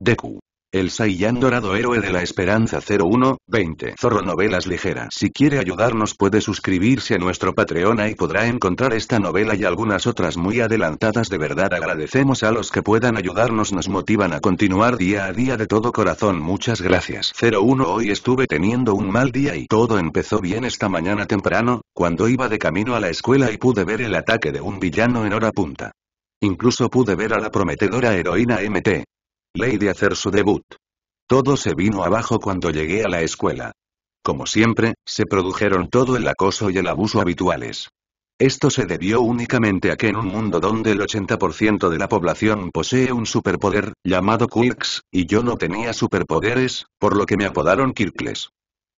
Deku. El Saiyan Dorado Héroe de la Esperanza 01, 20. Zorro Novelas Ligeras. Si quiere ayudarnos puede suscribirse a nuestro Patreon y podrá encontrar esta novela y algunas otras muy adelantadas de verdad agradecemos a los que puedan ayudarnos nos motivan a continuar día a día de todo corazón muchas gracias. 01 Hoy estuve teniendo un mal día y todo empezó bien esta mañana temprano, cuando iba de camino a la escuela y pude ver el ataque de un villano en hora punta. Incluso pude ver a la prometedora heroína MT ley de hacer su debut. Todo se vino abajo cuando llegué a la escuela. Como siempre, se produjeron todo el acoso y el abuso habituales. Esto se debió únicamente a que en un mundo donde el 80% de la población posee un superpoder, llamado Quirks, y yo no tenía superpoderes, por lo que me apodaron Kirkles.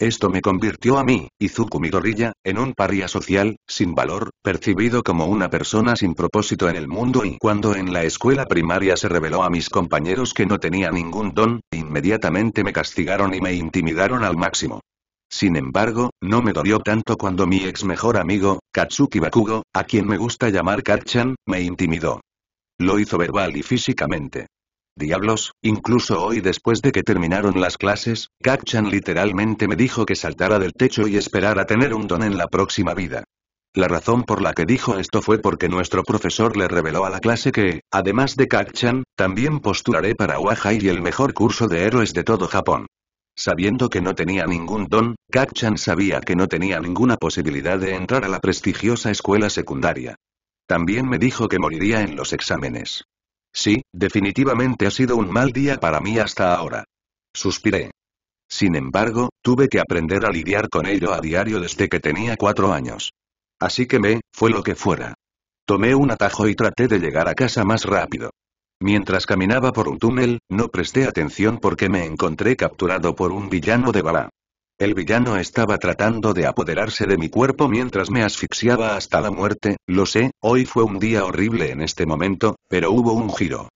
Esto me convirtió a mí, Izuku Midoriya, en un paria social, sin valor, percibido como una persona sin propósito en el mundo y cuando en la escuela primaria se reveló a mis compañeros que no tenía ningún don, inmediatamente me castigaron y me intimidaron al máximo. Sin embargo, no me dolió tanto cuando mi ex mejor amigo, Katsuki Bakugo, a quien me gusta llamar Kachan, me intimidó. Lo hizo verbal y físicamente. Diablos, incluso hoy después de que terminaron las clases, Kakchan literalmente me dijo que saltara del techo y esperara tener un don en la próxima vida. La razón por la que dijo esto fue porque nuestro profesor le reveló a la clase que, además de Kakchan, también postularé para Wahai y el mejor curso de héroes de todo Japón. Sabiendo que no tenía ningún don, Kakchan sabía que no tenía ninguna posibilidad de entrar a la prestigiosa escuela secundaria. También me dijo que moriría en los exámenes. Sí, definitivamente ha sido un mal día para mí hasta ahora. Suspiré. Sin embargo, tuve que aprender a lidiar con ello a diario desde que tenía cuatro años. Así que me, fue lo que fuera. Tomé un atajo y traté de llegar a casa más rápido. Mientras caminaba por un túnel, no presté atención porque me encontré capturado por un villano de bala. El villano estaba tratando de apoderarse de mi cuerpo mientras me asfixiaba hasta la muerte, lo sé, hoy fue un día horrible en este momento, pero hubo un giro.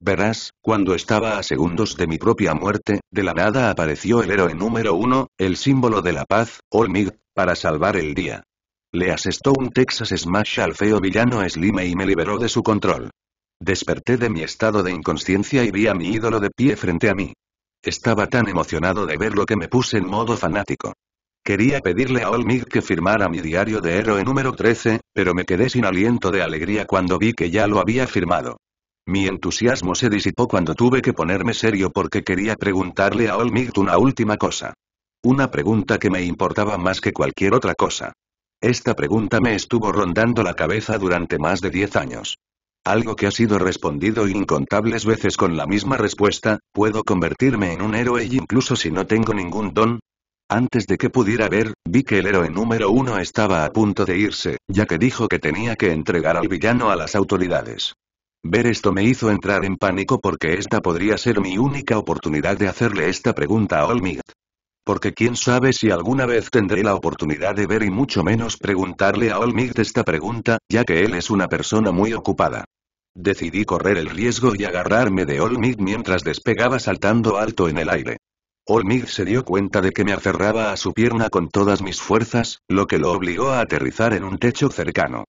Verás, cuando estaba a segundos de mi propia muerte, de la nada apareció el héroe número uno, el símbolo de la paz, Olmig, para salvar el día. Le asestó un Texas Smash al feo villano Slime y me liberó de su control. Desperté de mi estado de inconsciencia y vi a mi ídolo de pie frente a mí. Estaba tan emocionado de verlo que me puse en modo fanático. Quería pedirle a Olmig que firmara mi diario de héroe número 13, pero me quedé sin aliento de alegría cuando vi que ya lo había firmado. Mi entusiasmo se disipó cuando tuve que ponerme serio porque quería preguntarle a Olmig una última cosa. Una pregunta que me importaba más que cualquier otra cosa. Esta pregunta me estuvo rondando la cabeza durante más de 10 años. Algo que ha sido respondido incontables veces con la misma respuesta, ¿puedo convertirme en un héroe incluso si no tengo ningún don? Antes de que pudiera ver, vi que el héroe número uno estaba a punto de irse, ya que dijo que tenía que entregar al villano a las autoridades. Ver esto me hizo entrar en pánico porque esta podría ser mi única oportunidad de hacerle esta pregunta a Olmig. Porque quién sabe si alguna vez tendré la oportunidad de ver y mucho menos preguntarle a Olmig esta pregunta, ya que él es una persona muy ocupada. Decidí correr el riesgo y agarrarme de Olmig mientras despegaba saltando alto en el aire. Olmig se dio cuenta de que me aferraba a su pierna con todas mis fuerzas, lo que lo obligó a aterrizar en un techo cercano.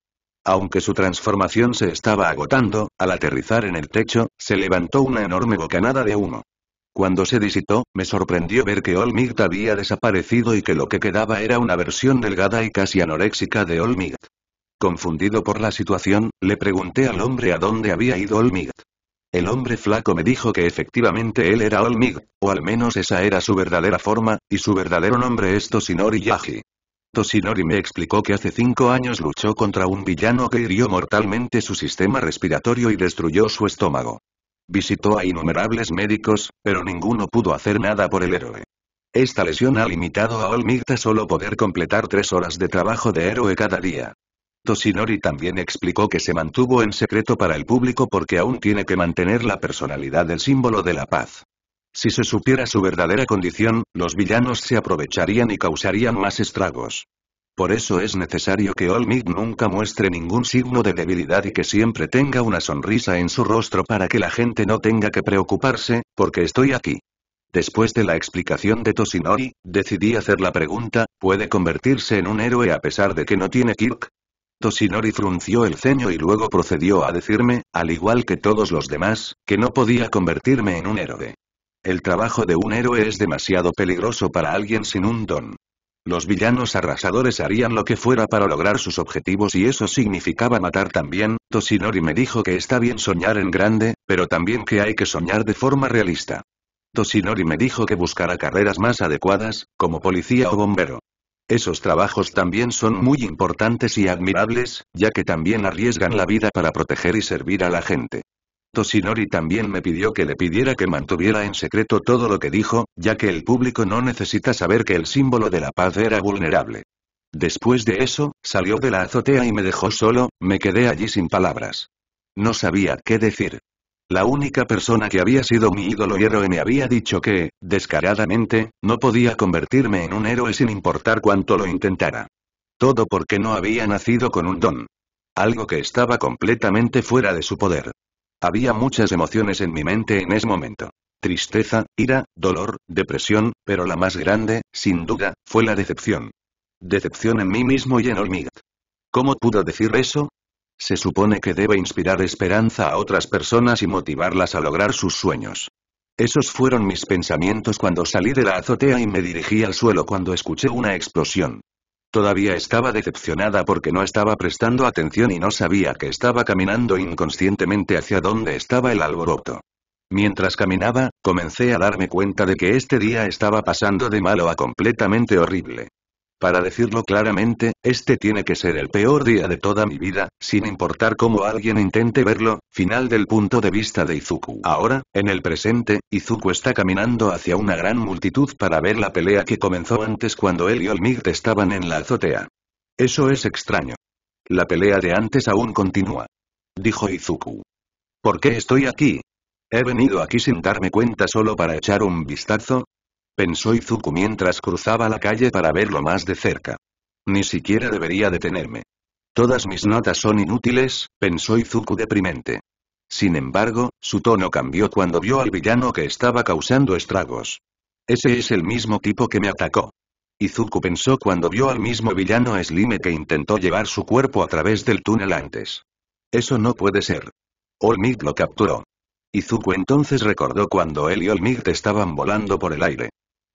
Aunque su transformación se estaba agotando, al aterrizar en el techo, se levantó una enorme bocanada de humo. Cuando se disitó, me sorprendió ver que Olmig había desaparecido y que lo que quedaba era una versión delgada y casi anoréxica de Olmig. Confundido por la situación, le pregunté al hombre a dónde había ido Olmig. El hombre flaco me dijo que efectivamente él era Olmig, o al menos esa era su verdadera forma, y su verdadero nombre es Tosinori Yagi. Tosinori me explicó que hace cinco años luchó contra un villano que hirió mortalmente su sistema respiratorio y destruyó su estómago. Visitó a innumerables médicos, pero ninguno pudo hacer nada por el héroe. Esta lesión ha limitado a a solo poder completar tres horas de trabajo de héroe cada día. Toshinori también explicó que se mantuvo en secreto para el público porque aún tiene que mantener la personalidad del símbolo de la paz. Si se supiera su verdadera condición, los villanos se aprovecharían y causarían más estragos. Por eso es necesario que Olmig nunca muestre ningún signo de debilidad y que siempre tenga una sonrisa en su rostro para que la gente no tenga que preocuparse, porque estoy aquí. Después de la explicación de Toshinori, decidí hacer la pregunta, ¿puede convertirse en un héroe a pesar de que no tiene Kirk? Toshinori frunció el ceño y luego procedió a decirme, al igual que todos los demás, que no podía convertirme en un héroe. El trabajo de un héroe es demasiado peligroso para alguien sin un don. Los villanos arrasadores harían lo que fuera para lograr sus objetivos y eso significaba matar también, Toshinori me dijo que está bien soñar en grande, pero también que hay que soñar de forma realista. Toshinori me dijo que buscara carreras más adecuadas, como policía o bombero. Esos trabajos también son muy importantes y admirables, ya que también arriesgan la vida para proteger y servir a la gente. Toshinori también me pidió que le pidiera que mantuviera en secreto todo lo que dijo, ya que el público no necesita saber que el símbolo de la paz era vulnerable. Después de eso, salió de la azotea y me dejó solo, me quedé allí sin palabras. No sabía qué decir. La única persona que había sido mi ídolo y héroe me había dicho que, descaradamente, no podía convertirme en un héroe sin importar cuánto lo intentara. Todo porque no había nacido con un don. Algo que estaba completamente fuera de su poder. Había muchas emociones en mi mente en ese momento. Tristeza, ira, dolor, depresión, pero la más grande, sin duda, fue la decepción. Decepción en mí mismo y en Olmigd. ¿Cómo pudo decir eso? Se supone que debe inspirar esperanza a otras personas y motivarlas a lograr sus sueños. Esos fueron mis pensamientos cuando salí de la azotea y me dirigí al suelo cuando escuché una explosión. Todavía estaba decepcionada porque no estaba prestando atención y no sabía que estaba caminando inconscientemente hacia donde estaba el alboroto. Mientras caminaba, comencé a darme cuenta de que este día estaba pasando de malo a completamente horrible. Para decirlo claramente, este tiene que ser el peor día de toda mi vida, sin importar cómo alguien intente verlo, final del punto de vista de Izuku. Ahora, en el presente, Izuku está caminando hacia una gran multitud para ver la pelea que comenzó antes cuando él y Olmigt estaban en la azotea. Eso es extraño. La pelea de antes aún continúa. Dijo Izuku. ¿Por qué estoy aquí? He venido aquí sin darme cuenta solo para echar un vistazo, pensó Izuku mientras cruzaba la calle para verlo más de cerca. Ni siquiera debería detenerme. Todas mis notas son inútiles, pensó Izuku deprimente. Sin embargo, su tono cambió cuando vio al villano que estaba causando estragos. Ese es el mismo tipo que me atacó. Izuku pensó cuando vio al mismo villano Slime que intentó llevar su cuerpo a través del túnel antes. Eso no puede ser. Olmig lo capturó. Izuku entonces recordó cuando él y Olmig estaban volando por el aire.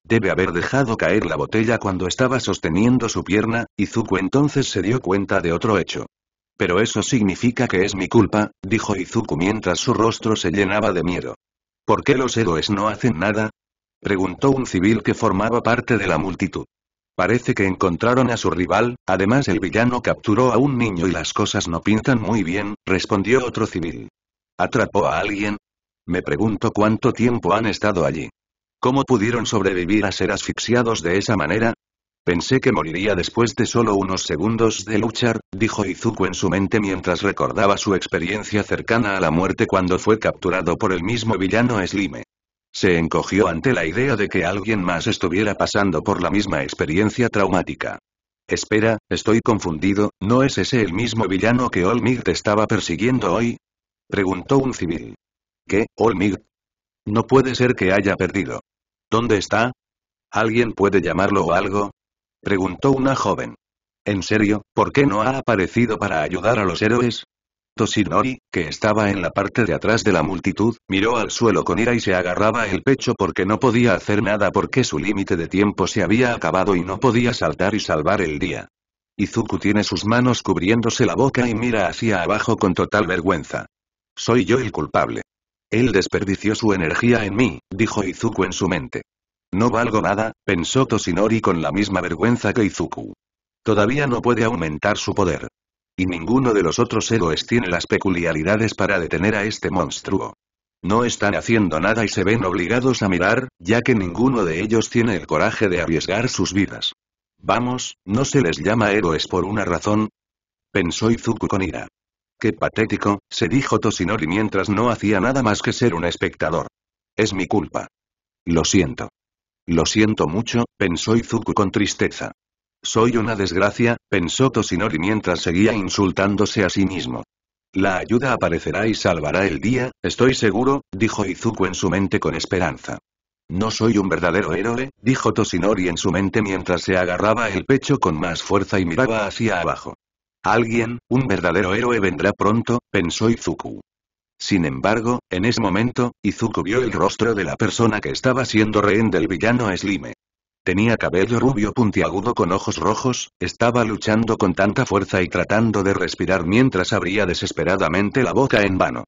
Debe haber dejado caer la botella cuando estaba sosteniendo su pierna, y entonces se dio cuenta de otro hecho. Pero eso significa que es mi culpa, dijo Izuku mientras su rostro se llenaba de miedo. ¿Por qué los héroes no hacen nada? Preguntó un civil que formaba parte de la multitud. Parece que encontraron a su rival, además el villano capturó a un niño y las cosas no pintan muy bien, respondió otro civil. ¿Atrapó a alguien? Me pregunto cuánto tiempo han estado allí. ¿Cómo pudieron sobrevivir a ser asfixiados de esa manera? Pensé que moriría después de solo unos segundos de luchar, dijo Izuku en su mente mientras recordaba su experiencia cercana a la muerte cuando fue capturado por el mismo villano Slime. Se encogió ante la idea de que alguien más estuviera pasando por la misma experiencia traumática. Espera, estoy confundido, ¿no es ese el mismo villano que te estaba persiguiendo hoy? Preguntó un civil. ¿Qué, Olmig? No puede ser que haya perdido. ¿Dónde está? ¿Alguien puede llamarlo o algo? Preguntó una joven. En serio, ¿por qué no ha aparecido para ayudar a los héroes? Toshinori, que estaba en la parte de atrás de la multitud, miró al suelo con ira y se agarraba el pecho porque no podía hacer nada porque su límite de tiempo se había acabado y no podía saltar y salvar el día. Izuku tiene sus manos cubriéndose la boca y mira hacia abajo con total vergüenza. Soy yo el culpable. Él desperdició su energía en mí, dijo Izuku en su mente. No valgo nada, pensó Tosinori con la misma vergüenza que Izuku. Todavía no puede aumentar su poder. Y ninguno de los otros héroes tiene las peculiaridades para detener a este monstruo. No están haciendo nada y se ven obligados a mirar, ya que ninguno de ellos tiene el coraje de arriesgar sus vidas. Vamos, ¿no se les llama héroes por una razón? Pensó Izuku con ira. Qué patético, se dijo Tosinori mientras no hacía nada más que ser un espectador. Es mi culpa. Lo siento. Lo siento mucho, pensó Izuku con tristeza. Soy una desgracia, pensó Tosinori mientras seguía insultándose a sí mismo. La ayuda aparecerá y salvará el día, estoy seguro, dijo Izuku en su mente con esperanza. No soy un verdadero héroe, dijo Tosinori en su mente mientras se agarraba el pecho con más fuerza y miraba hacia abajo. Alguien, un verdadero héroe vendrá pronto, pensó Izuku. Sin embargo, en ese momento, Izuku vio el rostro de la persona que estaba siendo rehén del villano Slime. Tenía cabello rubio puntiagudo con ojos rojos, estaba luchando con tanta fuerza y tratando de respirar mientras abría desesperadamente la boca en vano.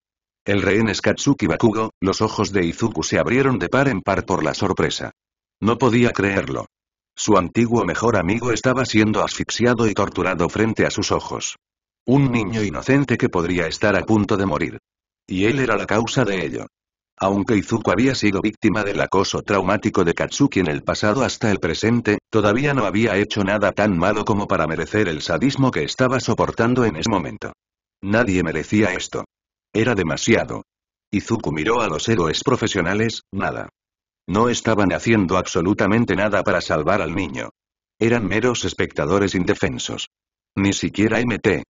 El rehén es Katsuki Bakugo, los ojos de Izuku se abrieron de par en par por la sorpresa. No podía creerlo. Su antiguo mejor amigo estaba siendo asfixiado y torturado frente a sus ojos. Un niño inocente que podría estar a punto de morir. Y él era la causa de ello. Aunque Izuku había sido víctima del acoso traumático de Katsuki en el pasado hasta el presente, todavía no había hecho nada tan malo como para merecer el sadismo que estaba soportando en ese momento. Nadie merecía esto. Era demasiado. Izuku miró a los héroes profesionales, nada. No estaban haciendo absolutamente nada para salvar al niño. Eran meros espectadores indefensos. Ni siquiera MT.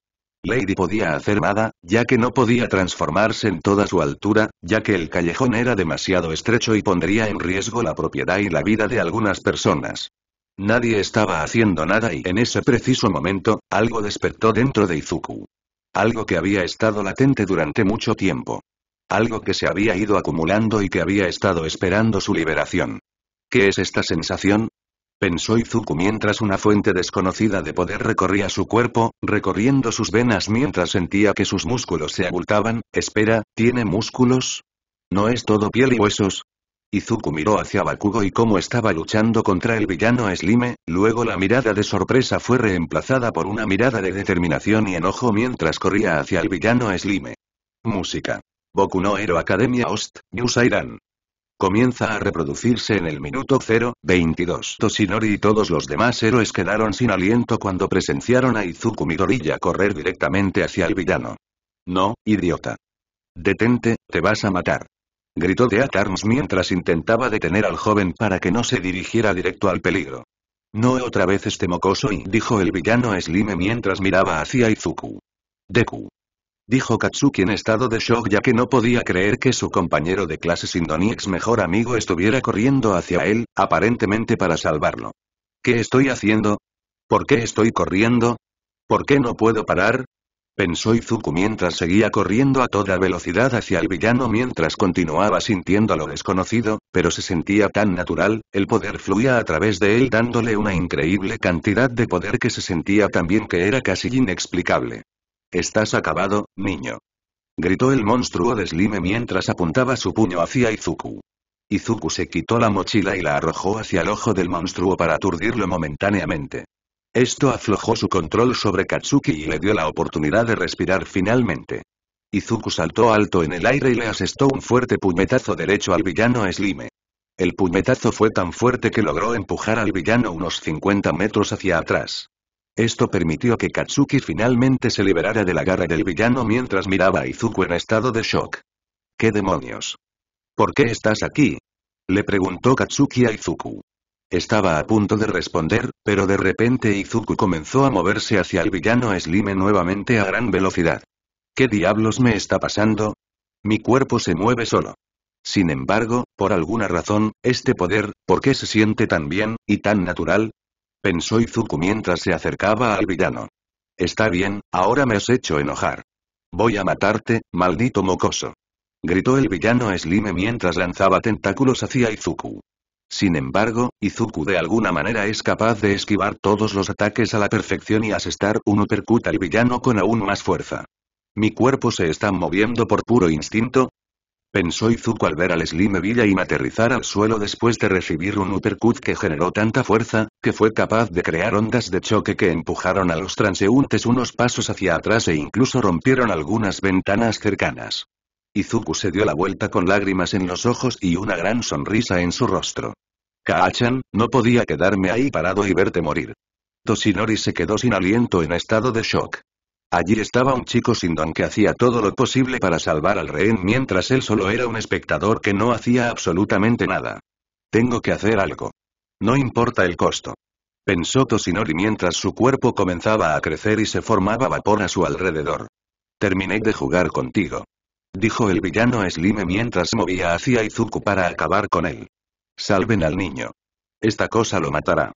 Lady podía hacer nada, ya que no podía transformarse en toda su altura, ya que el callejón era demasiado estrecho y pondría en riesgo la propiedad y la vida de algunas personas. Nadie estaba haciendo nada y en ese preciso momento, algo despertó dentro de Izuku. Algo que había estado latente durante mucho tiempo. Algo que se había ido acumulando y que había estado esperando su liberación. ¿Qué es esta sensación? pensó Izuku mientras una fuente desconocida de poder recorría su cuerpo, recorriendo sus venas mientras sentía que sus músculos se abultaban, espera, ¿tiene músculos? ¿No es todo piel y huesos? Izuku miró hacia Bakugo y cómo estaba luchando contra el villano Slime, luego la mirada de sorpresa fue reemplazada por una mirada de determinación y enojo mientras corría hacia el villano Slime. Música. Boku no Hero Academia Host, Yusairan. Comienza a reproducirse en el minuto 0, 22. Toshinori y todos los demás héroes quedaron sin aliento cuando presenciaron a Izuku Midoriya correr directamente hacia el villano. No, idiota. Detente, te vas a matar. Gritó Arms mientras intentaba detener al joven para que no se dirigiera directo al peligro. No otra vez este mocoso y dijo el villano Slime mientras miraba hacia Izuku. Deku. Dijo Katsuki en estado de shock ya que no podía creer que su compañero de clase Sindoni ex mejor amigo estuviera corriendo hacia él, aparentemente para salvarlo. ¿Qué estoy haciendo? ¿Por qué estoy corriendo? ¿Por qué no puedo parar? Pensó Izuku mientras seguía corriendo a toda velocidad hacia el villano mientras continuaba sintiendo lo desconocido, pero se sentía tan natural, el poder fluía a través de él dándole una increíble cantidad de poder que se sentía tan bien que era casi inexplicable. Estás acabado, niño. Gritó el monstruo de Slime mientras apuntaba su puño hacia Izuku. Izuku se quitó la mochila y la arrojó hacia el ojo del monstruo para aturdirlo momentáneamente. Esto aflojó su control sobre Katsuki y le dio la oportunidad de respirar finalmente. Izuku saltó alto en el aire y le asestó un fuerte puñetazo derecho al villano Slime. El puñetazo fue tan fuerte que logró empujar al villano unos 50 metros hacia atrás. Esto permitió que Katsuki finalmente se liberara de la garra del villano mientras miraba a Izuku en estado de shock. ¿Qué demonios? ¿Por qué estás aquí? Le preguntó Katsuki a Izuku. Estaba a punto de responder, pero de repente Izuku comenzó a moverse hacia el villano Slime nuevamente a gran velocidad. ¿Qué diablos me está pasando? Mi cuerpo se mueve solo. Sin embargo, por alguna razón, este poder, ¿por qué se siente tan bien, y tan natural? pensó Izuku mientras se acercaba al villano. Está bien, ahora me has hecho enojar. Voy a matarte, maldito mocoso. Gritó el villano Slime mientras lanzaba tentáculos hacia Izuku. Sin embargo, Izuku de alguna manera es capaz de esquivar todos los ataques a la perfección y asestar uno percuta al villano con aún más fuerza. Mi cuerpo se está moviendo por puro instinto, Pensó Izuku al ver al Slime y aterrizar al suelo después de recibir un uppercut que generó tanta fuerza, que fue capaz de crear ondas de choque que empujaron a los transeúntes unos pasos hacia atrás e incluso rompieron algunas ventanas cercanas. Izuku se dio la vuelta con lágrimas en los ojos y una gran sonrisa en su rostro. Kaachan, no podía quedarme ahí parado y verte morir. Toshinori se quedó sin aliento en estado de shock. Allí estaba un chico sin don que hacía todo lo posible para salvar al rehén mientras él solo era un espectador que no hacía absolutamente nada. Tengo que hacer algo. No importa el costo. Pensó Toshinori mientras su cuerpo comenzaba a crecer y se formaba vapor a su alrededor. Terminé de jugar contigo. Dijo el villano Slim mientras movía hacia Izuku para acabar con él. Salven al niño. Esta cosa lo matará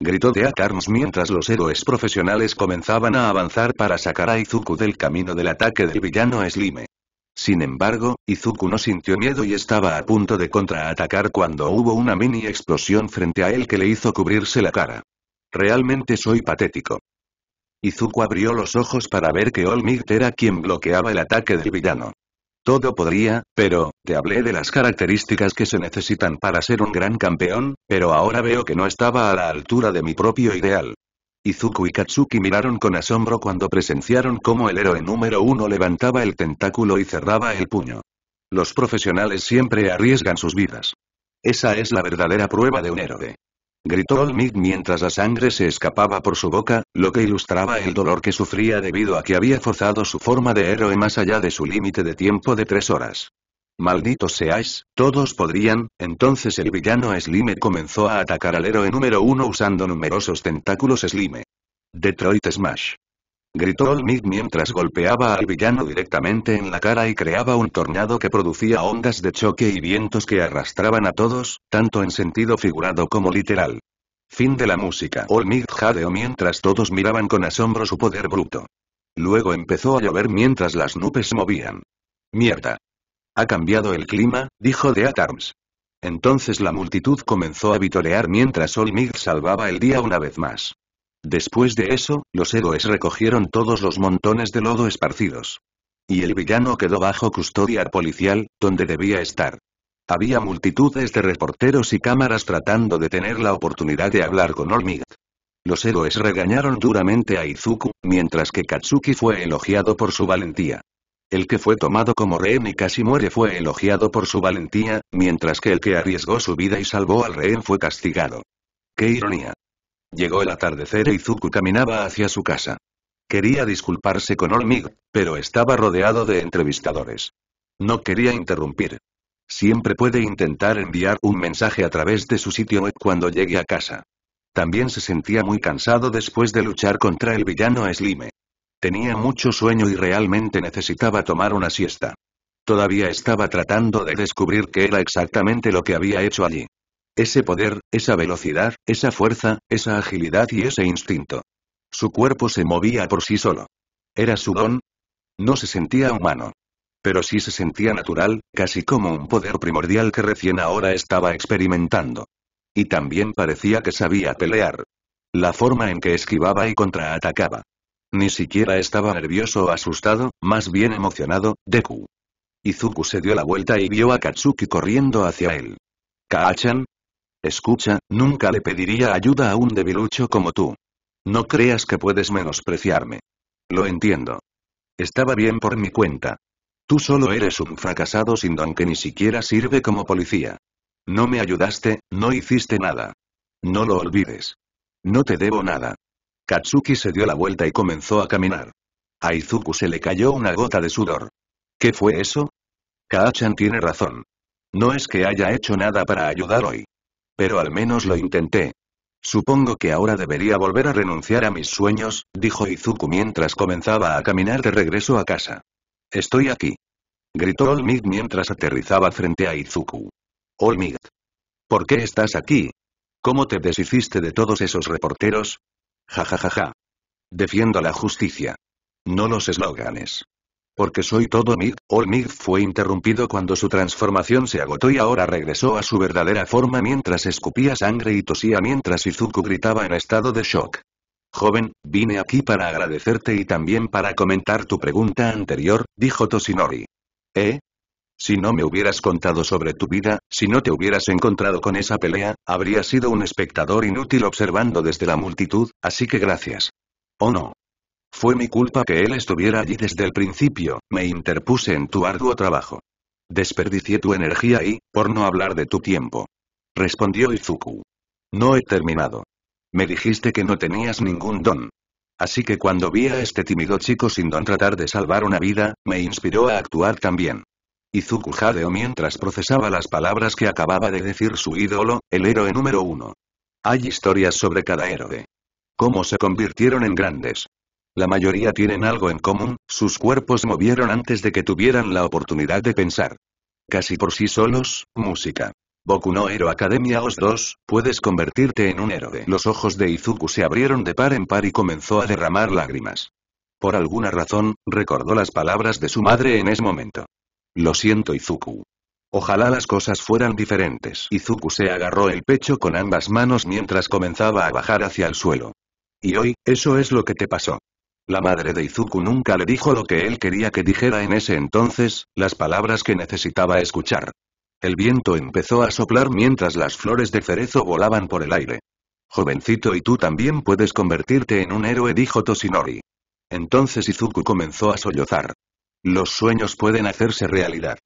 gritó de Carnes mientras los héroes profesionales comenzaban a avanzar para sacar a Izuku del camino del ataque del villano Slime. Sin embargo, Izuku no sintió miedo y estaba a punto de contraatacar cuando hubo una mini explosión frente a él que le hizo cubrirse la cara. Realmente soy patético. Izuku abrió los ojos para ver que Might era quien bloqueaba el ataque del villano. Todo podría, pero, te hablé de las características que se necesitan para ser un gran campeón, pero ahora veo que no estaba a la altura de mi propio ideal. Izuku y Katsuki miraron con asombro cuando presenciaron cómo el héroe número uno levantaba el tentáculo y cerraba el puño. Los profesionales siempre arriesgan sus vidas. Esa es la verdadera prueba de un héroe gritó Olmid mientras la sangre se escapaba por su boca, lo que ilustraba el dolor que sufría debido a que había forzado su forma de héroe más allá de su límite de tiempo de tres horas. Malditos seáis, todos podrían, entonces el villano Slime comenzó a atacar al héroe número uno usando numerosos tentáculos Slime. Detroit Smash gritó Olmig mientras golpeaba al villano directamente en la cara y creaba un tornado que producía ondas de choque y vientos que arrastraban a todos, tanto en sentido figurado como literal. Fin de la música. Olmig jadeó mientras todos miraban con asombro su poder bruto. Luego empezó a llover mientras las nubes movían. Mierda. Ha cambiado el clima, dijo The Atarms. Entonces la multitud comenzó a vitorear mientras Olmig salvaba el día una vez más. Después de eso, los héroes recogieron todos los montones de lodo esparcidos. Y el villano quedó bajo custodia policial, donde debía estar. Había multitudes de reporteros y cámaras tratando de tener la oportunidad de hablar con Olmigat. Los héroes regañaron duramente a Izuku, mientras que Katsuki fue elogiado por su valentía. El que fue tomado como rehén y casi muere fue elogiado por su valentía, mientras que el que arriesgó su vida y salvó al rehén fue castigado. ¡Qué ironía! Llegó el atardecer y Zuku caminaba hacia su casa. Quería disculparse con Olmig, pero estaba rodeado de entrevistadores. No quería interrumpir. Siempre puede intentar enviar un mensaje a través de su sitio web cuando llegue a casa. También se sentía muy cansado después de luchar contra el villano Slime. Tenía mucho sueño y realmente necesitaba tomar una siesta. Todavía estaba tratando de descubrir qué era exactamente lo que había hecho allí. Ese poder, esa velocidad, esa fuerza, esa agilidad y ese instinto. Su cuerpo se movía por sí solo. Era su don. No se sentía humano. Pero sí se sentía natural, casi como un poder primordial que recién ahora estaba experimentando. Y también parecía que sabía pelear. La forma en que esquivaba y contraatacaba. Ni siquiera estaba nervioso o asustado, más bien emocionado, Deku. Izuku se dio la vuelta y vio a Katsuki corriendo hacia él. Kaachan, Escucha, nunca le pediría ayuda a un debilucho como tú. No creas que puedes menospreciarme. Lo entiendo. Estaba bien por mi cuenta. Tú solo eres un fracasado sin don que ni siquiera sirve como policía. No me ayudaste, no hiciste nada. No lo olvides. No te debo nada. Katsuki se dio la vuelta y comenzó a caminar. A Izuku se le cayó una gota de sudor. ¿Qué fue eso? Kachan tiene razón. No es que haya hecho nada para ayudar hoy. Pero al menos lo intenté. Supongo que ahora debería volver a renunciar a mis sueños, dijo Izuku mientras comenzaba a caminar de regreso a casa. Estoy aquí. Gritó Olmig mientras aterrizaba frente a Izuku. Olmig. ¿Por qué estás aquí? ¿Cómo te deshiciste de todos esos reporteros? Ja ja ja ja. Defiendo la justicia. No los eslóganes. Porque soy todo Mig, All oh, Mig fue interrumpido cuando su transformación se agotó y ahora regresó a su verdadera forma mientras escupía sangre y tosía mientras Izuku gritaba en estado de shock. Joven, vine aquí para agradecerte y también para comentar tu pregunta anterior, dijo Toshinori. ¿Eh? Si no me hubieras contado sobre tu vida, si no te hubieras encontrado con esa pelea, habría sido un espectador inútil observando desde la multitud, así que gracias. Oh no. Fue mi culpa que él estuviera allí desde el principio, me interpuse en tu arduo trabajo. Desperdicié tu energía y, por no hablar de tu tiempo. Respondió Izuku. No he terminado. Me dijiste que no tenías ningún don. Así que cuando vi a este tímido chico sin don tratar de salvar una vida, me inspiró a actuar también. Izuku jadeó mientras procesaba las palabras que acababa de decir su ídolo, el héroe número uno. Hay historias sobre cada héroe. Cómo se convirtieron en grandes. La mayoría tienen algo en común, sus cuerpos movieron antes de que tuvieran la oportunidad de pensar. Casi por sí solos, música. Boku no Hero Academia Os 2, puedes convertirte en un héroe. Los ojos de Izuku se abrieron de par en par y comenzó a derramar lágrimas. Por alguna razón, recordó las palabras de su madre en ese momento. Lo siento Izuku. Ojalá las cosas fueran diferentes. Izuku se agarró el pecho con ambas manos mientras comenzaba a bajar hacia el suelo. Y hoy, eso es lo que te pasó. La madre de Izuku nunca le dijo lo que él quería que dijera en ese entonces, las palabras que necesitaba escuchar. El viento empezó a soplar mientras las flores de cerezo volaban por el aire. Jovencito y tú también puedes convertirte en un héroe dijo Toshinori. Entonces Izuku comenzó a sollozar. Los sueños pueden hacerse realidad.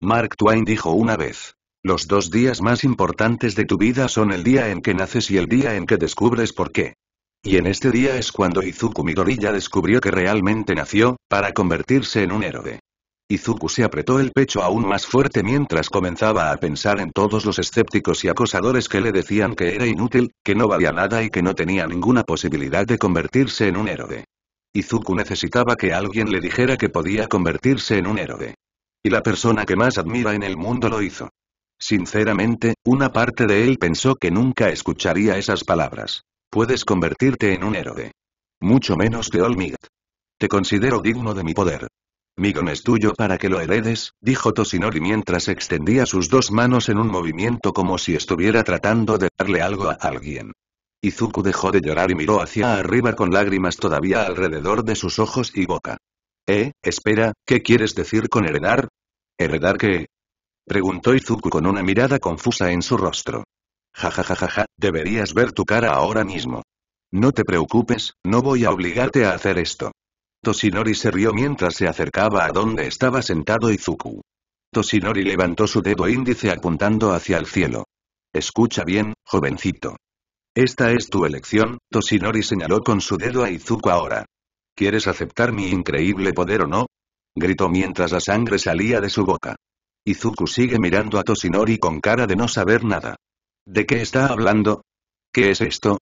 Mark Twain dijo una vez. Los dos días más importantes de tu vida son el día en que naces y el día en que descubres por qué. Y en este día es cuando Izuku Midoriya descubrió que realmente nació, para convertirse en un héroe. Izuku se apretó el pecho aún más fuerte mientras comenzaba a pensar en todos los escépticos y acosadores que le decían que era inútil, que no valía nada y que no tenía ninguna posibilidad de convertirse en un héroe. Izuku necesitaba que alguien le dijera que podía convertirse en un héroe. Y la persona que más admira en el mundo lo hizo. Sinceramente, una parte de él pensó que nunca escucharía esas palabras. Puedes convertirte en un héroe. Mucho menos que Olmig. Te considero digno de mi poder. Migon es tuyo para que lo heredes, dijo Tosinori mientras extendía sus dos manos en un movimiento como si estuviera tratando de darle algo a alguien. Izuku dejó de llorar y miró hacia arriba con lágrimas todavía alrededor de sus ojos y boca. Eh, espera, ¿qué quieres decir con heredar? ¿Heredar qué? Preguntó Izuku con una mirada confusa en su rostro ja, deberías ver tu cara ahora mismo. No te preocupes, no voy a obligarte a hacer esto. Tosinori se rió mientras se acercaba a donde estaba sentado Izuku. Tosinori levantó su dedo índice apuntando hacia el cielo. Escucha bien, jovencito. Esta es tu elección, Tosinori señaló con su dedo a Izuku ahora. ¿Quieres aceptar mi increíble poder o no? Gritó mientras la sangre salía de su boca. Izuku sigue mirando a Tosinori con cara de no saber nada. ¿De qué está hablando? ¿Qué es esto?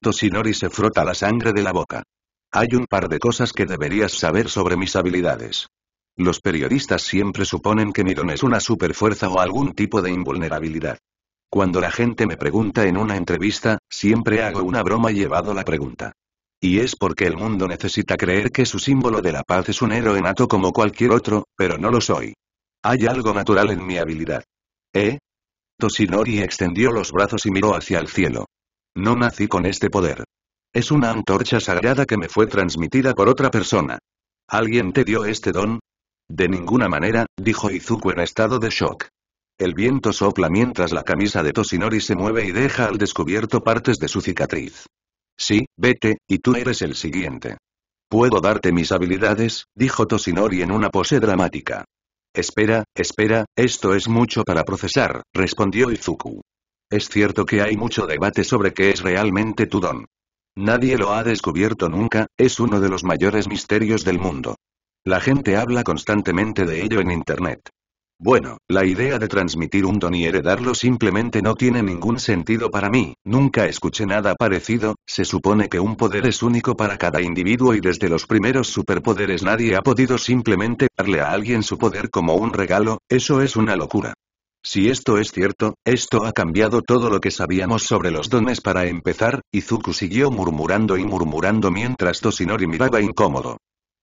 Tosinori se frota la sangre de la boca. Hay un par de cosas que deberías saber sobre mis habilidades. Los periodistas siempre suponen que don es una superfuerza o algún tipo de invulnerabilidad. Cuando la gente me pregunta en una entrevista, siempre hago una broma llevado la pregunta. Y es porque el mundo necesita creer que su símbolo de la paz es un héroe nato como cualquier otro, pero no lo soy. Hay algo natural en mi habilidad. ¿Eh? Toshinori extendió los brazos y miró hacia el cielo. No nací con este poder. Es una antorcha sagrada que me fue transmitida por otra persona. ¿Alguien te dio este don? De ninguna manera, dijo Izuku en estado de shock. El viento sopla mientras la camisa de Toshinori se mueve y deja al descubierto partes de su cicatriz. Sí, vete, y tú eres el siguiente. Puedo darte mis habilidades, dijo Toshinori en una pose dramática. Espera, espera, esto es mucho para procesar, respondió Izuku. Es cierto que hay mucho debate sobre qué es realmente tu don. Nadie lo ha descubierto nunca, es uno de los mayores misterios del mundo. La gente habla constantemente de ello en Internet. Bueno, la idea de transmitir un don y heredarlo simplemente no tiene ningún sentido para mí, nunca escuché nada parecido, se supone que un poder es único para cada individuo y desde los primeros superpoderes nadie ha podido simplemente darle a alguien su poder como un regalo, eso es una locura. Si esto es cierto, esto ha cambiado todo lo que sabíamos sobre los dones para empezar, Izuku siguió murmurando y murmurando mientras Toshinori miraba incómodo.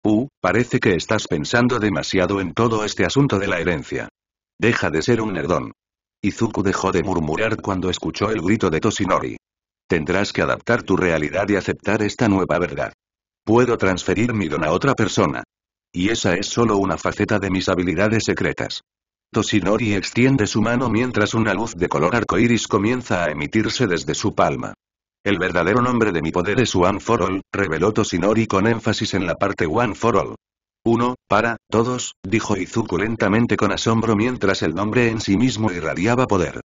Uh, parece que estás pensando demasiado en todo este asunto de la herencia. Deja de ser un nerdón. Izuku dejó de murmurar cuando escuchó el grito de Toshinori. Tendrás que adaptar tu realidad y aceptar esta nueva verdad. Puedo transferir mi don a otra persona. Y esa es solo una faceta de mis habilidades secretas. Toshinori extiende su mano mientras una luz de color arcoíris comienza a emitirse desde su palma. El verdadero nombre de mi poder es One for All, reveló Toshinori con énfasis en la parte One for All. Uno, para, todos, dijo Izuku lentamente con asombro mientras el nombre en sí mismo irradiaba poder.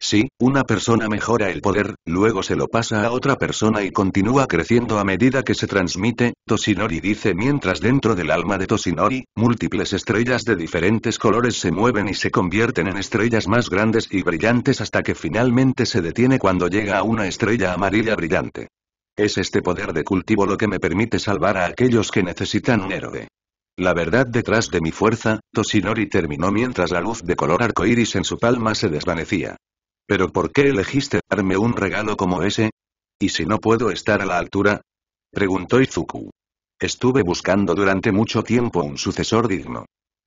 Si, una persona mejora el poder, luego se lo pasa a otra persona y continúa creciendo a medida que se transmite, Toshinori dice mientras dentro del alma de Toshinori, múltiples estrellas de diferentes colores se mueven y se convierten en estrellas más grandes y brillantes hasta que finalmente se detiene cuando llega a una estrella amarilla brillante. Es este poder de cultivo lo que me permite salvar a aquellos que necesitan un héroe. La verdad detrás de mi fuerza, Toshinori terminó mientras la luz de color arcoíris en su palma se desvanecía. ¿Pero por qué elegiste darme un regalo como ese? ¿Y si no puedo estar a la altura? Preguntó Izuku. Estuve buscando durante mucho tiempo un sucesor digno.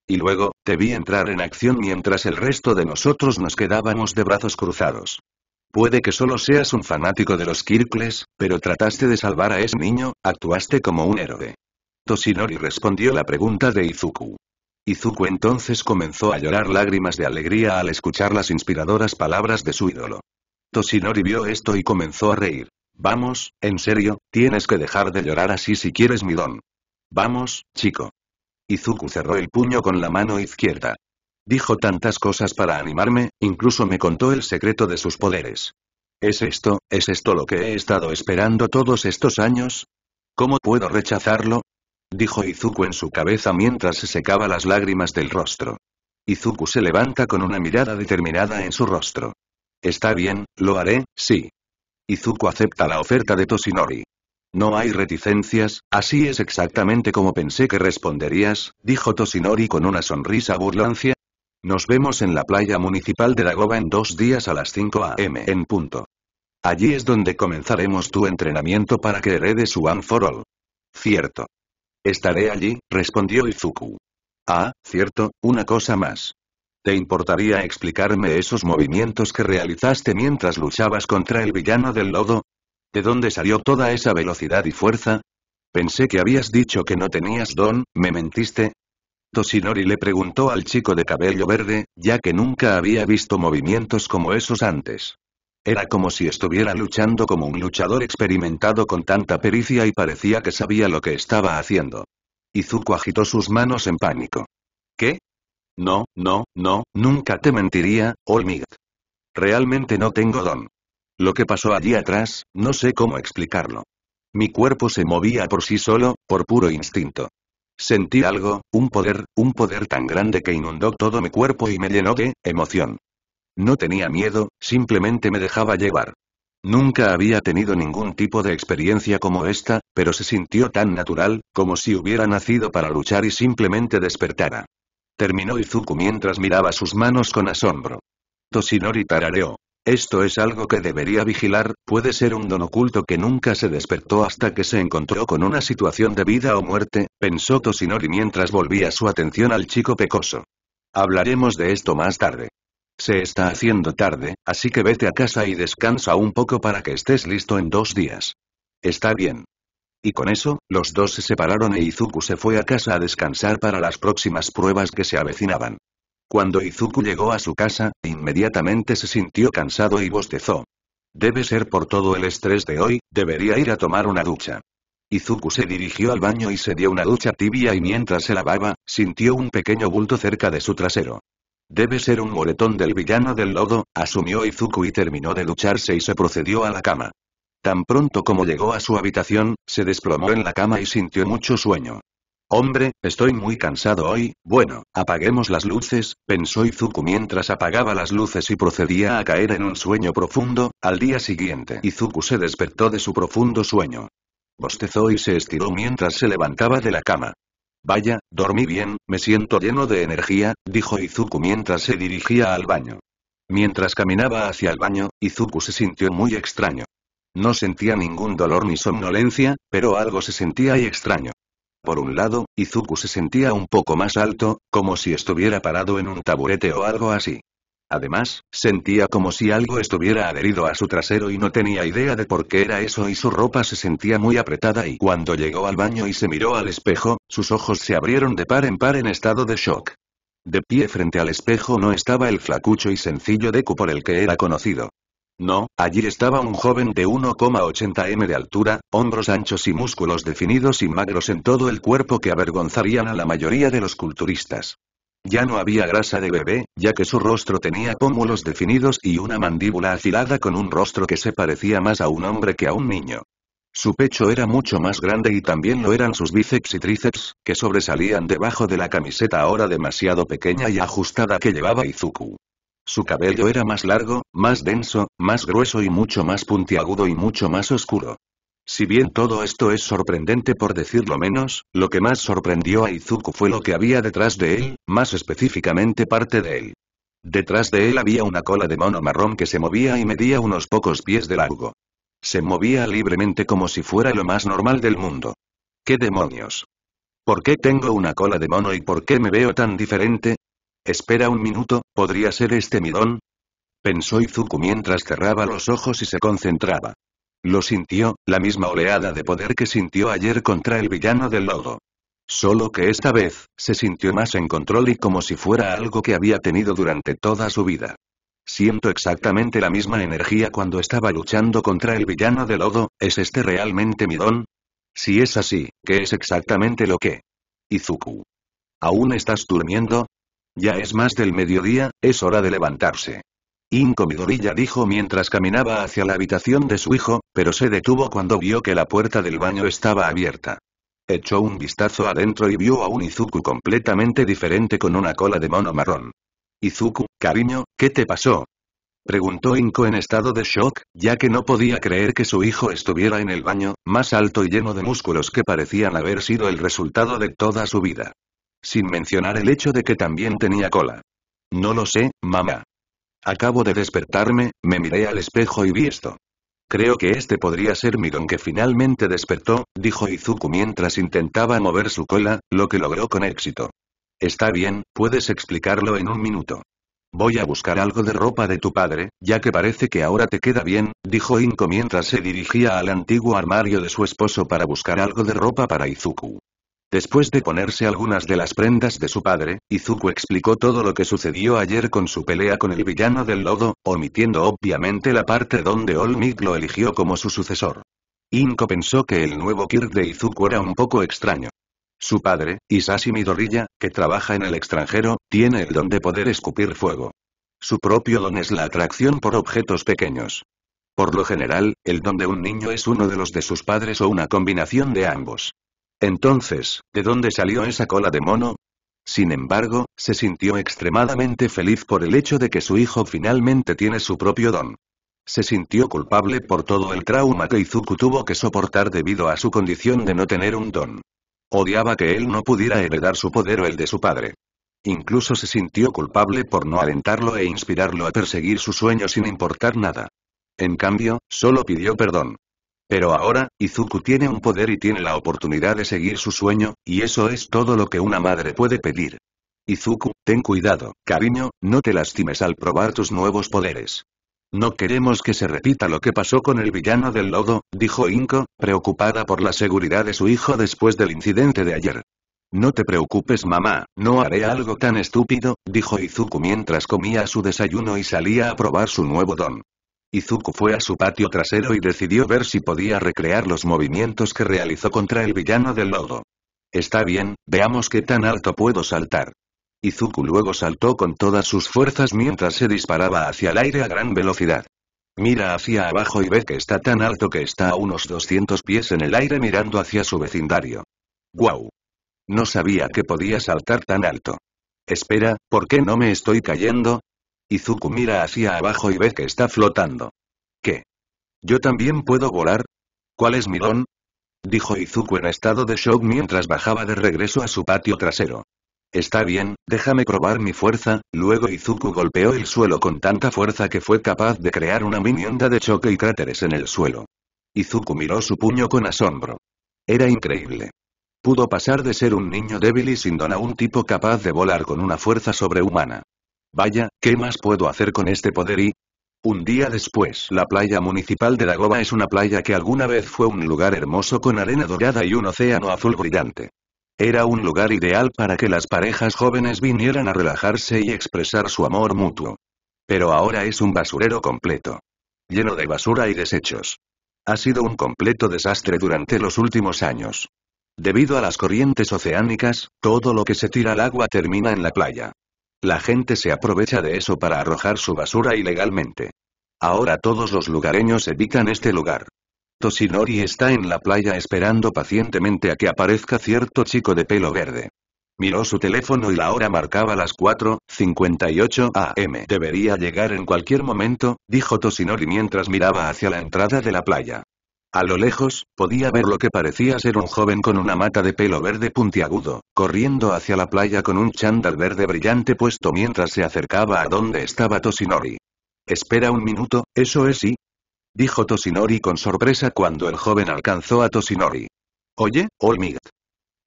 Y luego, te vi entrar en acción mientras el resto de nosotros nos quedábamos de brazos cruzados. Puede que solo seas un fanático de los Kirkles, pero trataste de salvar a ese niño, actuaste como un héroe. Toshinori respondió la pregunta de Izuku. Izuku entonces comenzó a llorar lágrimas de alegría al escuchar las inspiradoras palabras de su ídolo. Toshinori vio esto y comenzó a reír. Vamos, en serio, tienes que dejar de llorar así si quieres mi don. Vamos, chico. Izuku cerró el puño con la mano izquierda. Dijo tantas cosas para animarme, incluso me contó el secreto de sus poderes. ¿Es esto, es esto lo que he estado esperando todos estos años? ¿Cómo puedo rechazarlo? dijo Izuku en su cabeza mientras se secaba las lágrimas del rostro. Izuku se levanta con una mirada determinada en su rostro. Está bien, lo haré, sí. Izuku acepta la oferta de Toshinori. No hay reticencias, así es exactamente como pensé que responderías, dijo Toshinori con una sonrisa burlancia. Nos vemos en la playa municipal de Dagoba en dos días a las 5 a.m. en punto. Allí es donde comenzaremos tu entrenamiento para que heredes One for All. Cierto. Estaré allí, respondió Izuku. Ah, cierto, una cosa más. ¿Te importaría explicarme esos movimientos que realizaste mientras luchabas contra el villano del lodo? ¿De dónde salió toda esa velocidad y fuerza? Pensé que habías dicho que no tenías don, ¿me mentiste? Toshinori le preguntó al chico de cabello verde, ya que nunca había visto movimientos como esos antes. Era como si estuviera luchando como un luchador experimentado con tanta pericia y parecía que sabía lo que estaba haciendo. Izuku agitó sus manos en pánico. ¿Qué? No, no, no, nunca te mentiría, Olmig. Realmente no tengo don. Lo que pasó allí atrás, no sé cómo explicarlo. Mi cuerpo se movía por sí solo, por puro instinto. Sentí algo, un poder, un poder tan grande que inundó todo mi cuerpo y me llenó de emoción. No tenía miedo, simplemente me dejaba llevar. Nunca había tenido ningún tipo de experiencia como esta, pero se sintió tan natural, como si hubiera nacido para luchar y simplemente despertara. Terminó Izuku mientras miraba sus manos con asombro. Toshinori tarareó. Esto es algo que debería vigilar, puede ser un don oculto que nunca se despertó hasta que se encontró con una situación de vida o muerte, pensó Toshinori mientras volvía su atención al chico pecoso. Hablaremos de esto más tarde. Se está haciendo tarde, así que vete a casa y descansa un poco para que estés listo en dos días. Está bien. Y con eso, los dos se separaron e Izuku se fue a casa a descansar para las próximas pruebas que se avecinaban. Cuando Izuku llegó a su casa, inmediatamente se sintió cansado y bostezó. Debe ser por todo el estrés de hoy, debería ir a tomar una ducha. Izuku se dirigió al baño y se dio una ducha tibia y mientras se lavaba, sintió un pequeño bulto cerca de su trasero. Debe ser un moretón del villano del lodo, asumió Izuku y terminó de ducharse y se procedió a la cama. Tan pronto como llegó a su habitación, se desplomó en la cama y sintió mucho sueño. Hombre, estoy muy cansado hoy, bueno, apaguemos las luces, pensó Izuku mientras apagaba las luces y procedía a caer en un sueño profundo, al día siguiente Izuku se despertó de su profundo sueño. Bostezó y se estiró mientras se levantaba de la cama. Vaya, dormí bien, me siento lleno de energía, dijo Izuku mientras se dirigía al baño. Mientras caminaba hacia el baño, Izuku se sintió muy extraño. No sentía ningún dolor ni somnolencia, pero algo se sentía y extraño. Por un lado, Izuku se sentía un poco más alto, como si estuviera parado en un taburete o algo así. Además, sentía como si algo estuviera adherido a su trasero y no tenía idea de por qué era eso y su ropa se sentía muy apretada y cuando llegó al baño y se miró al espejo, sus ojos se abrieron de par en par en estado de shock. De pie frente al espejo no estaba el flacucho y sencillo Deku por el que era conocido. No, allí estaba un joven de 1,80 m de altura, hombros anchos y músculos definidos y magros en todo el cuerpo que avergonzarían a la mayoría de los culturistas. Ya no había grasa de bebé, ya que su rostro tenía pómulos definidos y una mandíbula afilada con un rostro que se parecía más a un hombre que a un niño. Su pecho era mucho más grande y también lo eran sus bíceps y tríceps, que sobresalían debajo de la camiseta ahora demasiado pequeña y ajustada que llevaba Izuku. Su cabello era más largo, más denso, más grueso y mucho más puntiagudo y mucho más oscuro. Si bien todo esto es sorprendente por decirlo menos, lo que más sorprendió a Izuku fue lo que había detrás de él, más específicamente parte de él. Detrás de él había una cola de mono marrón que se movía y medía unos pocos pies de largo. Se movía libremente como si fuera lo más normal del mundo. ¿Qué demonios? ¿Por qué tengo una cola de mono y por qué me veo tan diferente? Espera un minuto, ¿podría ser este mi Pensó Izuku mientras cerraba los ojos y se concentraba. Lo sintió, la misma oleada de poder que sintió ayer contra el villano del lodo. Solo que esta vez, se sintió más en control y como si fuera algo que había tenido durante toda su vida. Siento exactamente la misma energía cuando estaba luchando contra el villano del lodo, ¿es este realmente mi don? Si es así, ¿qué es exactamente lo que? Izuku. ¿Aún estás durmiendo? Ya es más del mediodía, es hora de levantarse. Inko Midorilla dijo mientras caminaba hacia la habitación de su hijo, pero se detuvo cuando vio que la puerta del baño estaba abierta. Echó un vistazo adentro y vio a un Izuku completamente diferente con una cola de mono marrón. Izuku, cariño, ¿qué te pasó? Preguntó Inko en estado de shock, ya que no podía creer que su hijo estuviera en el baño, más alto y lleno de músculos que parecían haber sido el resultado de toda su vida. Sin mencionar el hecho de que también tenía cola. No lo sé, mamá. Acabo de despertarme, me miré al espejo y vi esto. Creo que este podría ser mi don que finalmente despertó, dijo Izuku mientras intentaba mover su cola, lo que logró con éxito. Está bien, puedes explicarlo en un minuto. Voy a buscar algo de ropa de tu padre, ya que parece que ahora te queda bien, dijo Inko mientras se dirigía al antiguo armario de su esposo para buscar algo de ropa para Izuku. Después de ponerse algunas de las prendas de su padre, Izuku explicó todo lo que sucedió ayer con su pelea con el villano del lodo, omitiendo obviamente la parte donde All lo eligió como su sucesor. Inko pensó que el nuevo Kirk de Izuku era un poco extraño. Su padre, Isashi Midoriya, que trabaja en el extranjero, tiene el don de poder escupir fuego. Su propio don es la atracción por objetos pequeños. Por lo general, el don de un niño es uno de los de sus padres o una combinación de ambos. Entonces, ¿de dónde salió esa cola de mono? Sin embargo, se sintió extremadamente feliz por el hecho de que su hijo finalmente tiene su propio don. Se sintió culpable por todo el trauma que Izuku tuvo que soportar debido a su condición de no tener un don. Odiaba que él no pudiera heredar su poder o el de su padre. Incluso se sintió culpable por no alentarlo e inspirarlo a perseguir su sueño sin importar nada. En cambio, solo pidió perdón. Pero ahora, Izuku tiene un poder y tiene la oportunidad de seguir su sueño, y eso es todo lo que una madre puede pedir. Izuku, ten cuidado, cariño, no te lastimes al probar tus nuevos poderes. No queremos que se repita lo que pasó con el villano del lodo, dijo Inko, preocupada por la seguridad de su hijo después del incidente de ayer. No te preocupes mamá, no haré algo tan estúpido, dijo Izuku mientras comía su desayuno y salía a probar su nuevo don. Izuku fue a su patio trasero y decidió ver si podía recrear los movimientos que realizó contra el villano del lodo. Está bien, veamos qué tan alto puedo saltar. Izuku luego saltó con todas sus fuerzas mientras se disparaba hacia el aire a gran velocidad. Mira hacia abajo y ve que está tan alto que está a unos 200 pies en el aire mirando hacia su vecindario. ¡Guau! No sabía que podía saltar tan alto. Espera, ¿por qué no me estoy cayendo? Izuku mira hacia abajo y ve que está flotando. ¿Qué? ¿Yo también puedo volar? ¿Cuál es mi don? Dijo Izuku en estado de shock mientras bajaba de regreso a su patio trasero. Está bien, déjame probar mi fuerza, luego Izuku golpeó el suelo con tanta fuerza que fue capaz de crear una mini de choque y cráteres en el suelo. Izuku miró su puño con asombro. Era increíble. Pudo pasar de ser un niño débil y sin don a un tipo capaz de volar con una fuerza sobrehumana. Vaya, ¿qué más puedo hacer con este poder y...? Un día después la playa municipal de Dagoba es una playa que alguna vez fue un lugar hermoso con arena dorada y un océano azul brillante. Era un lugar ideal para que las parejas jóvenes vinieran a relajarse y expresar su amor mutuo. Pero ahora es un basurero completo. Lleno de basura y desechos. Ha sido un completo desastre durante los últimos años. Debido a las corrientes oceánicas, todo lo que se tira al agua termina en la playa. La gente se aprovecha de eso para arrojar su basura ilegalmente. Ahora todos los lugareños evitan este lugar. Tosinori está en la playa esperando pacientemente a que aparezca cierto chico de pelo verde. Miró su teléfono y la hora marcaba las 4.58 am. Debería llegar en cualquier momento, dijo Tosinori mientras miraba hacia la entrada de la playa. A lo lejos, podía ver lo que parecía ser un joven con una mata de pelo verde puntiagudo, corriendo hacia la playa con un chándal verde brillante puesto mientras se acercaba a donde estaba Tosinori. Espera un minuto, ¿eso es sí? Dijo Tosinori con sorpresa cuando el joven alcanzó a Tosinori. Oye, Olmigat.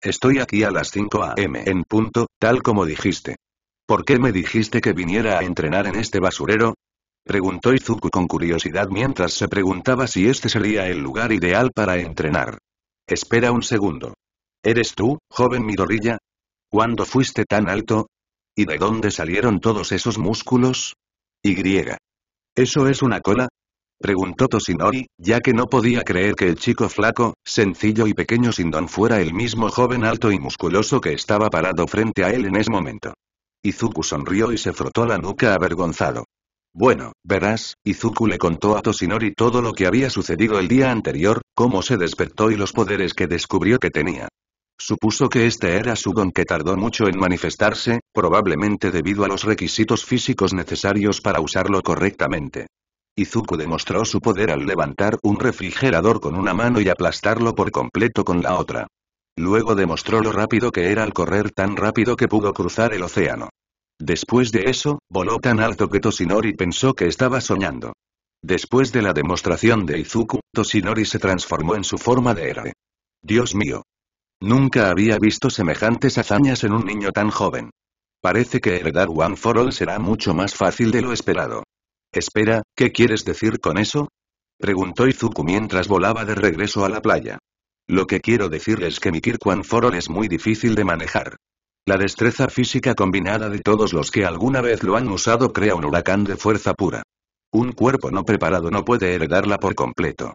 Estoy aquí a las 5 a.m. en punto, tal como dijiste. ¿Por qué me dijiste que viniera a entrenar en este basurero? Preguntó Izuku con curiosidad mientras se preguntaba si este sería el lugar ideal para entrenar. Espera un segundo. ¿Eres tú, joven Midorilla? ¿Cuándo fuiste tan alto? ¿Y de dónde salieron todos esos músculos? Y. ¿Eso es una cola? Preguntó Toshinori, ya que no podía creer que el chico flaco, sencillo y pequeño Sindon fuera el mismo joven alto y musculoso que estaba parado frente a él en ese momento. Izuku sonrió y se frotó la nuca avergonzado. Bueno, verás, Izuku le contó a Toshinori todo lo que había sucedido el día anterior, cómo se despertó y los poderes que descubrió que tenía. Supuso que este era su don que tardó mucho en manifestarse, probablemente debido a los requisitos físicos necesarios para usarlo correctamente. Izuku demostró su poder al levantar un refrigerador con una mano y aplastarlo por completo con la otra. Luego demostró lo rápido que era al correr tan rápido que pudo cruzar el océano. Después de eso, voló tan alto que Toshinori pensó que estaba soñando. Después de la demostración de Izuku, Toshinori se transformó en su forma de héroe. Dios mío. Nunca había visto semejantes hazañas en un niño tan joven. Parece que heredar One for All será mucho más fácil de lo esperado. Espera, ¿qué quieres decir con eso? Preguntó Izuku mientras volaba de regreso a la playa. Lo que quiero decir es que mi Kirk for es muy difícil de manejar. La destreza física combinada de todos los que alguna vez lo han usado crea un huracán de fuerza pura. Un cuerpo no preparado no puede heredarla por completo.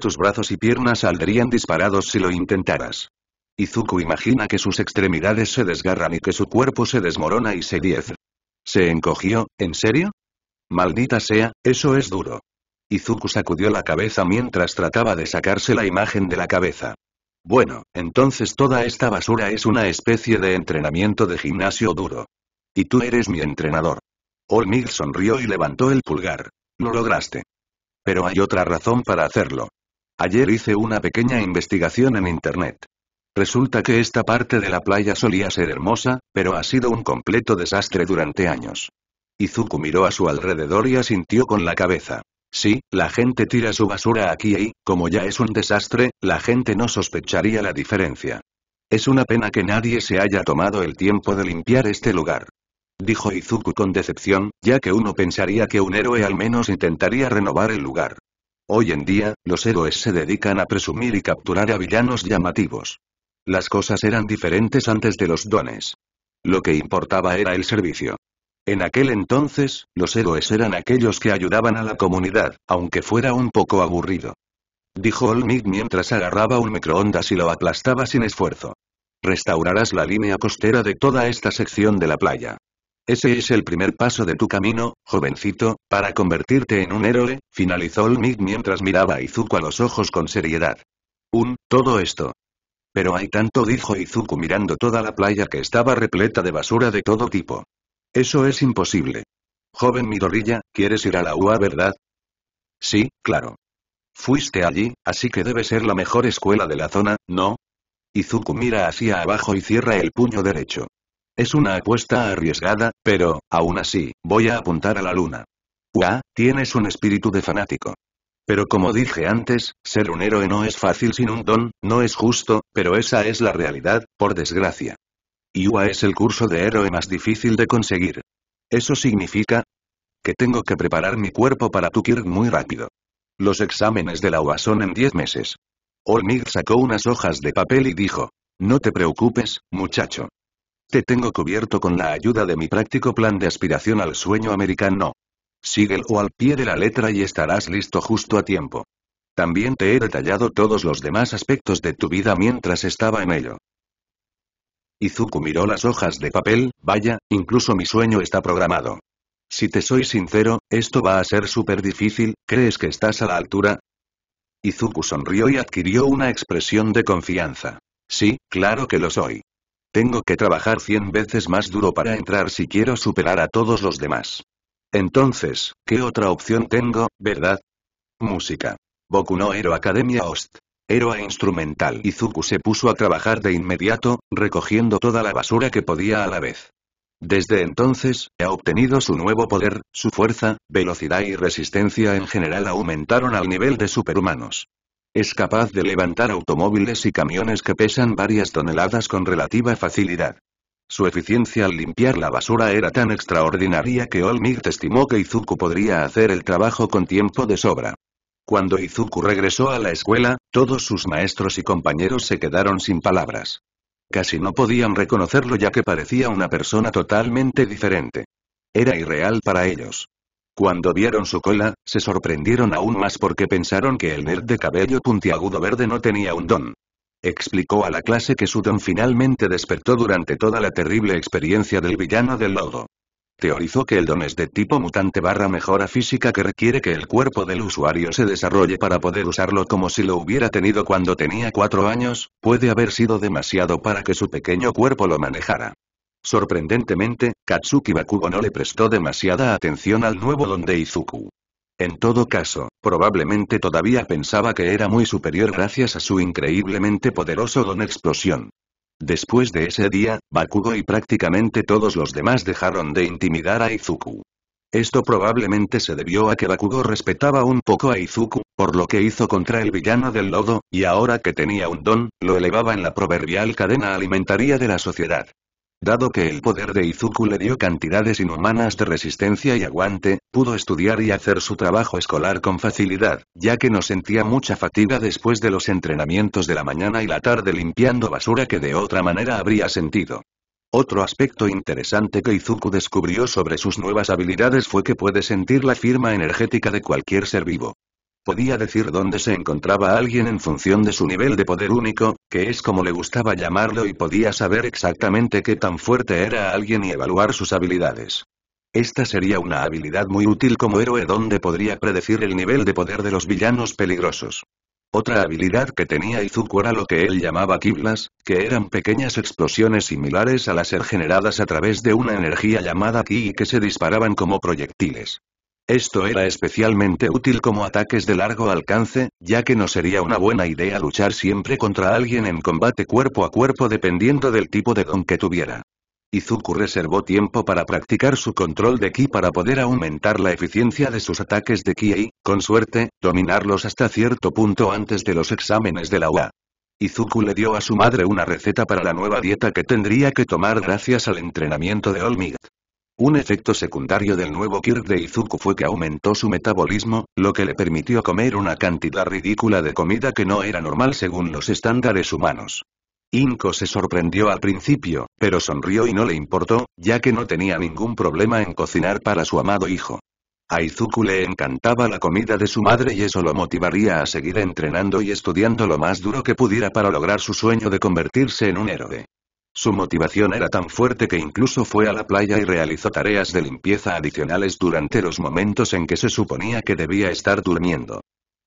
Tus brazos y piernas saldrían disparados si lo intentaras. Izuku imagina que sus extremidades se desgarran y que su cuerpo se desmorona y se diez. Se encogió, ¿en serio? Maldita sea, eso es duro. Izuku sacudió la cabeza mientras trataba de sacarse la imagen de la cabeza. Bueno, entonces toda esta basura es una especie de entrenamiento de gimnasio duro. Y tú eres mi entrenador. Olmig sonrió y levantó el pulgar. Lo lograste. Pero hay otra razón para hacerlo. Ayer hice una pequeña investigación en internet. Resulta que esta parte de la playa solía ser hermosa, pero ha sido un completo desastre durante años. Izuku miró a su alrededor y asintió con la cabeza. Sí, la gente tira su basura aquí y, como ya es un desastre, la gente no sospecharía la diferencia. Es una pena que nadie se haya tomado el tiempo de limpiar este lugar. Dijo Izuku con decepción, ya que uno pensaría que un héroe al menos intentaría renovar el lugar. Hoy en día, los héroes se dedican a presumir y capturar a villanos llamativos. Las cosas eran diferentes antes de los dones. Lo que importaba era el servicio. En aquel entonces, los héroes eran aquellos que ayudaban a la comunidad, aunque fuera un poco aburrido. Dijo Olmig mientras agarraba un microondas y lo aplastaba sin esfuerzo. Restaurarás la línea costera de toda esta sección de la playa. Ese es el primer paso de tu camino, jovencito, para convertirte en un héroe, finalizó Olmig mientras miraba a Izuku a los ojos con seriedad. Un, todo esto. Pero hay tanto, dijo Izuku mirando toda la playa que estaba repleta de basura de todo tipo. Eso es imposible. Joven Midorilla, ¿quieres ir a la UA verdad? Sí, claro. Fuiste allí, así que debe ser la mejor escuela de la zona, ¿no? Izuku mira hacia abajo y cierra el puño derecho. Es una apuesta arriesgada, pero, aún así, voy a apuntar a la luna. Ua, tienes un espíritu de fanático. Pero como dije antes, ser un héroe no es fácil sin un don, no es justo, pero esa es la realidad, por desgracia. Yua es el curso de héroe más difícil de conseguir. Eso significa que tengo que preparar mi cuerpo para tu Kirk muy rápido. Los exámenes de la UA son en 10 meses. Olmig sacó unas hojas de papel y dijo, no te preocupes, muchacho. Te tengo cubierto con la ayuda de mi práctico plan de aspiración al sueño americano. Síguelo al pie de la letra y estarás listo justo a tiempo. También te he detallado todos los demás aspectos de tu vida mientras estaba en ello. Izuku miró las hojas de papel, vaya, incluso mi sueño está programado. Si te soy sincero, esto va a ser súper difícil, ¿crees que estás a la altura? Izuku sonrió y adquirió una expresión de confianza. Sí, claro que lo soy. Tengo que trabajar cien veces más duro para entrar si quiero superar a todos los demás. Entonces, ¿qué otra opción tengo, verdad? Música. Boku no Hero Academia Host. Héroe instrumental. Izuku se puso a trabajar de inmediato, recogiendo toda la basura que podía a la vez. Desde entonces, ha obtenido su nuevo poder, su fuerza, velocidad y resistencia en general aumentaron al nivel de superhumanos. Es capaz de levantar automóviles y camiones que pesan varias toneladas con relativa facilidad. Su eficiencia al limpiar la basura era tan extraordinaria que Olmir estimó que Izuku podría hacer el trabajo con tiempo de sobra. Cuando Izuku regresó a la escuela, todos sus maestros y compañeros se quedaron sin palabras. Casi no podían reconocerlo ya que parecía una persona totalmente diferente. Era irreal para ellos. Cuando vieron su cola, se sorprendieron aún más porque pensaron que el nerd de cabello puntiagudo verde no tenía un don. Explicó a la clase que su don finalmente despertó durante toda la terrible experiencia del villano del lodo. Teorizó que el don es de tipo mutante barra mejora física que requiere que el cuerpo del usuario se desarrolle para poder usarlo como si lo hubiera tenido cuando tenía cuatro años, puede haber sido demasiado para que su pequeño cuerpo lo manejara. Sorprendentemente, Katsuki Bakugo no le prestó demasiada atención al nuevo don de Izuku. En todo caso, probablemente todavía pensaba que era muy superior gracias a su increíblemente poderoso don explosión. Después de ese día, Bakugo y prácticamente todos los demás dejaron de intimidar a Izuku. Esto probablemente se debió a que Bakugo respetaba un poco a Izuku, por lo que hizo contra el villano del lodo, y ahora que tenía un don, lo elevaba en la proverbial cadena alimentaria de la sociedad. Dado que el poder de Izuku le dio cantidades inhumanas de resistencia y aguante, pudo estudiar y hacer su trabajo escolar con facilidad, ya que no sentía mucha fatiga después de los entrenamientos de la mañana y la tarde limpiando basura que de otra manera habría sentido. Otro aspecto interesante que Izuku descubrió sobre sus nuevas habilidades fue que puede sentir la firma energética de cualquier ser vivo. Podía decir dónde se encontraba alguien en función de su nivel de poder único, que es como le gustaba llamarlo y podía saber exactamente qué tan fuerte era alguien y evaluar sus habilidades. Esta sería una habilidad muy útil como héroe donde podría predecir el nivel de poder de los villanos peligrosos. Otra habilidad que tenía Izuku era lo que él llamaba kiblas, que eran pequeñas explosiones similares a las ser generadas a través de una energía llamada ki y que se disparaban como proyectiles. Esto era especialmente útil como ataques de largo alcance, ya que no sería una buena idea luchar siempre contra alguien en combate cuerpo a cuerpo dependiendo del tipo de don que tuviera. Izuku reservó tiempo para practicar su control de ki para poder aumentar la eficiencia de sus ataques de ki y, con suerte, dominarlos hasta cierto punto antes de los exámenes de la UA. Izuku le dio a su madre una receta para la nueva dieta que tendría que tomar gracias al entrenamiento de Olmigat. Un efecto secundario del nuevo Kirk de Izuku fue que aumentó su metabolismo, lo que le permitió comer una cantidad ridícula de comida que no era normal según los estándares humanos. Inko se sorprendió al principio, pero sonrió y no le importó, ya que no tenía ningún problema en cocinar para su amado hijo. A Izuku le encantaba la comida de su madre y eso lo motivaría a seguir entrenando y estudiando lo más duro que pudiera para lograr su sueño de convertirse en un héroe. Su motivación era tan fuerte que incluso fue a la playa y realizó tareas de limpieza adicionales durante los momentos en que se suponía que debía estar durmiendo.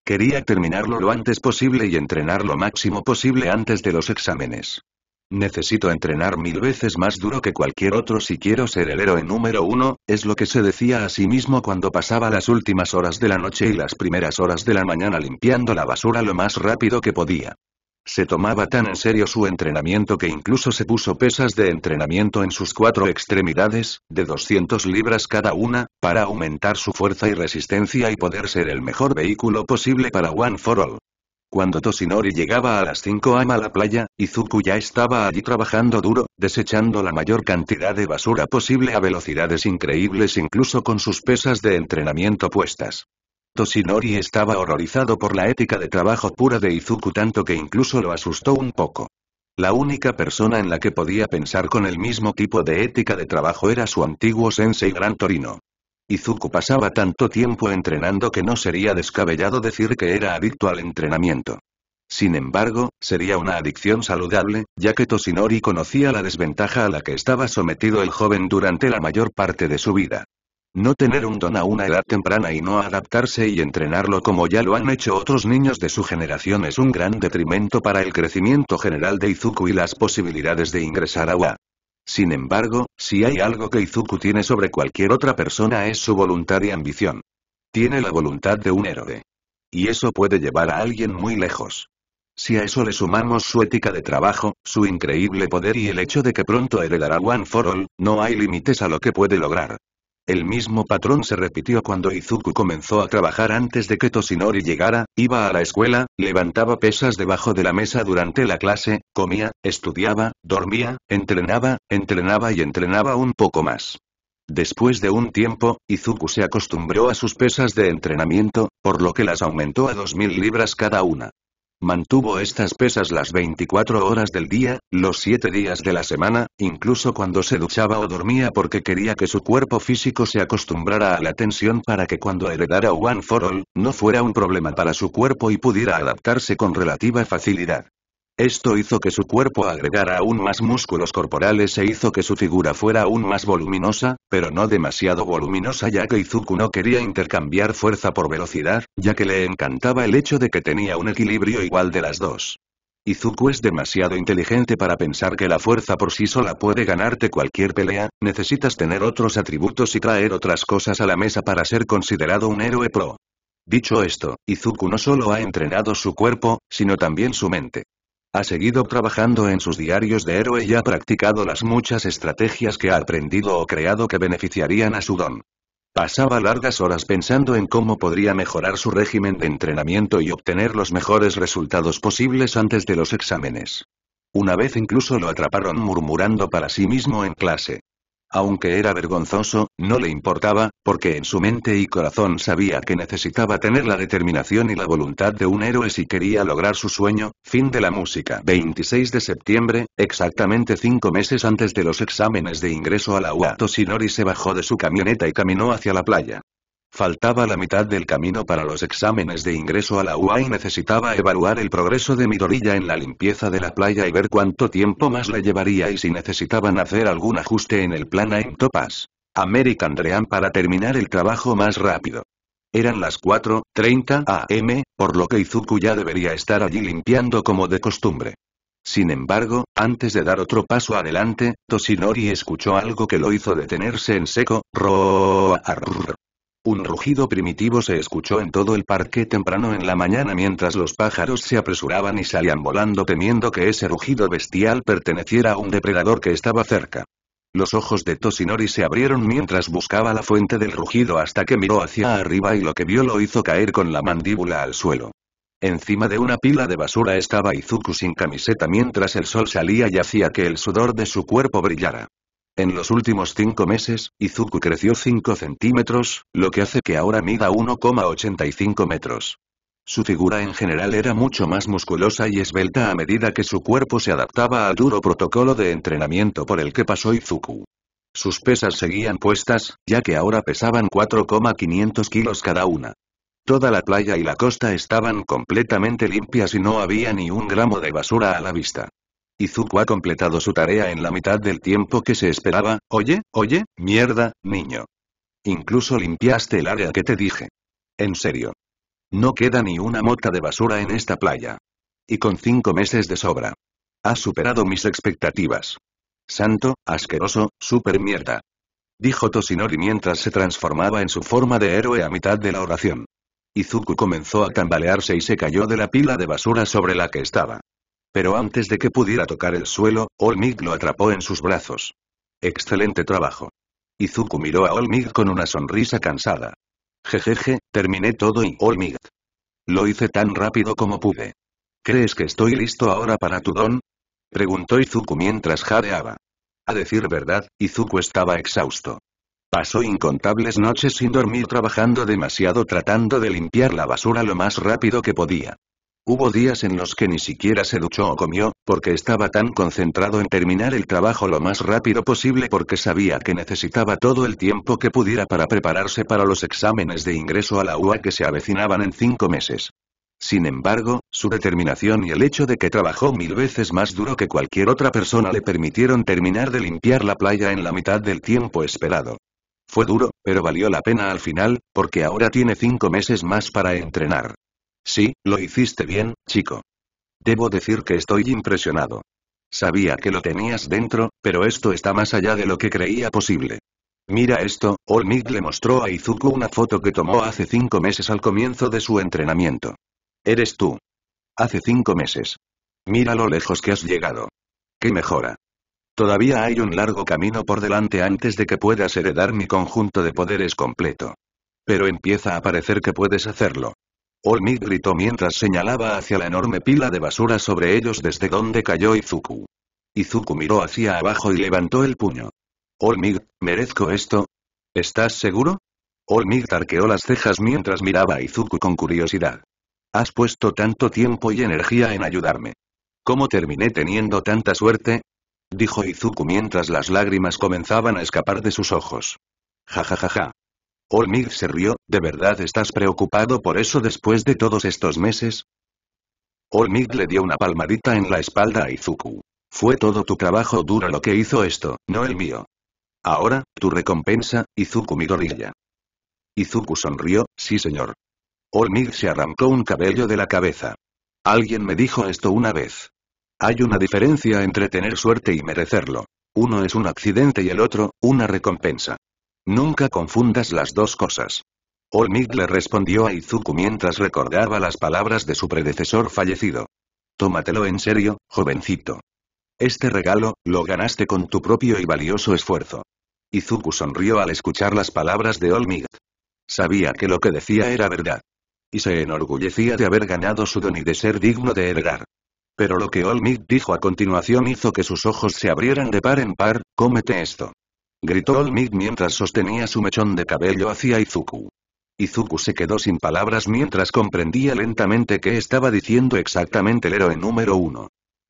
Quería terminarlo lo antes posible y entrenar lo máximo posible antes de los exámenes. Necesito entrenar mil veces más duro que cualquier otro si quiero ser el héroe número uno, es lo que se decía a sí mismo cuando pasaba las últimas horas de la noche y las primeras horas de la mañana limpiando la basura lo más rápido que podía. Se tomaba tan en serio su entrenamiento que incluso se puso pesas de entrenamiento en sus cuatro extremidades, de 200 libras cada una, para aumentar su fuerza y resistencia y poder ser el mejor vehículo posible para One for All. Cuando Toshinori llegaba a las 5 am a la playa, Izuku ya estaba allí trabajando duro, desechando la mayor cantidad de basura posible a velocidades increíbles incluso con sus pesas de entrenamiento puestas. Toshinori estaba horrorizado por la ética de trabajo pura de Izuku tanto que incluso lo asustó un poco. La única persona en la que podía pensar con el mismo tipo de ética de trabajo era su antiguo sensei Gran Torino. Izuku pasaba tanto tiempo entrenando que no sería descabellado decir que era adicto al entrenamiento. Sin embargo, sería una adicción saludable, ya que Toshinori conocía la desventaja a la que estaba sometido el joven durante la mayor parte de su vida. No tener un don a una edad temprana y no adaptarse y entrenarlo como ya lo han hecho otros niños de su generación es un gran detrimento para el crecimiento general de Izuku y las posibilidades de ingresar a UA. Sin embargo, si hay algo que Izuku tiene sobre cualquier otra persona es su voluntad y ambición. Tiene la voluntad de un héroe. Y eso puede llevar a alguien muy lejos. Si a eso le sumamos su ética de trabajo, su increíble poder y el hecho de que pronto heredará One for All, no hay límites a lo que puede lograr. El mismo patrón se repitió cuando Izuku comenzó a trabajar antes de que Toshinori llegara, iba a la escuela, levantaba pesas debajo de la mesa durante la clase, comía, estudiaba, dormía, entrenaba, entrenaba y entrenaba un poco más. Después de un tiempo, Izuku se acostumbró a sus pesas de entrenamiento, por lo que las aumentó a 2.000 libras cada una. Mantuvo estas pesas las 24 horas del día, los 7 días de la semana, incluso cuando se duchaba o dormía porque quería que su cuerpo físico se acostumbrara a la tensión para que cuando heredara One for All, no fuera un problema para su cuerpo y pudiera adaptarse con relativa facilidad. Esto hizo que su cuerpo agregara aún más músculos corporales e hizo que su figura fuera aún más voluminosa, pero no demasiado voluminosa ya que Izuku no quería intercambiar fuerza por velocidad, ya que le encantaba el hecho de que tenía un equilibrio igual de las dos. Izuku es demasiado inteligente para pensar que la fuerza por sí sola puede ganarte cualquier pelea, necesitas tener otros atributos y traer otras cosas a la mesa para ser considerado un héroe pro. Dicho esto, Izuku no solo ha entrenado su cuerpo, sino también su mente. Ha seguido trabajando en sus diarios de héroe y ha practicado las muchas estrategias que ha aprendido o creado que beneficiarían a su don. Pasaba largas horas pensando en cómo podría mejorar su régimen de entrenamiento y obtener los mejores resultados posibles antes de los exámenes. Una vez incluso lo atraparon murmurando para sí mismo en clase. Aunque era vergonzoso, no le importaba, porque en su mente y corazón sabía que necesitaba tener la determinación y la voluntad de un héroe si quería lograr su sueño. Fin de la música. 26 de septiembre, exactamente cinco meses antes de los exámenes de ingreso a la UATO Sinori se bajó de su camioneta y caminó hacia la playa. Faltaba la mitad del camino para los exámenes de ingreso a la UA y necesitaba evaluar el progreso de Midorilla en la limpieza de la playa y ver cuánto tiempo más le llevaría y si necesitaban hacer algún ajuste en el plan en Topaz. American Dream para terminar el trabajo más rápido. Eran las 4.30 am, por lo que Izuku ya debería estar allí limpiando como de costumbre. Sin embargo, antes de dar otro paso adelante, Toshinori escuchó algo que lo hizo detenerse en seco. Roar. Un rugido primitivo se escuchó en todo el parque temprano en la mañana mientras los pájaros se apresuraban y salían volando temiendo que ese rugido bestial perteneciera a un depredador que estaba cerca. Los ojos de Tosinori se abrieron mientras buscaba la fuente del rugido hasta que miró hacia arriba y lo que vio lo hizo caer con la mandíbula al suelo. Encima de una pila de basura estaba Izuku sin camiseta mientras el sol salía y hacía que el sudor de su cuerpo brillara. En los últimos cinco meses, Izuku creció 5 centímetros, lo que hace que ahora mida 1,85 metros. Su figura en general era mucho más musculosa y esbelta a medida que su cuerpo se adaptaba al duro protocolo de entrenamiento por el que pasó Izuku. Sus pesas seguían puestas, ya que ahora pesaban 4,500 kilos cada una. Toda la playa y la costa estaban completamente limpias y no había ni un gramo de basura a la vista. Izuku ha completado su tarea en la mitad del tiempo que se esperaba, oye, oye, mierda, niño. Incluso limpiaste el área que te dije. En serio. No queda ni una mota de basura en esta playa. Y con cinco meses de sobra. Has superado mis expectativas. Santo, asqueroso, super mierda. Dijo Toshinori mientras se transformaba en su forma de héroe a mitad de la oración. Izuku comenzó a tambalearse y se cayó de la pila de basura sobre la que estaba. Pero antes de que pudiera tocar el suelo, Olmig lo atrapó en sus brazos. Excelente trabajo. Izuku miró a Olmig con una sonrisa cansada. Jejeje, terminé todo y Olmig. Lo hice tan rápido como pude. ¿Crees que estoy listo ahora para tu don? Preguntó Izuku mientras jadeaba. A decir verdad, Izuku estaba exhausto. Pasó incontables noches sin dormir trabajando demasiado tratando de limpiar la basura lo más rápido que podía. Hubo días en los que ni siquiera se duchó o comió, porque estaba tan concentrado en terminar el trabajo lo más rápido posible porque sabía que necesitaba todo el tiempo que pudiera para prepararse para los exámenes de ingreso a la UA que se avecinaban en cinco meses. Sin embargo, su determinación y el hecho de que trabajó mil veces más duro que cualquier otra persona le permitieron terminar de limpiar la playa en la mitad del tiempo esperado. Fue duro, pero valió la pena al final, porque ahora tiene cinco meses más para entrenar. Sí, lo hiciste bien, chico. Debo decir que estoy impresionado. Sabía que lo tenías dentro, pero esto está más allá de lo que creía posible. Mira esto, Olmig le mostró a Izuku una foto que tomó hace cinco meses al comienzo de su entrenamiento. Eres tú. Hace cinco meses. Mira lo lejos que has llegado. ¡Qué mejora! Todavía hay un largo camino por delante antes de que puedas heredar mi conjunto de poderes completo. Pero empieza a parecer que puedes hacerlo. Olmig gritó mientras señalaba hacia la enorme pila de basura sobre ellos desde donde cayó Izuku. Izuku miró hacia abajo y levantó el puño. Olmig, ¿merezco esto? ¿Estás seguro? Olmig arqueó las cejas mientras miraba a Izuku con curiosidad. Has puesto tanto tiempo y energía en ayudarme. ¿Cómo terminé teniendo tanta suerte? Dijo Izuku mientras las lágrimas comenzaban a escapar de sus ojos. Ja ja ja ja. Olmig se rió, ¿de verdad estás preocupado por eso después de todos estos meses? Olmig le dio una palmadita en la espalda a Izuku. Fue todo tu trabajo duro lo que hizo esto, no el mío. Ahora, tu recompensa, Izuku Midoriya. Izuku sonrió, sí señor. Olmig se arrancó un cabello de la cabeza. Alguien me dijo esto una vez. Hay una diferencia entre tener suerte y merecerlo. Uno es un accidente y el otro, una recompensa. Nunca confundas las dos cosas. Olmig le respondió a Izuku mientras recordaba las palabras de su predecesor fallecido. Tómatelo en serio, jovencito. Este regalo, lo ganaste con tu propio y valioso esfuerzo. Izuku sonrió al escuchar las palabras de Olmig. Sabía que lo que decía era verdad. Y se enorgullecía de haber ganado su don y de ser digno de heredar. Pero lo que Olmig dijo a continuación hizo que sus ojos se abrieran de par en par, cómete esto gritó All mientras sostenía su mechón de cabello hacia Izuku. Izuku se quedó sin palabras mientras comprendía lentamente qué estaba diciendo exactamente el héroe número uno.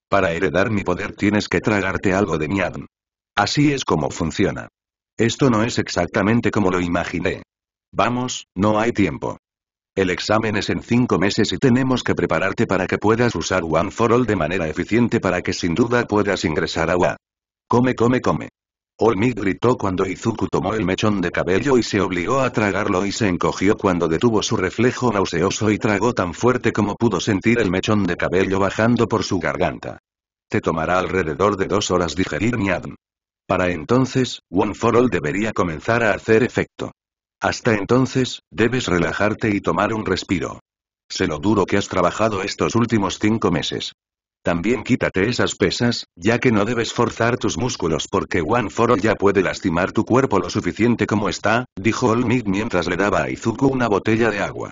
Para heredar mi poder tienes que tragarte algo de mi Así es como funciona. Esto no es exactamente como lo imaginé. Vamos, no hay tiempo. El examen es en cinco meses y tenemos que prepararte para que puedas usar One for All de manera eficiente para que sin duda puedas ingresar a WA. Come come come. Olmi gritó cuando Izuku tomó el mechón de cabello y se obligó a tragarlo y se encogió cuando detuvo su reflejo nauseoso y tragó tan fuerte como pudo sentir el mechón de cabello bajando por su garganta. Te tomará alrededor de dos horas digerir Niadm. Para entonces, One for All debería comenzar a hacer efecto. Hasta entonces, debes relajarte y tomar un respiro. Se lo duro que has trabajado estos últimos cinco meses. También quítate esas pesas, ya que no debes forzar tus músculos porque One Foro ya puede lastimar tu cuerpo lo suficiente como está, dijo Olmig mientras le daba a Izuku una botella de agua.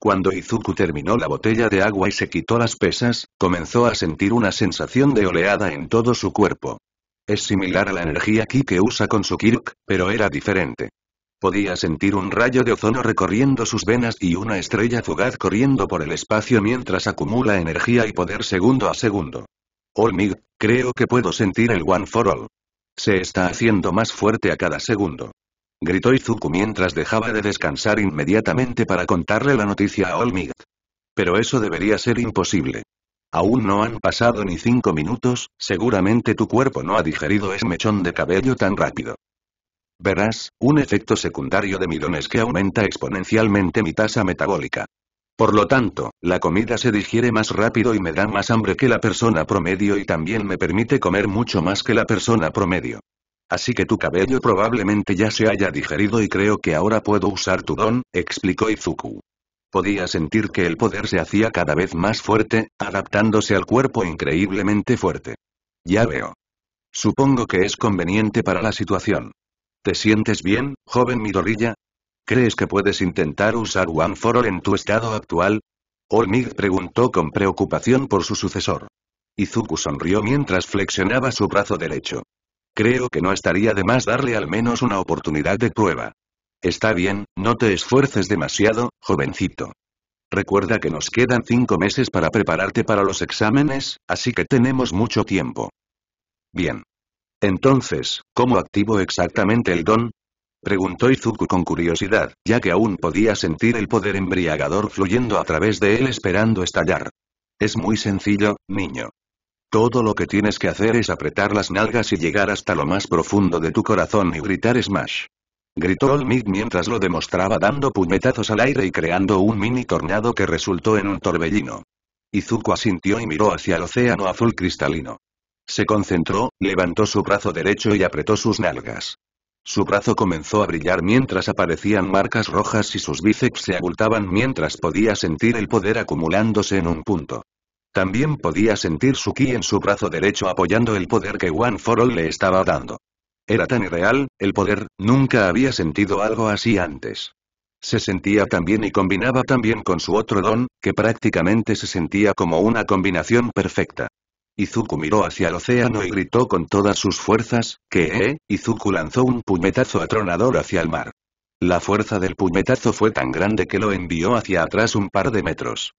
Cuando Izuku terminó la botella de agua y se quitó las pesas, comenzó a sentir una sensación de oleada en todo su cuerpo. Es similar a la energía ki que usa con su Kirk, pero era diferente. Podía sentir un rayo de ozono recorriendo sus venas y una estrella fugaz corriendo por el espacio mientras acumula energía y poder segundo a segundo. Olmig, creo que puedo sentir el One for All. Se está haciendo más fuerte a cada segundo. Gritó Izuku mientras dejaba de descansar inmediatamente para contarle la noticia a Olmig. Pero eso debería ser imposible. Aún no han pasado ni cinco minutos, seguramente tu cuerpo no ha digerido ese mechón de cabello tan rápido. Verás, un efecto secundario de mi don es que aumenta exponencialmente mi tasa metabólica. Por lo tanto, la comida se digiere más rápido y me da más hambre que la persona promedio y también me permite comer mucho más que la persona promedio. Así que tu cabello probablemente ya se haya digerido y creo que ahora puedo usar tu don, explicó Izuku. Podía sentir que el poder se hacía cada vez más fuerte, adaptándose al cuerpo increíblemente fuerte. Ya veo. Supongo que es conveniente para la situación. ¿Te sientes bien, joven Midorilla? ¿Crees que puedes intentar usar One for All en tu estado actual? Olmig preguntó con preocupación por su sucesor. Izuku sonrió mientras flexionaba su brazo derecho. Creo que no estaría de más darle al menos una oportunidad de prueba. Está bien, no te esfuerces demasiado, jovencito. Recuerda que nos quedan cinco meses para prepararte para los exámenes, así que tenemos mucho tiempo. Bien. Entonces, ¿cómo activo exactamente el don? Preguntó Izuku con curiosidad, ya que aún podía sentir el poder embriagador fluyendo a través de él esperando estallar. Es muy sencillo, niño. Todo lo que tienes que hacer es apretar las nalgas y llegar hasta lo más profundo de tu corazón y gritar Smash. Gritó All mientras lo demostraba dando puñetazos al aire y creando un mini tornado que resultó en un torbellino. Izuku asintió y miró hacia el océano azul cristalino. Se concentró, levantó su brazo derecho y apretó sus nalgas. Su brazo comenzó a brillar mientras aparecían marcas rojas y sus bíceps se abultaban mientras podía sentir el poder acumulándose en un punto. También podía sentir su ki en su brazo derecho apoyando el poder que One For All le estaba dando. Era tan irreal, el poder, nunca había sentido algo así antes. Se sentía también y combinaba también con su otro don, que prácticamente se sentía como una combinación perfecta. Izuku miró hacia el océano y gritó con todas sus fuerzas, que eh?". Izuku lanzó un puñetazo atronador hacia el mar. La fuerza del puñetazo fue tan grande que lo envió hacia atrás un par de metros.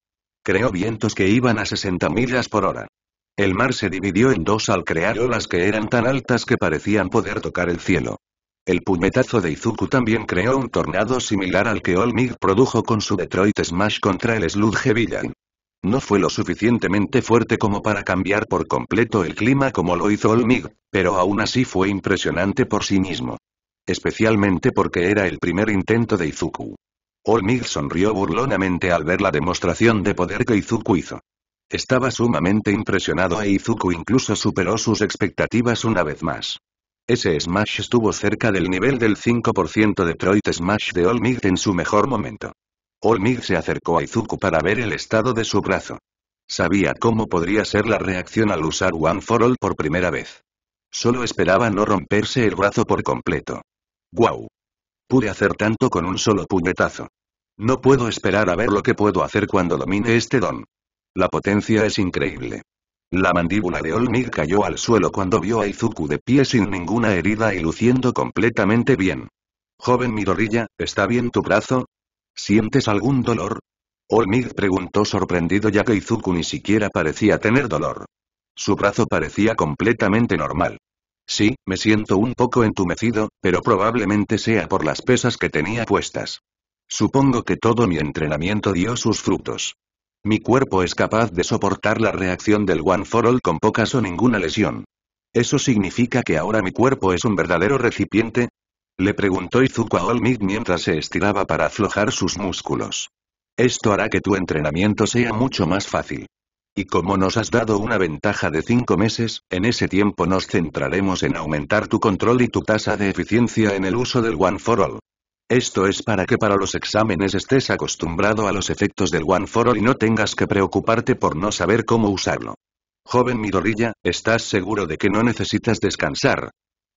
Creó vientos que iban a 60 millas por hora. El mar se dividió en dos al crear olas que eran tan altas que parecían poder tocar el cielo. El puñetazo de Izuku también creó un tornado similar al que Olmig produjo con su Detroit Smash contra el Sludge Villain. No fue lo suficientemente fuerte como para cambiar por completo el clima como lo hizo Olmig, pero aún así fue impresionante por sí mismo. Especialmente porque era el primer intento de Izuku. Olmig sonrió burlonamente al ver la demostración de poder que Izuku hizo. Estaba sumamente impresionado e Izuku incluso superó sus expectativas una vez más. Ese Smash estuvo cerca del nivel del 5% de Detroit Smash de Olmig en su mejor momento. Olmig se acercó a Izuku para ver el estado de su brazo. Sabía cómo podría ser la reacción al usar One for All por primera vez. Solo esperaba no romperse el brazo por completo. ¡Guau! Pude hacer tanto con un solo puñetazo. No puedo esperar a ver lo que puedo hacer cuando domine este don. La potencia es increíble. La mandíbula de Olmig cayó al suelo cuando vio a Izuku de pie sin ninguna herida y luciendo completamente bien. Joven Mirorilla, ¿está bien tu brazo? ¿Sientes algún dolor? Olmig preguntó sorprendido ya que Izuku ni siquiera parecía tener dolor. Su brazo parecía completamente normal. Sí, me siento un poco entumecido, pero probablemente sea por las pesas que tenía puestas. Supongo que todo mi entrenamiento dio sus frutos. Mi cuerpo es capaz de soportar la reacción del One for All con pocas o ninguna lesión. ¿Eso significa que ahora mi cuerpo es un verdadero recipiente? Le preguntó Izuku a mientras se estiraba para aflojar sus músculos. Esto hará que tu entrenamiento sea mucho más fácil. Y como nos has dado una ventaja de 5 meses, en ese tiempo nos centraremos en aumentar tu control y tu tasa de eficiencia en el uso del One for All. Esto es para que para los exámenes estés acostumbrado a los efectos del One for All y no tengas que preocuparte por no saber cómo usarlo. Joven Midorilla, ¿estás seguro de que no necesitas descansar?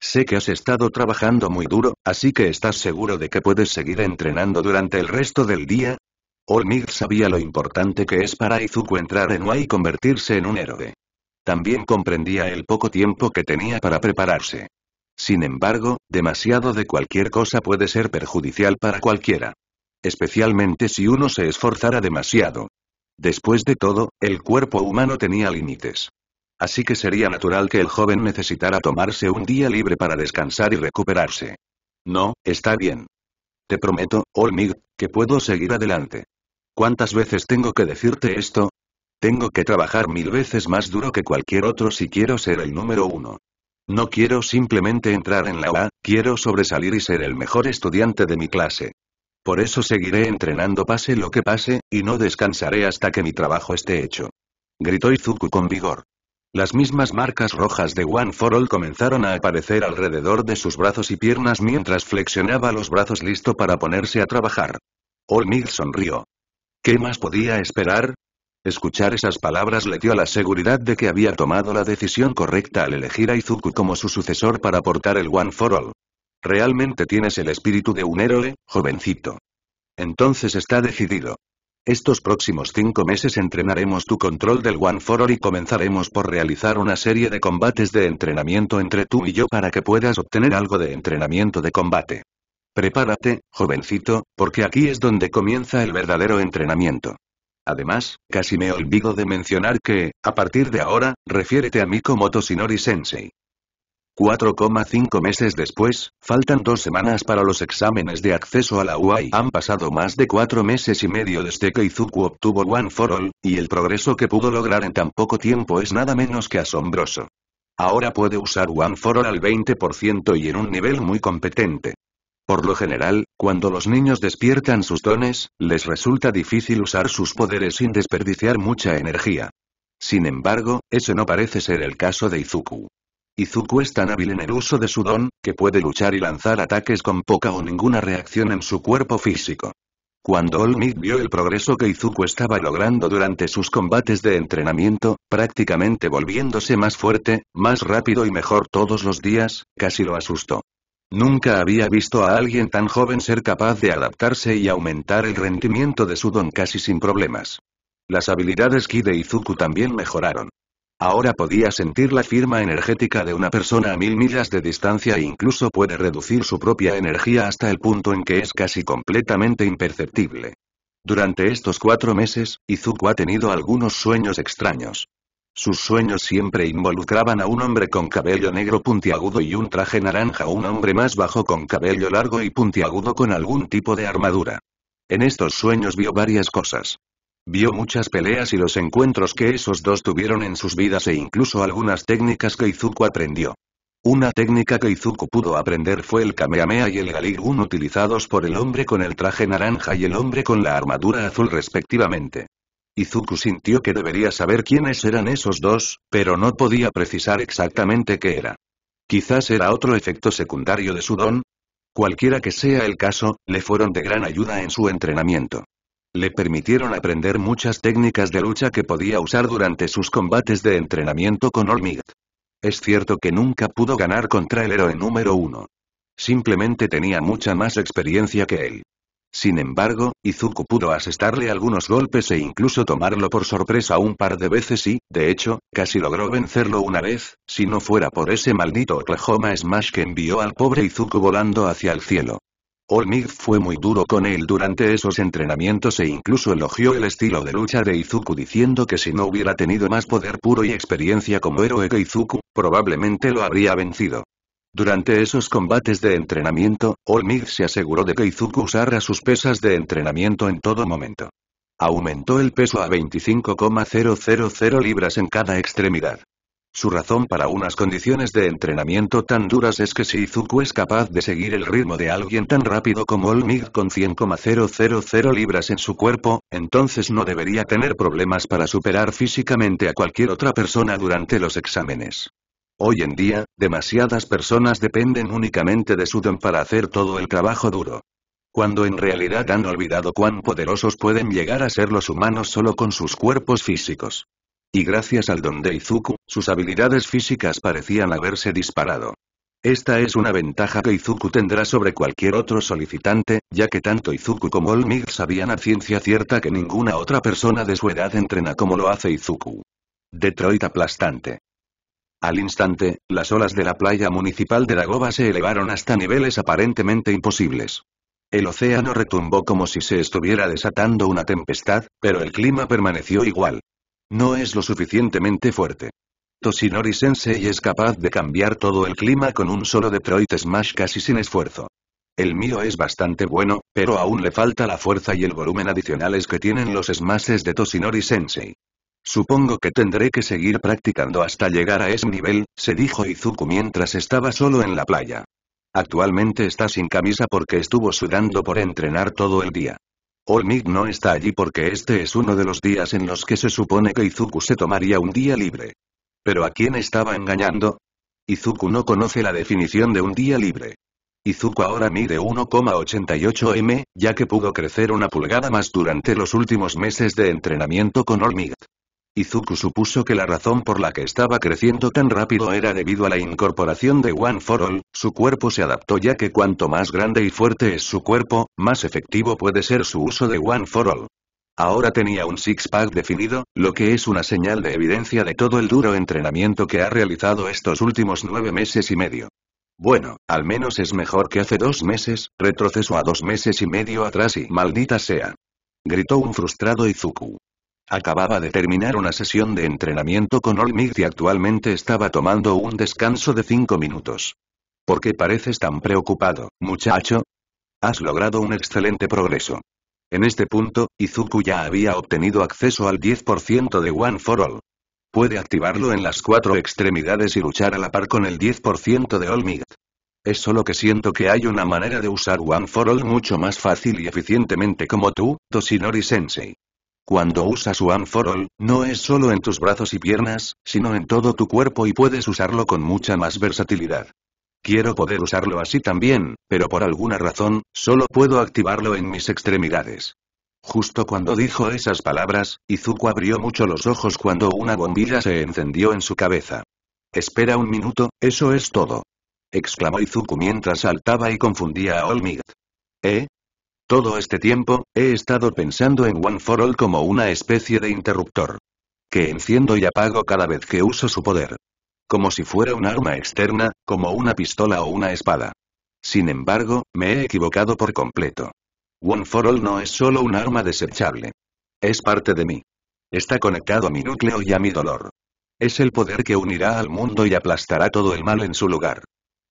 Sé que has estado trabajando muy duro, así que estás seguro de que puedes seguir entrenando durante el resto del día. olmir sabía lo importante que es para Izuku entrar en UA y convertirse en un héroe. También comprendía el poco tiempo que tenía para prepararse. Sin embargo, demasiado de cualquier cosa puede ser perjudicial para cualquiera. Especialmente si uno se esforzara demasiado. Después de todo, el cuerpo humano tenía límites. Así que sería natural que el joven necesitara tomarse un día libre para descansar y recuperarse. No, está bien. Te prometo, Olmig, que puedo seguir adelante. ¿Cuántas veces tengo que decirte esto? Tengo que trabajar mil veces más duro que cualquier otro si quiero ser el número uno. No quiero simplemente entrar en la hora, quiero sobresalir y ser el mejor estudiante de mi clase. Por eso seguiré entrenando pase lo que pase, y no descansaré hasta que mi trabajo esté hecho. Gritó Izuku con vigor. Las mismas marcas rojas de One for All comenzaron a aparecer alrededor de sus brazos y piernas mientras flexionaba los brazos listo para ponerse a trabajar. All sonrió. ¿Qué más podía esperar? Escuchar esas palabras le dio la seguridad de que había tomado la decisión correcta al elegir a Izuku como su sucesor para portar el One for All. Realmente tienes el espíritu de un héroe, jovencito. Entonces está decidido. Estos próximos cinco meses entrenaremos tu control del One for All y comenzaremos por realizar una serie de combates de entrenamiento entre tú y yo para que puedas obtener algo de entrenamiento de combate. Prepárate, jovencito, porque aquí es donde comienza el verdadero entrenamiento. Además, casi me olvido de mencionar que, a partir de ahora, refiérete a mí como Toshinori Sensei. 4,5 meses después, faltan dos semanas para los exámenes de acceso a la UAI. Han pasado más de cuatro meses y medio desde que Izuku obtuvo One for All, y el progreso que pudo lograr en tan poco tiempo es nada menos que asombroso. Ahora puede usar One for All al 20% y en un nivel muy competente. Por lo general, cuando los niños despiertan sus dones, les resulta difícil usar sus poderes sin desperdiciar mucha energía. Sin embargo, ese no parece ser el caso de Izuku. Izuku es tan hábil en el uso de su don, que puede luchar y lanzar ataques con poca o ninguna reacción en su cuerpo físico. Cuando All vio el progreso que Izuku estaba logrando durante sus combates de entrenamiento, prácticamente volviéndose más fuerte, más rápido y mejor todos los días, casi lo asustó. Nunca había visto a alguien tan joven ser capaz de adaptarse y aumentar el rendimiento de su don casi sin problemas. Las habilidades Ki de Izuku también mejoraron. Ahora podía sentir la firma energética de una persona a mil millas de distancia e incluso puede reducir su propia energía hasta el punto en que es casi completamente imperceptible. Durante estos cuatro meses, Izuku ha tenido algunos sueños extraños. Sus sueños siempre involucraban a un hombre con cabello negro puntiagudo y un traje naranja o un hombre más bajo con cabello largo y puntiagudo con algún tipo de armadura. En estos sueños vio varias cosas. Vio muchas peleas y los encuentros que esos dos tuvieron en sus vidas e incluso algunas técnicas que Izuku aprendió. Una técnica que Izuku pudo aprender fue el Kamehameha y el Galigun utilizados por el hombre con el traje naranja y el hombre con la armadura azul respectivamente. Izuku sintió que debería saber quiénes eran esos dos, pero no podía precisar exactamente qué era. Quizás era otro efecto secundario de su don. Cualquiera que sea el caso, le fueron de gran ayuda en su entrenamiento. Le permitieron aprender muchas técnicas de lucha que podía usar durante sus combates de entrenamiento con Olmig. Es cierto que nunca pudo ganar contra el héroe número uno. Simplemente tenía mucha más experiencia que él. Sin embargo, Izuku pudo asestarle algunos golpes e incluso tomarlo por sorpresa un par de veces y, de hecho, casi logró vencerlo una vez, si no fuera por ese maldito Oklahoma Smash que envió al pobre Izuku volando hacia el cielo. Olmig fue muy duro con él durante esos entrenamientos e incluso elogió el estilo de lucha de Izuku diciendo que si no hubiera tenido más poder puro y experiencia como héroe que Izuku, probablemente lo habría vencido. Durante esos combates de entrenamiento, Olmig se aseguró de que Izuku usara sus pesas de entrenamiento en todo momento. Aumentó el peso a 25,000 libras en cada extremidad. Su razón para unas condiciones de entrenamiento tan duras es que si Izuku es capaz de seguir el ritmo de alguien tan rápido como Olmig con 100,000 libras en su cuerpo, entonces no debería tener problemas para superar físicamente a cualquier otra persona durante los exámenes. Hoy en día, demasiadas personas dependen únicamente de su don para hacer todo el trabajo duro. Cuando en realidad han olvidado cuán poderosos pueden llegar a ser los humanos solo con sus cuerpos físicos. Y gracias al don de Izuku, sus habilidades físicas parecían haberse disparado. Esta es una ventaja que Izuku tendrá sobre cualquier otro solicitante, ya que tanto Izuku como Olmig sabían a ciencia cierta que ninguna otra persona de su edad entrena como lo hace Izuku. Detroit aplastante. Al instante, las olas de la playa municipal de Dagoba se elevaron hasta niveles aparentemente imposibles. El océano retumbó como si se estuviera desatando una tempestad, pero el clima permaneció igual. No es lo suficientemente fuerte. Toshinori Sensei es capaz de cambiar todo el clima con un solo Detroit Smash casi sin esfuerzo. El mío es bastante bueno, pero aún le falta la fuerza y el volumen adicionales que tienen los smashes de Toshinori Sensei. Supongo que tendré que seguir practicando hasta llegar a ese nivel, se dijo Izuku mientras estaba solo en la playa. Actualmente está sin camisa porque estuvo sudando por entrenar todo el día. Olmig no está allí porque este es uno de los días en los que se supone que Izuku se tomaría un día libre. ¿Pero a quién estaba engañando? Izuku no conoce la definición de un día libre. Izuku ahora mide 1,88 m, ya que pudo crecer una pulgada más durante los últimos meses de entrenamiento con Olmig. Izuku supuso que la razón por la que estaba creciendo tan rápido era debido a la incorporación de One for All, su cuerpo se adaptó ya que cuanto más grande y fuerte es su cuerpo, más efectivo puede ser su uso de One for All. Ahora tenía un six-pack definido, lo que es una señal de evidencia de todo el duro entrenamiento que ha realizado estos últimos nueve meses y medio. Bueno, al menos es mejor que hace dos meses, retroceso a dos meses y medio atrás y maldita sea. Gritó un frustrado Izuku. Acababa de terminar una sesión de entrenamiento con Olmig y actualmente estaba tomando un descanso de 5 minutos. ¿Por qué pareces tan preocupado, muchacho? Has logrado un excelente progreso. En este punto, Izuku ya había obtenido acceso al 10% de One for All. Puede activarlo en las cuatro extremidades y luchar a la par con el 10% de All Es solo que siento que hay una manera de usar One for All mucho más fácil y eficientemente como tú, Toshinori Sensei. Cuando usas One for no es solo en tus brazos y piernas, sino en todo tu cuerpo y puedes usarlo con mucha más versatilidad. Quiero poder usarlo así también, pero por alguna razón, solo puedo activarlo en mis extremidades. Justo cuando dijo esas palabras, Izuku abrió mucho los ojos cuando una bombilla se encendió en su cabeza. Espera un minuto, eso es todo. Exclamó Izuku mientras saltaba y confundía a Might. ¿Eh? Todo este tiempo, he estado pensando en One for All como una especie de interruptor. Que enciendo y apago cada vez que uso su poder. Como si fuera un arma externa, como una pistola o una espada. Sin embargo, me he equivocado por completo. One for All no es solo un arma desechable. Es parte de mí. Está conectado a mi núcleo y a mi dolor. Es el poder que unirá al mundo y aplastará todo el mal en su lugar.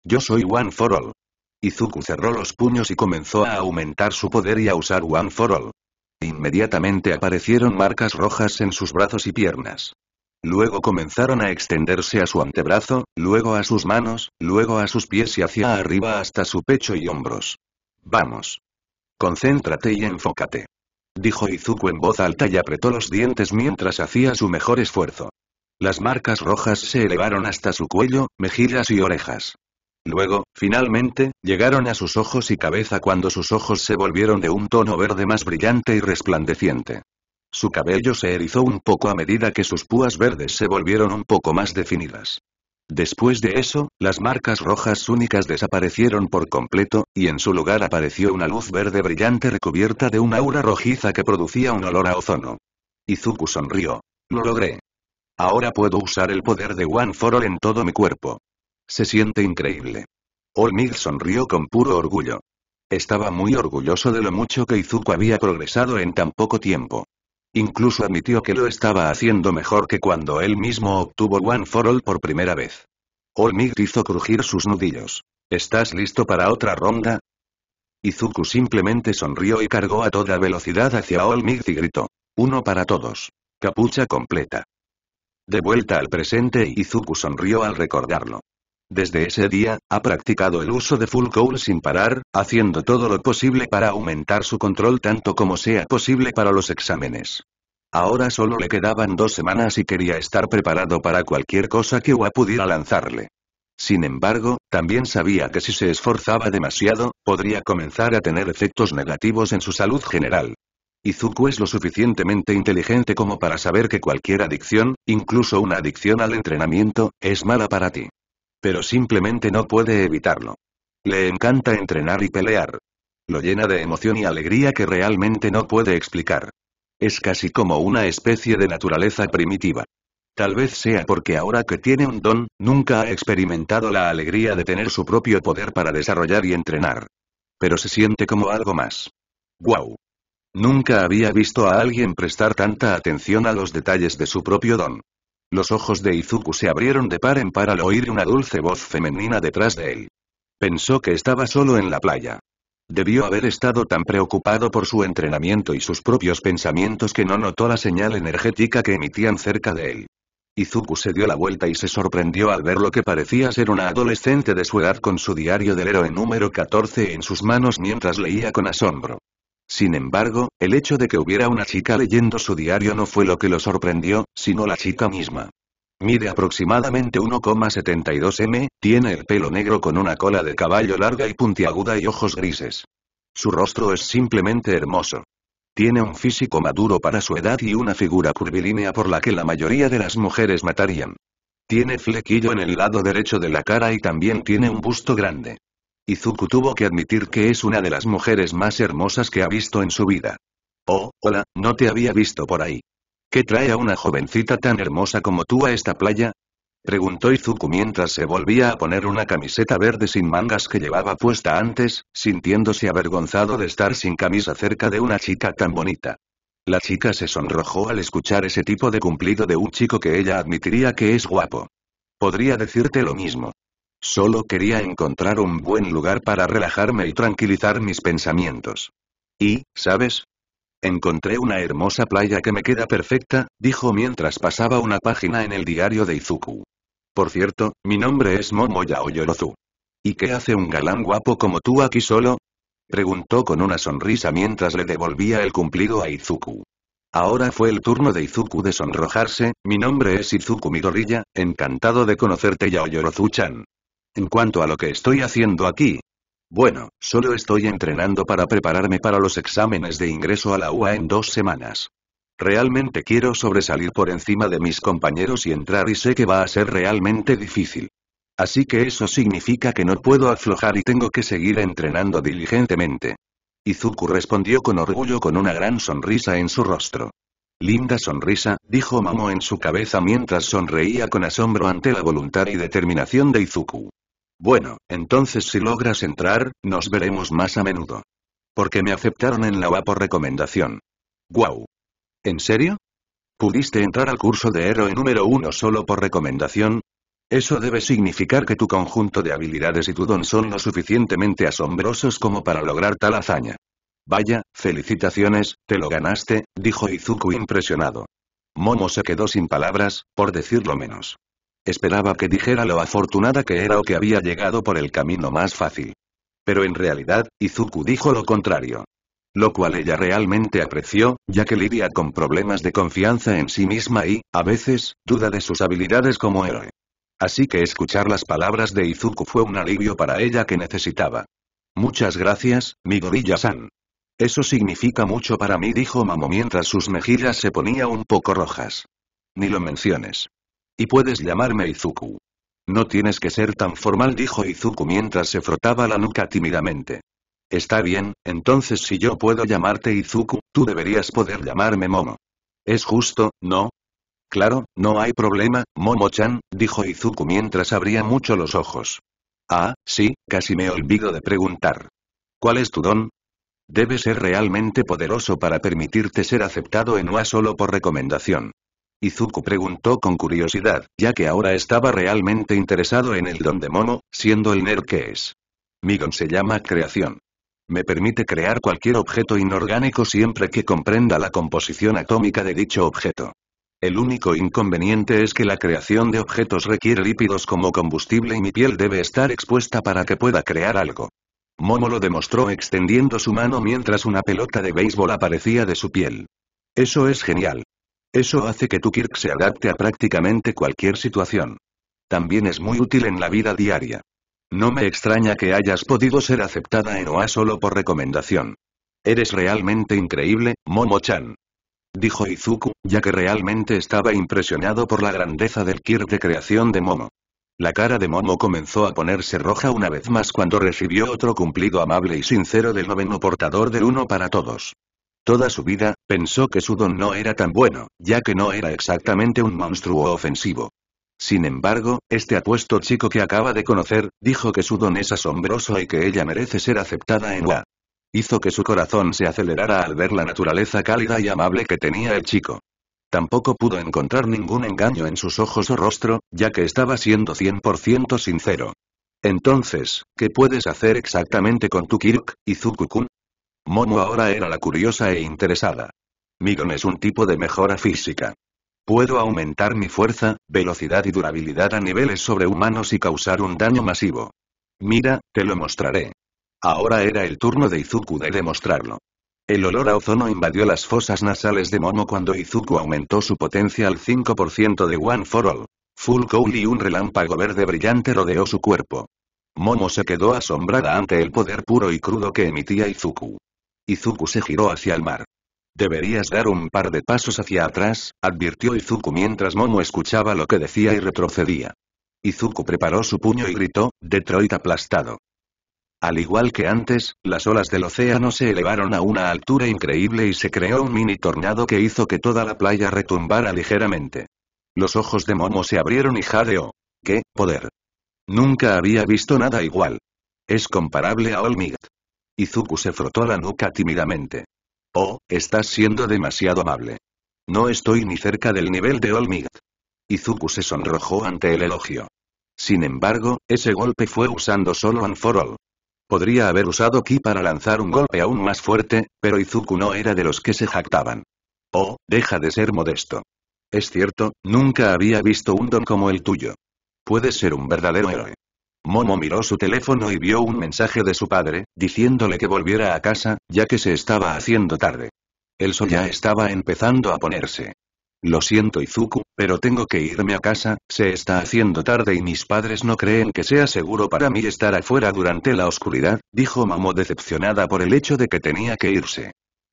Yo soy One for All. Izuku cerró los puños y comenzó a aumentar su poder y a usar One for All. Inmediatamente aparecieron marcas rojas en sus brazos y piernas. Luego comenzaron a extenderse a su antebrazo, luego a sus manos, luego a sus pies y hacia arriba hasta su pecho y hombros. Vamos. Concéntrate y enfócate. Dijo Izuku en voz alta y apretó los dientes mientras hacía su mejor esfuerzo. Las marcas rojas se elevaron hasta su cuello, mejillas y orejas. Luego, finalmente, llegaron a sus ojos y cabeza cuando sus ojos se volvieron de un tono verde más brillante y resplandeciente. Su cabello se erizó un poco a medida que sus púas verdes se volvieron un poco más definidas. Después de eso, las marcas rojas únicas desaparecieron por completo, y en su lugar apareció una luz verde brillante recubierta de una aura rojiza que producía un olor a ozono. Izuku sonrió. Lo logré. Ahora puedo usar el poder de One For All en todo mi cuerpo. Se siente increíble. Olmig sonrió con puro orgullo. Estaba muy orgulloso de lo mucho que Izuku había progresado en tan poco tiempo. Incluso admitió que lo estaba haciendo mejor que cuando él mismo obtuvo One for All por primera vez. Olmig hizo crujir sus nudillos. ¿Estás listo para otra ronda? Izuku simplemente sonrió y cargó a toda velocidad hacia Olmig y gritó. Uno para todos. Capucha completa. De vuelta al presente Izuku sonrió al recordarlo. Desde ese día, ha practicado el uso de Full Cool sin parar, haciendo todo lo posible para aumentar su control tanto como sea posible para los exámenes. Ahora solo le quedaban dos semanas y quería estar preparado para cualquier cosa que Wa pudiera lanzarle. Sin embargo, también sabía que si se esforzaba demasiado, podría comenzar a tener efectos negativos en su salud general. Izuku es lo suficientemente inteligente como para saber que cualquier adicción, incluso una adicción al entrenamiento, es mala para ti. Pero simplemente no puede evitarlo. Le encanta entrenar y pelear. Lo llena de emoción y alegría que realmente no puede explicar. Es casi como una especie de naturaleza primitiva. Tal vez sea porque ahora que tiene un don, nunca ha experimentado la alegría de tener su propio poder para desarrollar y entrenar. Pero se siente como algo más. ¡Guau! Nunca había visto a alguien prestar tanta atención a los detalles de su propio don. Los ojos de Izuku se abrieron de par en par al oír una dulce voz femenina detrás de él. Pensó que estaba solo en la playa. Debió haber estado tan preocupado por su entrenamiento y sus propios pensamientos que no notó la señal energética que emitían cerca de él. Izuku se dio la vuelta y se sorprendió al ver lo que parecía ser una adolescente de su edad con su diario del héroe número 14 en sus manos mientras leía con asombro. Sin embargo, el hecho de que hubiera una chica leyendo su diario no fue lo que lo sorprendió, sino la chica misma. Mide aproximadamente 1,72 m, tiene el pelo negro con una cola de caballo larga y puntiaguda y ojos grises. Su rostro es simplemente hermoso. Tiene un físico maduro para su edad y una figura curvilínea por la que la mayoría de las mujeres matarían. Tiene flequillo en el lado derecho de la cara y también tiene un busto grande. Izuku tuvo que admitir que es una de las mujeres más hermosas que ha visto en su vida. Oh, hola, no te había visto por ahí. ¿Qué trae a una jovencita tan hermosa como tú a esta playa? Preguntó Izuku mientras se volvía a poner una camiseta verde sin mangas que llevaba puesta antes, sintiéndose avergonzado de estar sin camisa cerca de una chica tan bonita. La chica se sonrojó al escuchar ese tipo de cumplido de un chico que ella admitiría que es guapo. Podría decirte lo mismo. Solo quería encontrar un buen lugar para relajarme y tranquilizar mis pensamientos. Y, ¿sabes? Encontré una hermosa playa que me queda perfecta, dijo mientras pasaba una página en el diario de Izuku. Por cierto, mi nombre es Momoya Yaoyorozu. ¿Y qué hace un galán guapo como tú aquí solo? Preguntó con una sonrisa mientras le devolvía el cumplido a Izuku. Ahora fue el turno de Izuku de sonrojarse, mi nombre es Izuku Midoriya, encantado de conocerte yaoyorozu chan en cuanto a lo que estoy haciendo aquí. Bueno, solo estoy entrenando para prepararme para los exámenes de ingreso a la UA en dos semanas. Realmente quiero sobresalir por encima de mis compañeros y entrar y sé que va a ser realmente difícil. Así que eso significa que no puedo aflojar y tengo que seguir entrenando diligentemente. Izuku respondió con orgullo con una gran sonrisa en su rostro. Linda sonrisa, dijo Mamo en su cabeza mientras sonreía con asombro ante la voluntad y determinación de Izuku. Bueno, entonces si logras entrar, nos veremos más a menudo. Porque me aceptaron en la UA por recomendación. ¡Guau! ¿En serio? ¿Pudiste entrar al curso de héroe número uno solo por recomendación? Eso debe significar que tu conjunto de habilidades y tu don son lo suficientemente asombrosos como para lograr tal hazaña. Vaya, felicitaciones, te lo ganaste, dijo Izuku impresionado. Momo se quedó sin palabras, por decirlo menos. Esperaba que dijera lo afortunada que era o que había llegado por el camino más fácil. Pero en realidad, Izuku dijo lo contrario. Lo cual ella realmente apreció, ya que lidia con problemas de confianza en sí misma y, a veces, duda de sus habilidades como héroe. Así que escuchar las palabras de Izuku fue un alivio para ella que necesitaba. Muchas gracias, mi gorilla san Eso significa mucho para mí dijo Mamo mientras sus mejillas se ponía un poco rojas. Ni lo menciones. Y puedes llamarme Izuku. No tienes que ser tan formal dijo Izuku mientras se frotaba la nuca tímidamente. Está bien, entonces si yo puedo llamarte Izuku, tú deberías poder llamarme Momo. Es justo, ¿no? Claro, no hay problema, Momo-chan, dijo Izuku mientras abría mucho los ojos. Ah, sí, casi me olvido de preguntar. ¿Cuál es tu don? Debe ser realmente poderoso para permitirte ser aceptado en UA solo por recomendación. Izuku preguntó con curiosidad, ya que ahora estaba realmente interesado en el don de Momo, siendo el nerd que es. Mi don se llama creación. Me permite crear cualquier objeto inorgánico siempre que comprenda la composición atómica de dicho objeto. El único inconveniente es que la creación de objetos requiere lípidos como combustible y mi piel debe estar expuesta para que pueda crear algo. Momo lo demostró extendiendo su mano mientras una pelota de béisbol aparecía de su piel. Eso es genial. Eso hace que tu Kirk se adapte a prácticamente cualquier situación. También es muy útil en la vida diaria. No me extraña que hayas podido ser aceptada en OA solo por recomendación. Eres realmente increíble, Momo-chan. Dijo Izuku, ya que realmente estaba impresionado por la grandeza del Kirk de creación de Momo. La cara de Momo comenzó a ponerse roja una vez más cuando recibió otro cumplido amable y sincero del noveno portador del uno para todos. Toda su vida, pensó que su don no era tan bueno, ya que no era exactamente un monstruo ofensivo. Sin embargo, este apuesto chico que acaba de conocer, dijo que su don es asombroso y que ella merece ser aceptada en WA. Hizo que su corazón se acelerara al ver la naturaleza cálida y amable que tenía el chico. Tampoco pudo encontrar ningún engaño en sus ojos o rostro, ya que estaba siendo 100% sincero. Entonces, ¿qué puedes hacer exactamente con tu y Zukukun? Momo ahora era la curiosa e interesada. Migon es un tipo de mejora física. Puedo aumentar mi fuerza, velocidad y durabilidad a niveles sobrehumanos y causar un daño masivo. Mira, te lo mostraré. Ahora era el turno de Izuku de demostrarlo. El olor a ozono invadió las fosas nasales de Momo cuando Izuku aumentó su potencia al 5% de One for All. Full cowl y un relámpago verde brillante rodeó su cuerpo. Momo se quedó asombrada ante el poder puro y crudo que emitía Izuku. Izuku se giró hacia el mar. Deberías dar un par de pasos hacia atrás, advirtió Izuku mientras Momo escuchaba lo que decía y retrocedía. Izuku preparó su puño y gritó, Detroit aplastado. Al igual que antes, las olas del océano se elevaron a una altura increíble y se creó un mini tornado que hizo que toda la playa retumbara ligeramente. Los ojos de Momo se abrieron y jadeó. ¡Qué poder! Nunca había visto nada igual. Es comparable a Olmigat». Izuku se frotó la nuca tímidamente. Oh, estás siendo demasiado amable. No estoy ni cerca del nivel de All Might. Izuku se sonrojó ante el elogio. Sin embargo, ese golpe fue usando solo Anforol. Podría haber usado Ki para lanzar un golpe aún más fuerte, pero Izuku no era de los que se jactaban. Oh, deja de ser modesto. Es cierto, nunca había visto un don como el tuyo. Puedes ser un verdadero héroe. Momo miró su teléfono y vio un mensaje de su padre, diciéndole que volviera a casa, ya que se estaba haciendo tarde. El sol ya estaba empezando a ponerse. Lo siento Izuku, pero tengo que irme a casa, se está haciendo tarde y mis padres no creen que sea seguro para mí estar afuera durante la oscuridad, dijo Momo decepcionada por el hecho de que tenía que irse.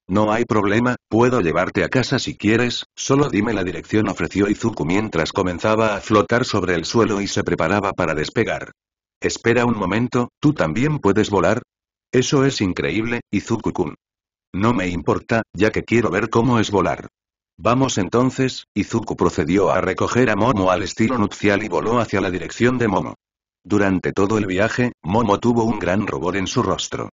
No hay problema, puedo llevarte a casa si quieres, solo dime la dirección ofreció Izuku mientras comenzaba a flotar sobre el suelo y se preparaba para despegar. Espera un momento, ¿tú también puedes volar? Eso es increíble, izuku No me importa, ya que quiero ver cómo es volar. Vamos entonces, Izuku procedió a recoger a Momo al estilo nupcial y voló hacia la dirección de Momo. Durante todo el viaje, Momo tuvo un gran rubor en su rostro.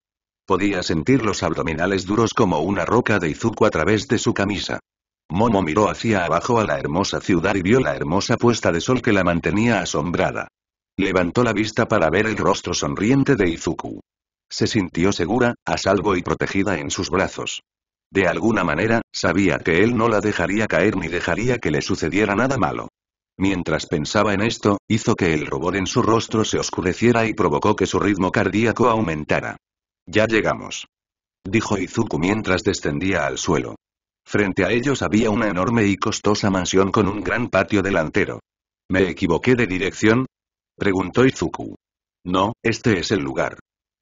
Podía sentir los abdominales duros como una roca de Izuku a través de su camisa. Momo miró hacia abajo a la hermosa ciudad y vio la hermosa puesta de sol que la mantenía asombrada. Levantó la vista para ver el rostro sonriente de Izuku. Se sintió segura, a salvo y protegida en sus brazos. De alguna manera, sabía que él no la dejaría caer ni dejaría que le sucediera nada malo. Mientras pensaba en esto, hizo que el rubor en su rostro se oscureciera y provocó que su ritmo cardíaco aumentara. Ya llegamos. Dijo Izuku mientras descendía al suelo. Frente a ellos había una enorme y costosa mansión con un gran patio delantero. ¿Me equivoqué de dirección? Preguntó Izuku. No, este es el lugar.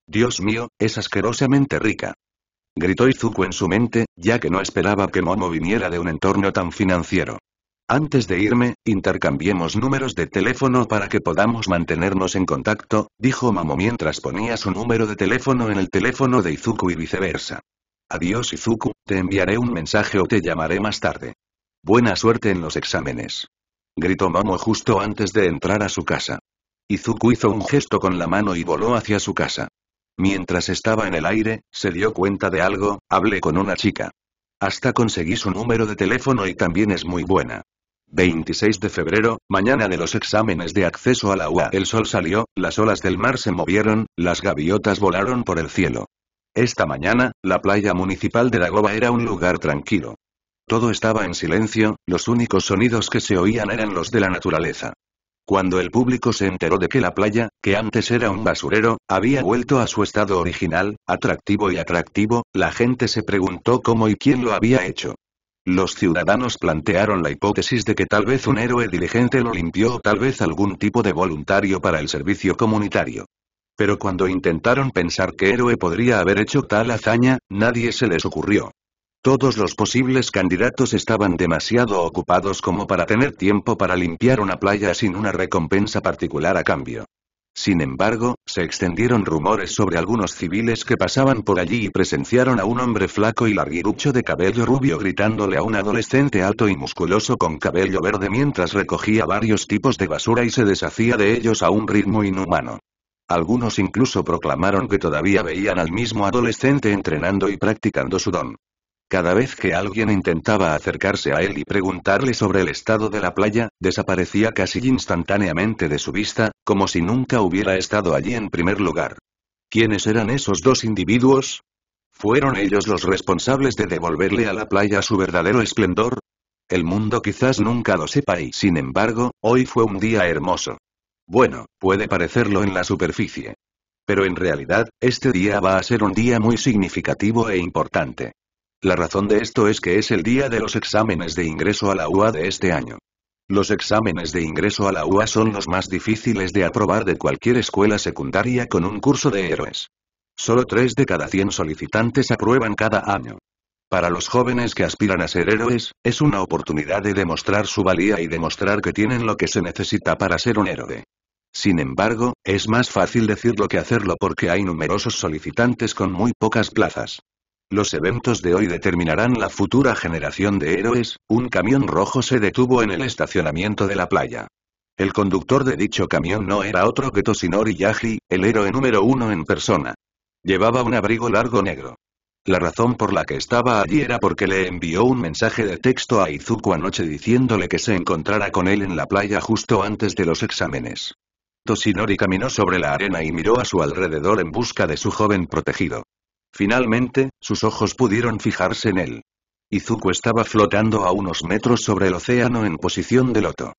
Dios mío, es asquerosamente rica. Gritó Izuku en su mente, ya que no esperaba que Momo viniera de un entorno tan financiero. Antes de irme, intercambiemos números de teléfono para que podamos mantenernos en contacto, dijo Momo mientras ponía su número de teléfono en el teléfono de Izuku y viceversa. Adiós Izuku, te enviaré un mensaje o te llamaré más tarde. Buena suerte en los exámenes. Gritó Momo justo antes de entrar a su casa. Izuku hizo un gesto con la mano y voló hacia su casa. Mientras estaba en el aire, se dio cuenta de algo, hablé con una chica. Hasta conseguí su número de teléfono y también es muy buena. 26 de febrero, mañana de los exámenes de acceso a la UA. El sol salió, las olas del mar se movieron, las gaviotas volaron por el cielo. Esta mañana, la playa municipal de Dagoba era un lugar tranquilo. Todo estaba en silencio, los únicos sonidos que se oían eran los de la naturaleza. Cuando el público se enteró de que la playa, que antes era un basurero, había vuelto a su estado original, atractivo y atractivo, la gente se preguntó cómo y quién lo había hecho. Los ciudadanos plantearon la hipótesis de que tal vez un héroe dirigente lo limpió o tal vez algún tipo de voluntario para el servicio comunitario. Pero cuando intentaron pensar qué héroe podría haber hecho tal hazaña, nadie se les ocurrió. Todos los posibles candidatos estaban demasiado ocupados como para tener tiempo para limpiar una playa sin una recompensa particular a cambio. Sin embargo, se extendieron rumores sobre algunos civiles que pasaban por allí y presenciaron a un hombre flaco y larguirucho de cabello rubio gritándole a un adolescente alto y musculoso con cabello verde mientras recogía varios tipos de basura y se deshacía de ellos a un ritmo inhumano. Algunos incluso proclamaron que todavía veían al mismo adolescente entrenando y practicando su don. Cada vez que alguien intentaba acercarse a él y preguntarle sobre el estado de la playa, desaparecía casi instantáneamente de su vista, como si nunca hubiera estado allí en primer lugar. ¿Quiénes eran esos dos individuos? ¿Fueron ellos los responsables de devolverle a la playa su verdadero esplendor? El mundo quizás nunca lo sepa y, sin embargo, hoy fue un día hermoso. Bueno, puede parecerlo en la superficie. Pero en realidad, este día va a ser un día muy significativo e importante. La razón de esto es que es el día de los exámenes de ingreso a la UA de este año. Los exámenes de ingreso a la UA son los más difíciles de aprobar de cualquier escuela secundaria con un curso de héroes. Solo 3 de cada 100 solicitantes aprueban cada año. Para los jóvenes que aspiran a ser héroes, es una oportunidad de demostrar su valía y demostrar que tienen lo que se necesita para ser un héroe. Sin embargo, es más fácil decirlo que hacerlo porque hay numerosos solicitantes con muy pocas plazas. Los eventos de hoy determinarán la futura generación de héroes, un camión rojo se detuvo en el estacionamiento de la playa. El conductor de dicho camión no era otro que Toshinori Yagi, el héroe número uno en persona. Llevaba un abrigo largo negro. La razón por la que estaba allí era porque le envió un mensaje de texto a Izuku anoche diciéndole que se encontrara con él en la playa justo antes de los exámenes. Toshinori caminó sobre la arena y miró a su alrededor en busca de su joven protegido. Finalmente, sus ojos pudieron fijarse en él. Izuku estaba flotando a unos metros sobre el océano en posición de loto.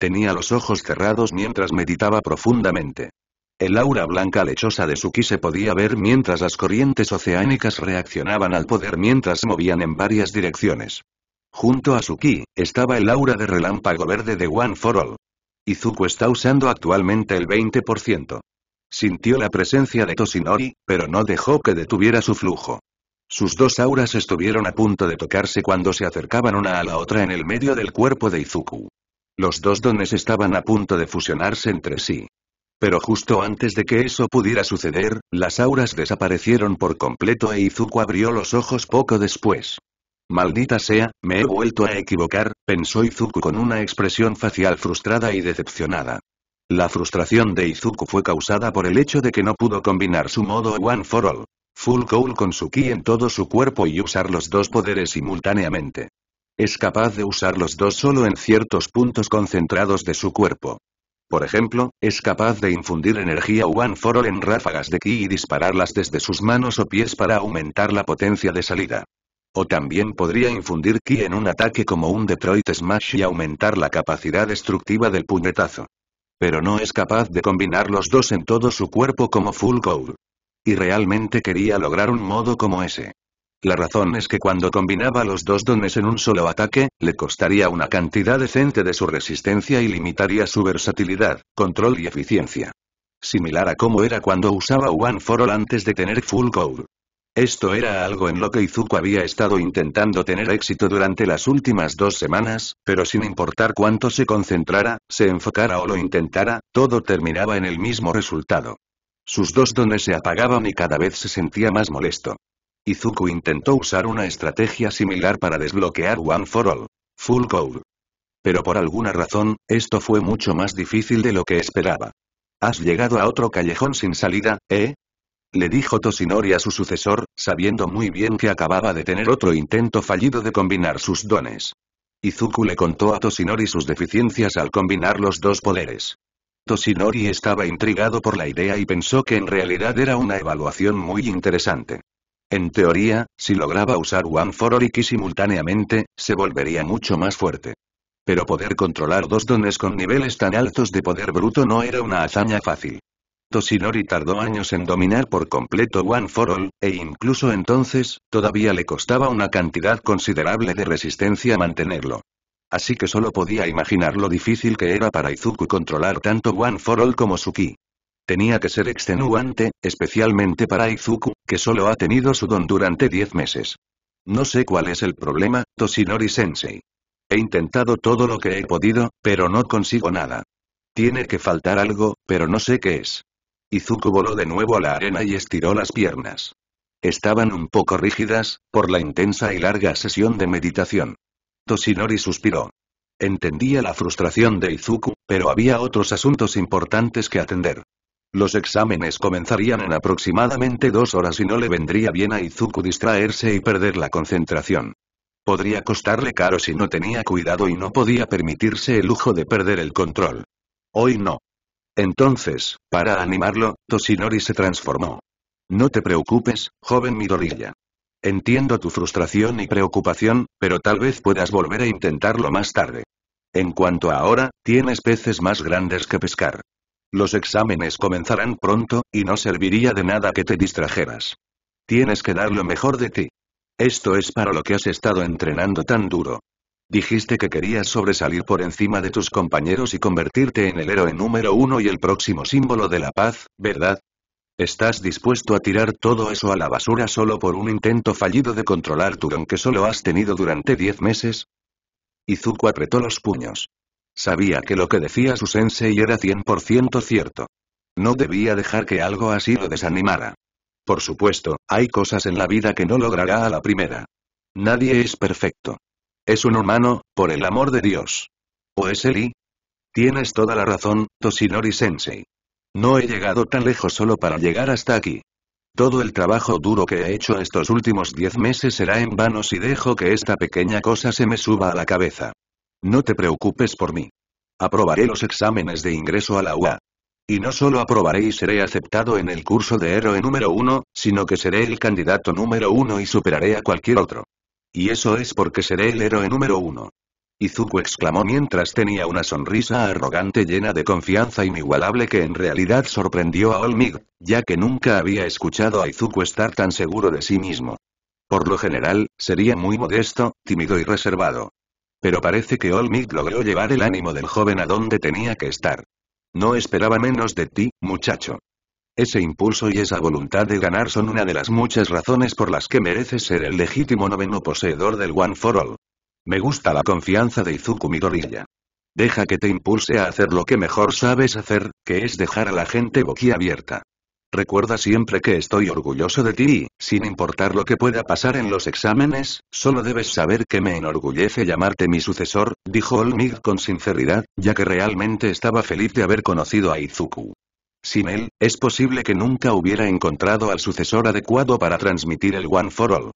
Tenía los ojos cerrados mientras meditaba profundamente. El aura blanca lechosa de Suki se podía ver mientras las corrientes oceánicas reaccionaban al poder mientras se movían en varias direcciones. Junto a Suki, estaba el aura de relámpago verde de One for All. Izuku está usando actualmente el 20%. Sintió la presencia de Toshinori, pero no dejó que detuviera su flujo. Sus dos auras estuvieron a punto de tocarse cuando se acercaban una a la otra en el medio del cuerpo de Izuku. Los dos dones estaban a punto de fusionarse entre sí. Pero justo antes de que eso pudiera suceder, las auras desaparecieron por completo e Izuku abrió los ojos poco después. Maldita sea, me he vuelto a equivocar, pensó Izuku con una expresión facial frustrada y decepcionada. La frustración de Izuku fue causada por el hecho de que no pudo combinar su modo One for All, Full Cool con su ki en todo su cuerpo y usar los dos poderes simultáneamente. Es capaz de usar los dos solo en ciertos puntos concentrados de su cuerpo. Por ejemplo, es capaz de infundir energía One for All en ráfagas de ki y dispararlas desde sus manos o pies para aumentar la potencia de salida. O también podría infundir ki en un ataque como un Detroit Smash y aumentar la capacidad destructiva del puñetazo. Pero no es capaz de combinar los dos en todo su cuerpo como Full code. Y realmente quería lograr un modo como ese. La razón es que cuando combinaba los dos dones en un solo ataque, le costaría una cantidad decente de su resistencia y limitaría su versatilidad, control y eficiencia. Similar a como era cuando usaba One For All antes de tener Full Code. Esto era algo en lo que Izuku había estado intentando tener éxito durante las últimas dos semanas, pero sin importar cuánto se concentrara, se enfocara o lo intentara, todo terminaba en el mismo resultado. Sus dos dones se apagaban y cada vez se sentía más molesto. Izuku intentó usar una estrategia similar para desbloquear One for All. Full Code. Pero por alguna razón, esto fue mucho más difícil de lo que esperaba. Has llegado a otro callejón sin salida, ¿eh? le dijo Toshinori a su sucesor, sabiendo muy bien que acababa de tener otro intento fallido de combinar sus dones. Izuku le contó a Toshinori sus deficiencias al combinar los dos poderes. Toshinori estaba intrigado por la idea y pensó que en realidad era una evaluación muy interesante. En teoría, si lograba usar One for Oriki simultáneamente, se volvería mucho más fuerte. Pero poder controlar dos dones con niveles tan altos de poder bruto no era una hazaña fácil. Toshinori tardó años en dominar por completo One for All, e incluso entonces, todavía le costaba una cantidad considerable de resistencia mantenerlo. Así que solo podía imaginar lo difícil que era para Izuku controlar tanto One for All como Suki. Tenía que ser extenuante, especialmente para Izuku, que solo ha tenido su don durante 10 meses. No sé cuál es el problema, Toshinori-sensei. He intentado todo lo que he podido, pero no consigo nada. Tiene que faltar algo, pero no sé qué es. Izuku voló de nuevo a la arena y estiró las piernas. Estaban un poco rígidas, por la intensa y larga sesión de meditación. Toshinori suspiró. Entendía la frustración de Izuku, pero había otros asuntos importantes que atender. Los exámenes comenzarían en aproximadamente dos horas y no le vendría bien a Izuku distraerse y perder la concentración. Podría costarle caro si no tenía cuidado y no podía permitirse el lujo de perder el control. Hoy no. Entonces, para animarlo, Toshinori se transformó. No te preocupes, joven Midorilla. Entiendo tu frustración y preocupación, pero tal vez puedas volver a intentarlo más tarde. En cuanto ahora, tienes peces más grandes que pescar. Los exámenes comenzarán pronto, y no serviría de nada que te distrajeras. Tienes que dar lo mejor de ti. Esto es para lo que has estado entrenando tan duro. Dijiste que querías sobresalir por encima de tus compañeros y convertirte en el héroe número uno y el próximo símbolo de la paz, ¿verdad? ¿Estás dispuesto a tirar todo eso a la basura solo por un intento fallido de controlar tu don que solo has tenido durante diez meses? Izuku apretó los puños. Sabía que lo que decía su sensei era 100% cierto. No debía dejar que algo así lo desanimara. Por supuesto, hay cosas en la vida que no logrará a la primera. Nadie es perfecto. Es un humano, por el amor de Dios. ¿O es él? Tienes toda la razón, Toshinori-sensei. No he llegado tan lejos solo para llegar hasta aquí. Todo el trabajo duro que he hecho estos últimos diez meses será en vano si dejo que esta pequeña cosa se me suba a la cabeza. No te preocupes por mí. Aprobaré los exámenes de ingreso a la UA. Y no solo aprobaré y seré aceptado en el curso de héroe número uno, sino que seré el candidato número uno y superaré a cualquier otro. Y eso es porque seré el héroe número uno. Izuku exclamó mientras tenía una sonrisa arrogante llena de confianza inigualable que en realidad sorprendió a Olmig, ya que nunca había escuchado a Izuku estar tan seguro de sí mismo. Por lo general, sería muy modesto, tímido y reservado. Pero parece que Olmig logró llevar el ánimo del joven a donde tenía que estar. No esperaba menos de ti, muchacho. Ese impulso y esa voluntad de ganar son una de las muchas razones por las que mereces ser el legítimo noveno poseedor del One for All. Me gusta la confianza de Izuku Midoriya. Deja que te impulse a hacer lo que mejor sabes hacer, que es dejar a la gente boquiabierta. Recuerda siempre que estoy orgulloso de ti y, sin importar lo que pueda pasar en los exámenes, solo debes saber que me enorgullece llamarte mi sucesor, dijo Olmig con sinceridad, ya que realmente estaba feliz de haber conocido a Izuku. Sin él, es posible que nunca hubiera encontrado al sucesor adecuado para transmitir el One for All.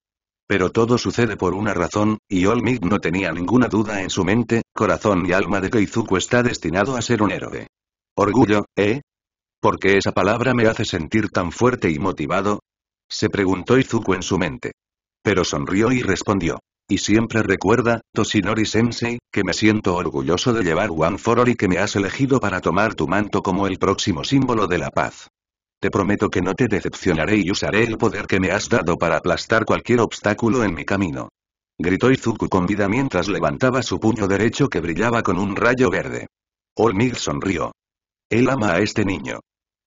Pero todo sucede por una razón, y Olmig no tenía ninguna duda en su mente, corazón y alma de que Izuku está destinado a ser un héroe. Orgullo, ¿eh? ¿Por qué esa palabra me hace sentir tan fuerte y motivado? Se preguntó Izuku en su mente. Pero sonrió y respondió. Y siempre recuerda, Toshinori Sensei, que me siento orgulloso de llevar One for y que me has elegido para tomar tu manto como el próximo símbolo de la paz. Te prometo que no te decepcionaré y usaré el poder que me has dado para aplastar cualquier obstáculo en mi camino. Gritó Izuku con vida mientras levantaba su puño derecho que brillaba con un rayo verde. Olmig sonrió. Él ama a este niño.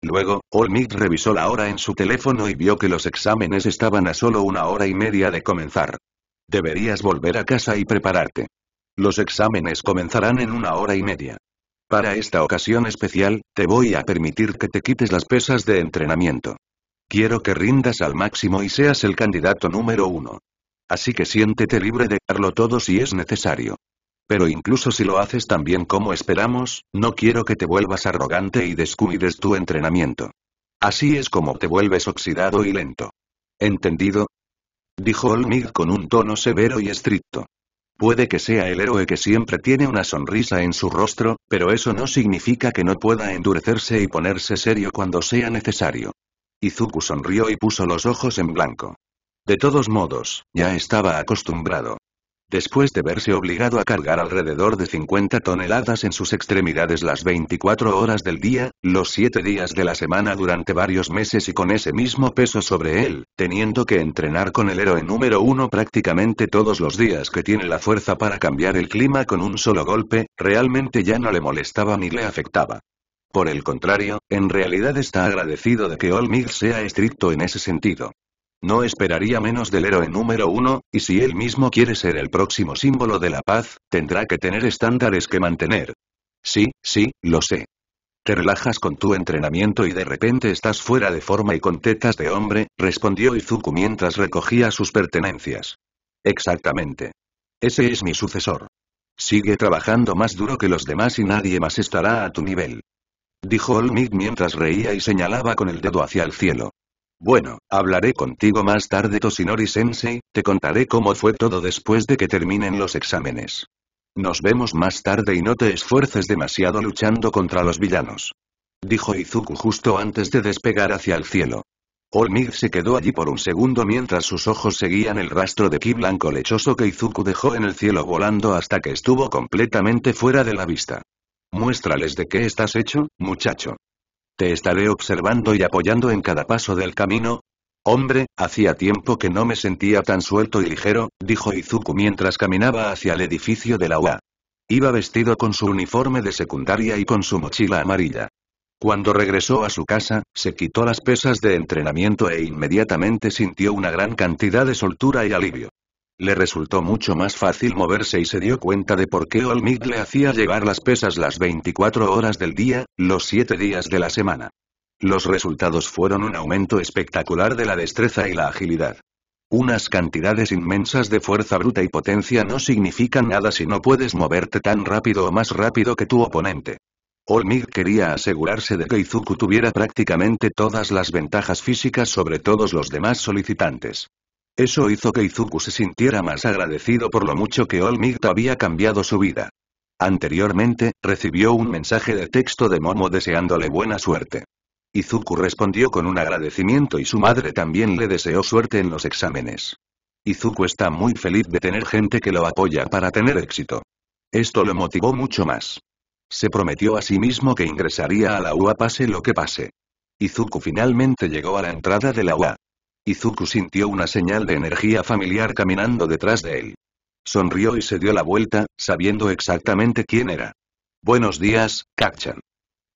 Luego, Olmig revisó la hora en su teléfono y vio que los exámenes estaban a solo una hora y media de comenzar. Deberías volver a casa y prepararte. Los exámenes comenzarán en una hora y media. Para esta ocasión especial, te voy a permitir que te quites las pesas de entrenamiento. Quiero que rindas al máximo y seas el candidato número uno. Así que siéntete libre de darlo todo si es necesario. Pero incluso si lo haces tan bien como esperamos, no quiero que te vuelvas arrogante y descuides tu entrenamiento. Así es como te vuelves oxidado y lento. ¿Entendido? dijo Olmig con un tono severo y estricto. Puede que sea el héroe que siempre tiene una sonrisa en su rostro, pero eso no significa que no pueda endurecerse y ponerse serio cuando sea necesario. Izuku sonrió y puso los ojos en blanco. De todos modos, ya estaba acostumbrado. Después de verse obligado a cargar alrededor de 50 toneladas en sus extremidades las 24 horas del día, los 7 días de la semana durante varios meses y con ese mismo peso sobre él, teniendo que entrenar con el héroe número 1 prácticamente todos los días que tiene la fuerza para cambiar el clima con un solo golpe, realmente ya no le molestaba ni le afectaba. Por el contrario, en realidad está agradecido de que Olmig sea estricto en ese sentido. No esperaría menos del héroe número uno, y si él mismo quiere ser el próximo símbolo de la paz, tendrá que tener estándares que mantener. Sí, sí, lo sé. Te relajas con tu entrenamiento y de repente estás fuera de forma y con tetas de hombre, respondió Izuku mientras recogía sus pertenencias. Exactamente. Ese es mi sucesor. Sigue trabajando más duro que los demás y nadie más estará a tu nivel. Dijo Olmig mientras reía y señalaba con el dedo hacia el cielo. Bueno, hablaré contigo más tarde Tosinori sensei te contaré cómo fue todo después de que terminen los exámenes. Nos vemos más tarde y no te esfuerces demasiado luchando contra los villanos. Dijo Izuku justo antes de despegar hacia el cielo. Olmig se quedó allí por un segundo mientras sus ojos seguían el rastro de ki blanco lechoso que Izuku dejó en el cielo volando hasta que estuvo completamente fuera de la vista. Muéstrales de qué estás hecho, muchacho. Te estaré observando y apoyando en cada paso del camino. Hombre, hacía tiempo que no me sentía tan suelto y ligero, dijo Izuku mientras caminaba hacia el edificio de la UA. Iba vestido con su uniforme de secundaria y con su mochila amarilla. Cuando regresó a su casa, se quitó las pesas de entrenamiento e inmediatamente sintió una gran cantidad de soltura y alivio. Le resultó mucho más fácil moverse y se dio cuenta de por qué Olmig le hacía llevar las pesas las 24 horas del día, los 7 días de la semana. Los resultados fueron un aumento espectacular de la destreza y la agilidad. Unas cantidades inmensas de fuerza bruta y potencia no significan nada si no puedes moverte tan rápido o más rápido que tu oponente. Olmig quería asegurarse de que Izuku tuviera prácticamente todas las ventajas físicas sobre todos los demás solicitantes. Eso hizo que Izuku se sintiera más agradecido por lo mucho que All había cambiado su vida. Anteriormente, recibió un mensaje de texto de Momo deseándole buena suerte. Izuku respondió con un agradecimiento y su madre también le deseó suerte en los exámenes. Izuku está muy feliz de tener gente que lo apoya para tener éxito. Esto lo motivó mucho más. Se prometió a sí mismo que ingresaría a la UA pase lo que pase. Izuku finalmente llegó a la entrada de la UA. Izuku sintió una señal de energía familiar caminando detrás de él. Sonrió y se dio la vuelta, sabiendo exactamente quién era. Buenos días, Kakchan.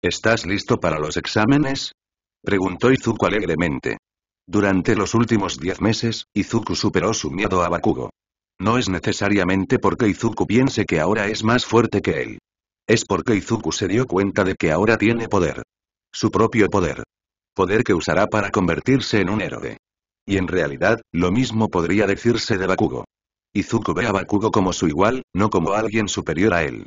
¿Estás listo para los exámenes? Preguntó Izuku alegremente. Durante los últimos diez meses, Izuku superó su miedo a Bakugo. No es necesariamente porque Izuku piense que ahora es más fuerte que él. Es porque Izuku se dio cuenta de que ahora tiene poder. Su propio poder. Poder que usará para convertirse en un héroe. Y en realidad, lo mismo podría decirse de Bakugo. Izuku ve a Bakugo como su igual, no como alguien superior a él.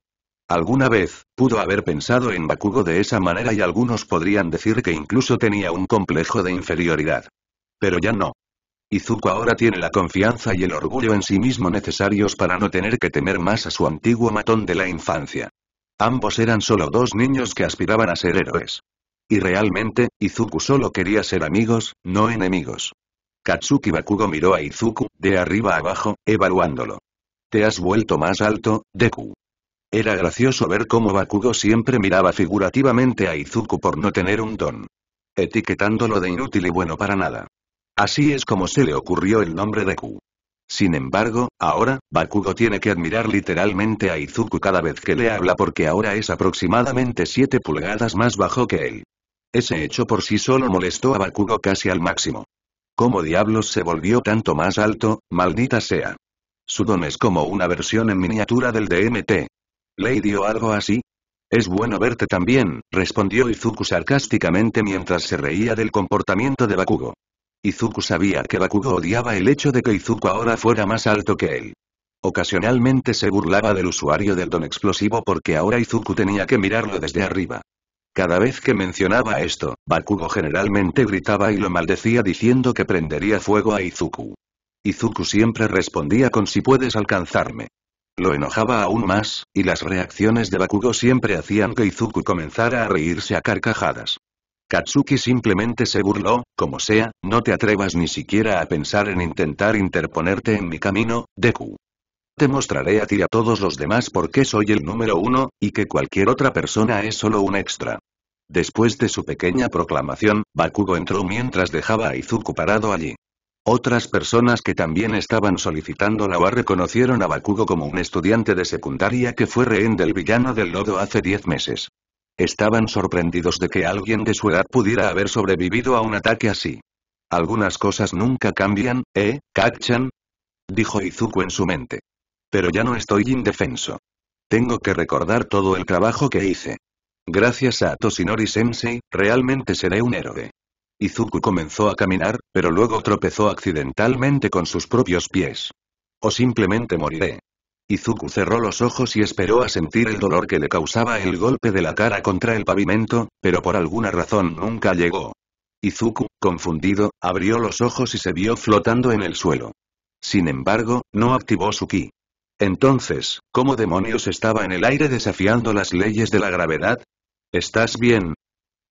Alguna vez, pudo haber pensado en Bakugo de esa manera y algunos podrían decir que incluso tenía un complejo de inferioridad. Pero ya no. Izuku ahora tiene la confianza y el orgullo en sí mismo necesarios para no tener que temer más a su antiguo matón de la infancia. Ambos eran solo dos niños que aspiraban a ser héroes. Y realmente, Izuku solo quería ser amigos, no enemigos. Katsuki Bakugo miró a Izuku, de arriba abajo, evaluándolo. Te has vuelto más alto, Deku. Era gracioso ver cómo Bakugo siempre miraba figurativamente a Izuku por no tener un don. Etiquetándolo de inútil y bueno para nada. Así es como se le ocurrió el nombre Deku. Sin embargo, ahora, Bakugo tiene que admirar literalmente a Izuku cada vez que le habla porque ahora es aproximadamente 7 pulgadas más bajo que él. Ese hecho por sí solo molestó a Bakugo casi al máximo. ¿Cómo diablos se volvió tanto más alto, maldita sea? Su don es como una versión en miniatura del DMT. ¿Ley dio algo así? Es bueno verte también, respondió Izuku sarcásticamente mientras se reía del comportamiento de Bakugo. Izuku sabía que Bakugo odiaba el hecho de que Izuku ahora fuera más alto que él. Ocasionalmente se burlaba del usuario del don explosivo porque ahora Izuku tenía que mirarlo desde arriba. Cada vez que mencionaba esto, Bakugo generalmente gritaba y lo maldecía diciendo que prendería fuego a Izuku. Izuku siempre respondía con si puedes alcanzarme. Lo enojaba aún más, y las reacciones de Bakugo siempre hacían que Izuku comenzara a reírse a carcajadas. Katsuki simplemente se burló, como sea, no te atrevas ni siquiera a pensar en intentar interponerte en mi camino, Deku. Te mostraré a ti y a todos los demás por qué soy el número uno, y que cualquier otra persona es solo un extra. Después de su pequeña proclamación, Bakugo entró mientras dejaba a Izuku parado allí. Otras personas que también estaban solicitando la OA reconocieron a Bakugo como un estudiante de secundaria que fue rehén del villano del lodo hace 10 meses. Estaban sorprendidos de que alguien de su edad pudiera haber sobrevivido a un ataque así. Algunas cosas nunca cambian, ¿eh, Kachan? Dijo Izuku en su mente. Pero ya no estoy indefenso. Tengo que recordar todo el trabajo que hice. Gracias a Toshinori Sensei, realmente seré un héroe. Izuku comenzó a caminar, pero luego tropezó accidentalmente con sus propios pies. O simplemente moriré. Izuku cerró los ojos y esperó a sentir el dolor que le causaba el golpe de la cara contra el pavimento, pero por alguna razón nunca llegó. Izuku, confundido, abrió los ojos y se vio flotando en el suelo. Sin embargo, no activó su ki. Entonces, ¿cómo demonios estaba en el aire desafiando las leyes de la gravedad? ¿Estás bien?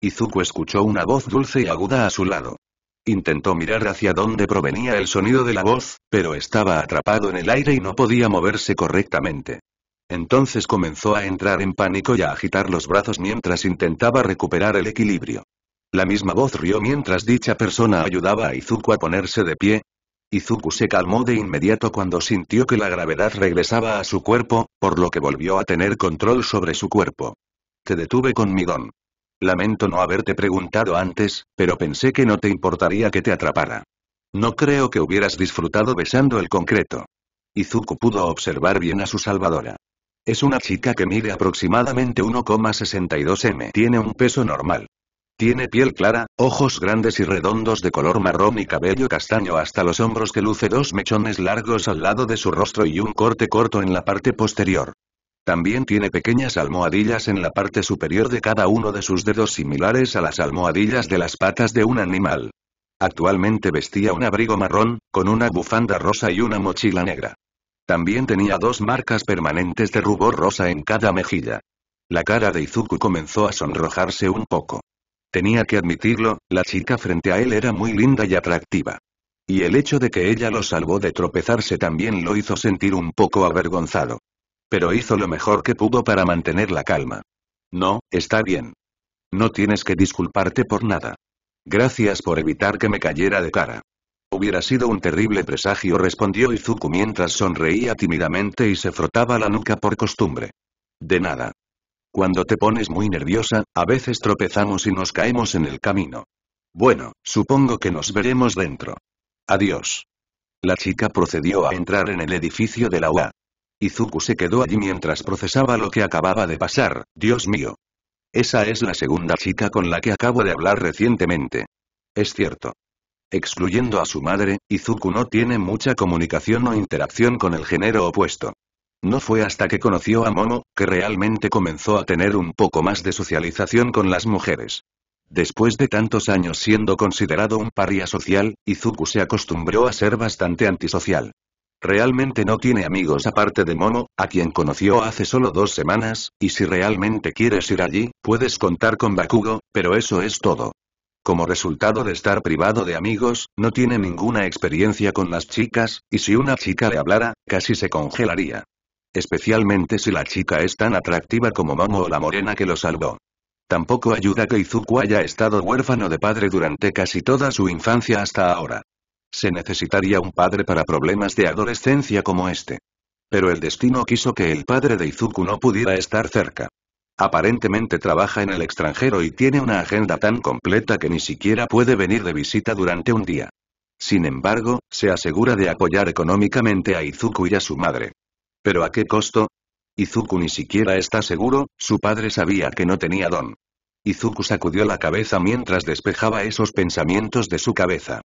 Izuku escuchó una voz dulce y aguda a su lado. Intentó mirar hacia dónde provenía el sonido de la voz, pero estaba atrapado en el aire y no podía moverse correctamente. Entonces comenzó a entrar en pánico y a agitar los brazos mientras intentaba recuperar el equilibrio. La misma voz rió mientras dicha persona ayudaba a Izuku a ponerse de pie, Izuku se calmó de inmediato cuando sintió que la gravedad regresaba a su cuerpo, por lo que volvió a tener control sobre su cuerpo. Te detuve con mi don. Lamento no haberte preguntado antes, pero pensé que no te importaría que te atrapara. No creo que hubieras disfrutado besando el concreto. Izuku pudo observar bien a su salvadora. Es una chica que mide aproximadamente 1,62 m. Tiene un peso normal. Tiene piel clara, ojos grandes y redondos de color marrón y cabello castaño hasta los hombros que luce dos mechones largos al lado de su rostro y un corte corto en la parte posterior. También tiene pequeñas almohadillas en la parte superior de cada uno de sus dedos similares a las almohadillas de las patas de un animal. Actualmente vestía un abrigo marrón, con una bufanda rosa y una mochila negra. También tenía dos marcas permanentes de rubor rosa en cada mejilla. La cara de Izuku comenzó a sonrojarse un poco. Tenía que admitirlo, la chica frente a él era muy linda y atractiva. Y el hecho de que ella lo salvó de tropezarse también lo hizo sentir un poco avergonzado. Pero hizo lo mejor que pudo para mantener la calma. No, está bien. No tienes que disculparte por nada. Gracias por evitar que me cayera de cara. Hubiera sido un terrible presagio respondió Izuku mientras sonreía tímidamente y se frotaba la nuca por costumbre. De nada. Cuando te pones muy nerviosa, a veces tropezamos y nos caemos en el camino. Bueno, supongo que nos veremos dentro. Adiós. La chica procedió a entrar en el edificio de la UA. Izuku se quedó allí mientras procesaba lo que acababa de pasar, Dios mío. Esa es la segunda chica con la que acabo de hablar recientemente. Es cierto. Excluyendo a su madre, Izuku no tiene mucha comunicación o interacción con el género opuesto. No fue hasta que conoció a Momo, que realmente comenzó a tener un poco más de socialización con las mujeres. Después de tantos años siendo considerado un paria social, Izuku se acostumbró a ser bastante antisocial. Realmente no tiene amigos aparte de Momo, a quien conoció hace solo dos semanas, y si realmente quieres ir allí, puedes contar con Bakugo, pero eso es todo. Como resultado de estar privado de amigos, no tiene ninguna experiencia con las chicas, y si una chica le hablara, casi se congelaría especialmente si la chica es tan atractiva como Momo o la morena que lo salvó. Tampoco ayuda que Izuku haya estado huérfano de padre durante casi toda su infancia hasta ahora. Se necesitaría un padre para problemas de adolescencia como este. Pero el destino quiso que el padre de Izuku no pudiera estar cerca. Aparentemente trabaja en el extranjero y tiene una agenda tan completa que ni siquiera puede venir de visita durante un día. Sin embargo, se asegura de apoyar económicamente a Izuku y a su madre. ¿Pero a qué costo? Izuku ni siquiera está seguro, su padre sabía que no tenía don. Izuku sacudió la cabeza mientras despejaba esos pensamientos de su cabeza.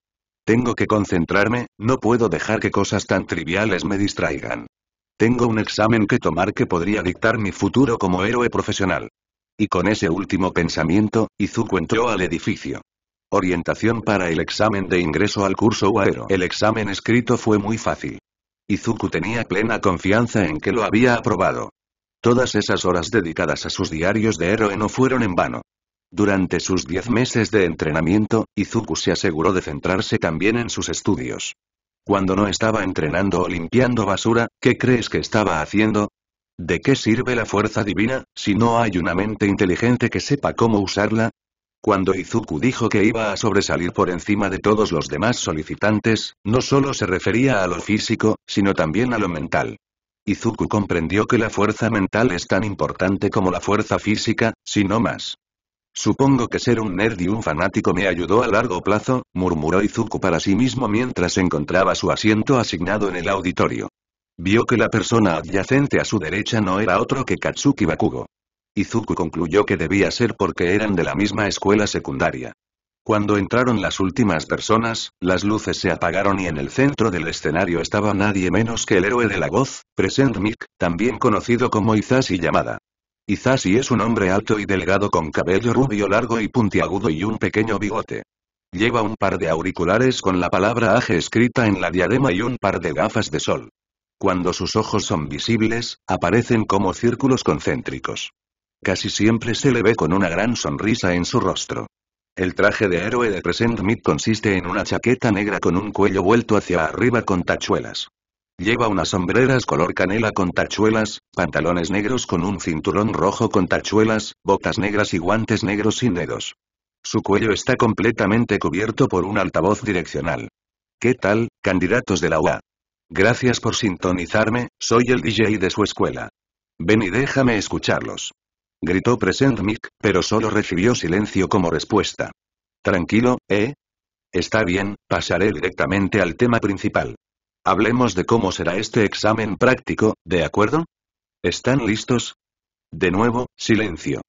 Tengo que concentrarme, no puedo dejar que cosas tan triviales me distraigan. Tengo un examen que tomar que podría dictar mi futuro como héroe profesional. Y con ese último pensamiento, Izuku entró al edificio. Orientación para el examen de ingreso al curso UAERO. El examen escrito fue muy fácil. Izuku tenía plena confianza en que lo había aprobado. Todas esas horas dedicadas a sus diarios de héroe no fueron en vano. Durante sus diez meses de entrenamiento, Izuku se aseguró de centrarse también en sus estudios. Cuando no estaba entrenando o limpiando basura, ¿qué crees que estaba haciendo? ¿De qué sirve la fuerza divina, si no hay una mente inteligente que sepa cómo usarla? Cuando Izuku dijo que iba a sobresalir por encima de todos los demás solicitantes, no solo se refería a lo físico, sino también a lo mental. Izuku comprendió que la fuerza mental es tan importante como la fuerza física, si no más. Supongo que ser un nerd y un fanático me ayudó a largo plazo, murmuró Izuku para sí mismo mientras encontraba su asiento asignado en el auditorio. Vio que la persona adyacente a su derecha no era otro que Katsuki Bakugo. Izuku concluyó que debía ser porque eran de la misma escuela secundaria. Cuando entraron las últimas personas, las luces se apagaron y en el centro del escenario estaba nadie menos que el héroe de la voz, Present Mick, también conocido como Izashi Yamada. Izashi es un hombre alto y delgado con cabello rubio largo y puntiagudo y un pequeño bigote. Lleva un par de auriculares con la palabra Aje escrita en la diadema y un par de gafas de sol. Cuando sus ojos son visibles, aparecen como círculos concéntricos. Casi siempre se le ve con una gran sonrisa en su rostro. El traje de héroe de Present Meat consiste en una chaqueta negra con un cuello vuelto hacia arriba con tachuelas. Lleva unas sombreras color canela con tachuelas, pantalones negros con un cinturón rojo con tachuelas, botas negras y guantes negros sin dedos. Su cuello está completamente cubierto por un altavoz direccional. ¿Qué tal, candidatos de la UA? Gracias por sintonizarme, soy el DJ de su escuela. Ven y déjame escucharlos gritó Present Mic, pero solo recibió silencio como respuesta. Tranquilo, ¿eh? Está bien, pasaré directamente al tema principal. Hablemos de cómo será este examen práctico, ¿de acuerdo? ¿Están listos? De nuevo, silencio.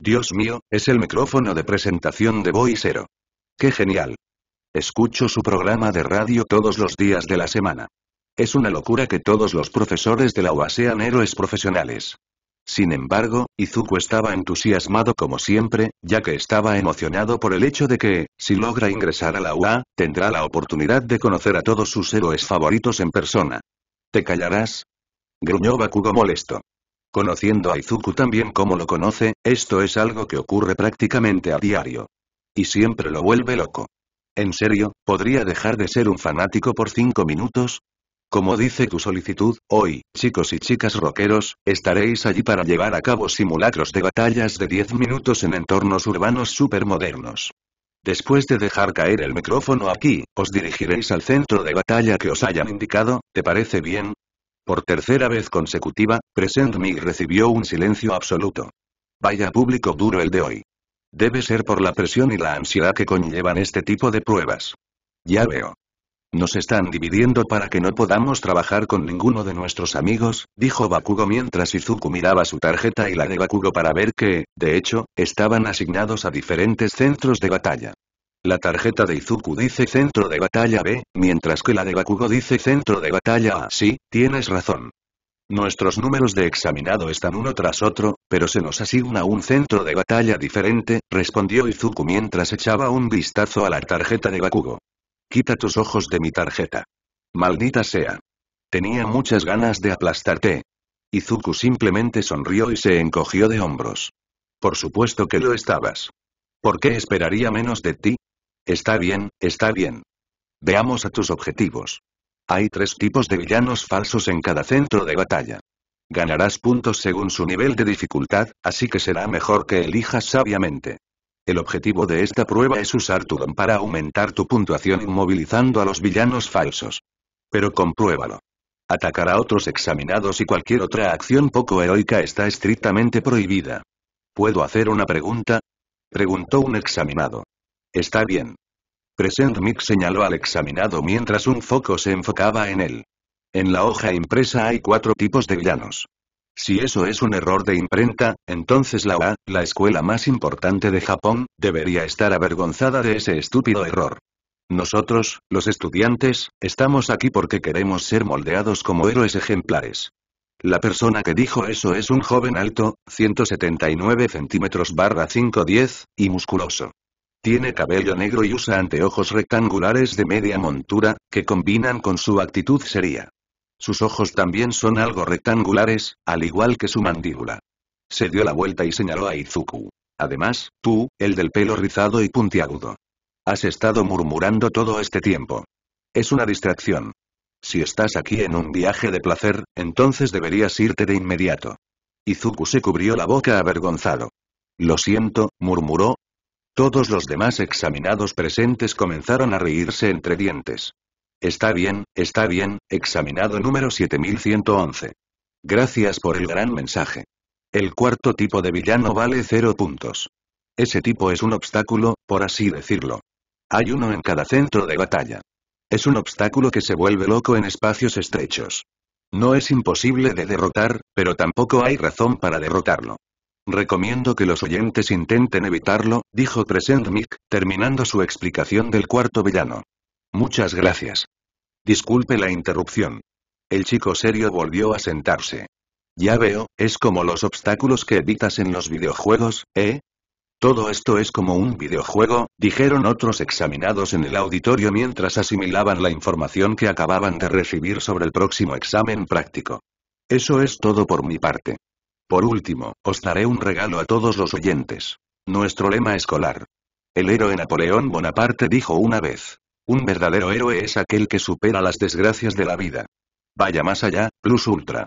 Dios mío, es el micrófono de presentación de Voicero. ¡Qué genial! Escucho su programa de radio todos los días de la semana. Es una locura que todos los profesores de la UA sean héroes profesionales. Sin embargo, Izuku estaba entusiasmado como siempre, ya que estaba emocionado por el hecho de que, si logra ingresar a la UA, tendrá la oportunidad de conocer a todos sus héroes favoritos en persona. ¿Te callarás? Gruñó Bakugo molesto. Conociendo a Izuku tan bien como lo conoce, esto es algo que ocurre prácticamente a diario. Y siempre lo vuelve loco. ¿En serio, podría dejar de ser un fanático por cinco minutos? Como dice tu solicitud, hoy, chicos y chicas rockeros, estaréis allí para llevar a cabo simulacros de batallas de 10 minutos en entornos urbanos supermodernos. Después de dejar caer el micrófono aquí, os dirigiréis al centro de batalla que os hayan indicado, ¿te parece bien? Por tercera vez consecutiva, Present Me recibió un silencio absoluto. Vaya público duro el de hoy. Debe ser por la presión y la ansiedad que conllevan este tipo de pruebas. Ya veo. Nos están dividiendo para que no podamos trabajar con ninguno de nuestros amigos, dijo Bakugo mientras Izuku miraba su tarjeta y la de Bakugo para ver que, de hecho, estaban asignados a diferentes centros de batalla. La tarjeta de Izuku dice Centro de Batalla B, mientras que la de Bakugo dice Centro de Batalla A. Sí, tienes razón. Nuestros números de examinado están uno tras otro, pero se nos asigna un centro de batalla diferente, respondió Izuku mientras echaba un vistazo a la tarjeta de Bakugo. Quita tus ojos de mi tarjeta. Maldita sea. Tenía muchas ganas de aplastarte. Izuku simplemente sonrió y se encogió de hombros. Por supuesto que lo estabas. ¿Por qué esperaría menos de ti? Está bien, está bien. Veamos a tus objetivos. Hay tres tipos de villanos falsos en cada centro de batalla. Ganarás puntos según su nivel de dificultad, así que será mejor que elijas sabiamente. El objetivo de esta prueba es usar tu don para aumentar tu puntuación inmovilizando a los villanos falsos. Pero compruébalo. Atacar a otros examinados y cualquier otra acción poco heroica está estrictamente prohibida. ¿Puedo hacer una pregunta? Preguntó un examinado. Está bien. Present Mick señaló al examinado mientras un foco se enfocaba en él. En la hoja impresa hay cuatro tipos de villanos. Si eso es un error de imprenta, entonces la UA, la escuela más importante de Japón, debería estar avergonzada de ese estúpido error. Nosotros, los estudiantes, estamos aquí porque queremos ser moldeados como héroes ejemplares. La persona que dijo eso es un joven alto, 179 centímetros barra 510, y musculoso. Tiene cabello negro y usa anteojos rectangulares de media montura, que combinan con su actitud seria. Sus ojos también son algo rectangulares, al igual que su mandíbula. Se dio la vuelta y señaló a Izuku. Además, tú, el del pelo rizado y puntiagudo. Has estado murmurando todo este tiempo. Es una distracción. Si estás aquí en un viaje de placer, entonces deberías irte de inmediato. Izuku se cubrió la boca avergonzado. Lo siento, murmuró. Todos los demás examinados presentes comenzaron a reírse entre dientes. Está bien, está bien, examinado número 7111. Gracias por el gran mensaje. El cuarto tipo de villano vale 0 puntos. Ese tipo es un obstáculo, por así decirlo. Hay uno en cada centro de batalla. Es un obstáculo que se vuelve loco en espacios estrechos. No es imposible de derrotar, pero tampoco hay razón para derrotarlo. Recomiendo que los oyentes intenten evitarlo, dijo Present Mick, terminando su explicación del cuarto villano. Muchas gracias. Disculpe la interrupción. El chico serio volvió a sentarse. Ya veo, es como los obstáculos que evitas en los videojuegos, ¿eh? Todo esto es como un videojuego, dijeron otros examinados en el auditorio mientras asimilaban la información que acababan de recibir sobre el próximo examen práctico. Eso es todo por mi parte. Por último, os daré un regalo a todos los oyentes. Nuestro lema escolar. El héroe Napoleón Bonaparte dijo una vez, un verdadero héroe es aquel que supera las desgracias de la vida. Vaya más allá, plus ultra.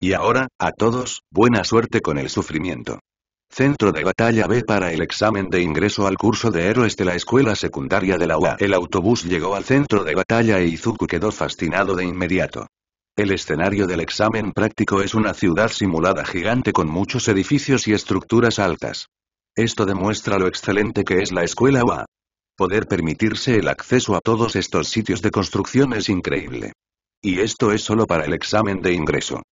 Y ahora, a todos, buena suerte con el sufrimiento. Centro de batalla B para el examen de ingreso al curso de héroes de la escuela secundaria de la UA. El autobús llegó al centro de batalla e Izuku quedó fascinado de inmediato. El escenario del examen práctico es una ciudad simulada gigante con muchos edificios y estructuras altas. Esto demuestra lo excelente que es la escuela UA. Poder permitirse el acceso a todos estos sitios de construcción es increíble. Y esto es solo para el examen de ingreso.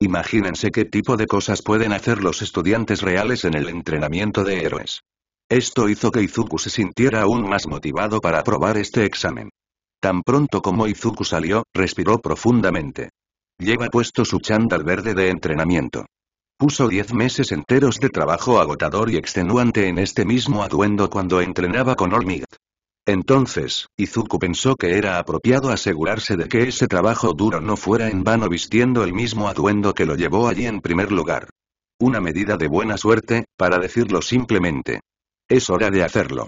Imagínense qué tipo de cosas pueden hacer los estudiantes reales en el entrenamiento de héroes. Esto hizo que Izuku se sintiera aún más motivado para aprobar este examen. Tan pronto como Izuku salió, respiró profundamente. Lleva puesto su chándal verde de entrenamiento. Puso diez meses enteros de trabajo agotador y extenuante en este mismo aduendo cuando entrenaba con Olmid. Entonces, Izuku pensó que era apropiado asegurarse de que ese trabajo duro no fuera en vano vistiendo el mismo aduendo que lo llevó allí en primer lugar. Una medida de buena suerte, para decirlo simplemente. Es hora de hacerlo.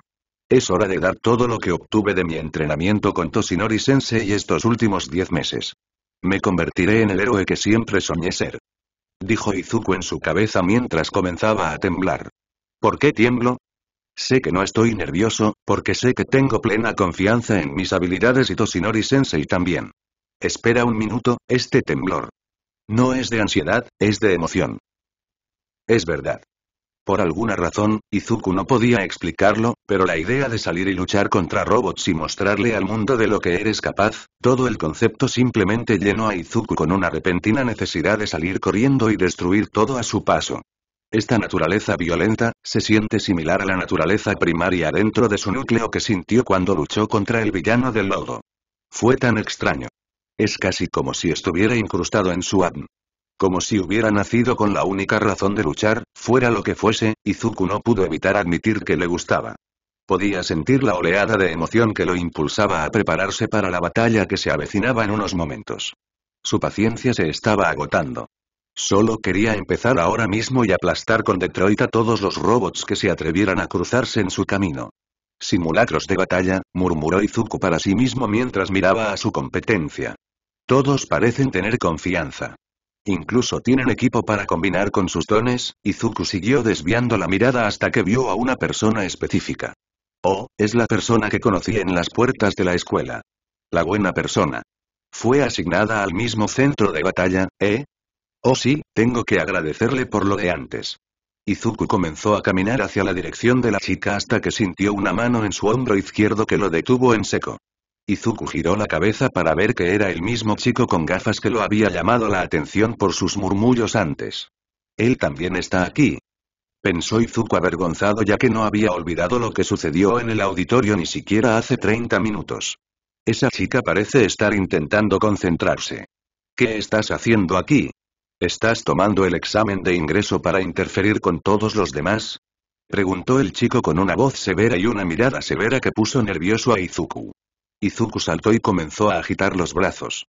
Es hora de dar todo lo que obtuve de mi entrenamiento con Toshinori Sensei estos últimos diez meses. Me convertiré en el héroe que siempre soñé ser dijo Izuku en su cabeza mientras comenzaba a temblar. ¿Por qué tiemblo? Sé que no estoy nervioso, porque sé que tengo plena confianza en mis habilidades y Toshinori-sensei también. Espera un minuto, este temblor. No es de ansiedad, es de emoción. Es verdad. Por alguna razón, Izuku no podía explicarlo, pero la idea de salir y luchar contra robots y mostrarle al mundo de lo que eres capaz, todo el concepto simplemente llenó a Izuku con una repentina necesidad de salir corriendo y destruir todo a su paso. Esta naturaleza violenta, se siente similar a la naturaleza primaria dentro de su núcleo que sintió cuando luchó contra el villano del lodo. Fue tan extraño. Es casi como si estuviera incrustado en su ADN como si hubiera nacido con la única razón de luchar, fuera lo que fuese, Izuku no pudo evitar admitir que le gustaba. Podía sentir la oleada de emoción que lo impulsaba a prepararse para la batalla que se avecinaba en unos momentos. Su paciencia se estaba agotando. Solo quería empezar ahora mismo y aplastar con Detroit a todos los robots que se atrevieran a cruzarse en su camino. Simulacros de batalla, murmuró Izuku para sí mismo mientras miraba a su competencia. Todos parecen tener confianza. Incluso tienen equipo para combinar con sus dones, Izuku siguió desviando la mirada hasta que vio a una persona específica. Oh, es la persona que conocí en las puertas de la escuela. La buena persona. Fue asignada al mismo centro de batalla, ¿eh? Oh sí, tengo que agradecerle por lo de antes. Izuku comenzó a caminar hacia la dirección de la chica hasta que sintió una mano en su hombro izquierdo que lo detuvo en seco. Izuku giró la cabeza para ver que era el mismo chico con gafas que lo había llamado la atención por sus murmullos antes. Él también está aquí. Pensó Izuku avergonzado ya que no había olvidado lo que sucedió en el auditorio ni siquiera hace 30 minutos. Esa chica parece estar intentando concentrarse. ¿Qué estás haciendo aquí? ¿Estás tomando el examen de ingreso para interferir con todos los demás? Preguntó el chico con una voz severa y una mirada severa que puso nervioso a Izuku. Izuku saltó y comenzó a agitar los brazos.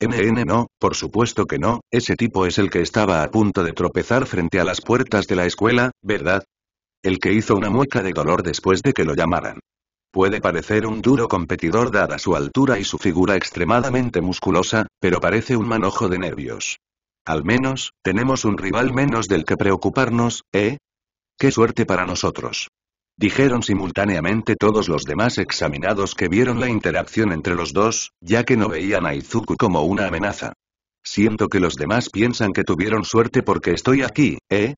MN no, por supuesto que no, ese tipo es el que estaba a punto de tropezar frente a las puertas de la escuela, ¿verdad? El que hizo una mueca de dolor después de que lo llamaran. Puede parecer un duro competidor dada su altura y su figura extremadamente musculosa, pero parece un manojo de nervios. Al menos, tenemos un rival menos del que preocuparnos, ¿eh? ¡Qué suerte para nosotros! dijeron simultáneamente todos los demás examinados que vieron la interacción entre los dos, ya que no veían a Izuku como una amenaza. Siento que los demás piensan que tuvieron suerte porque estoy aquí, ¿eh?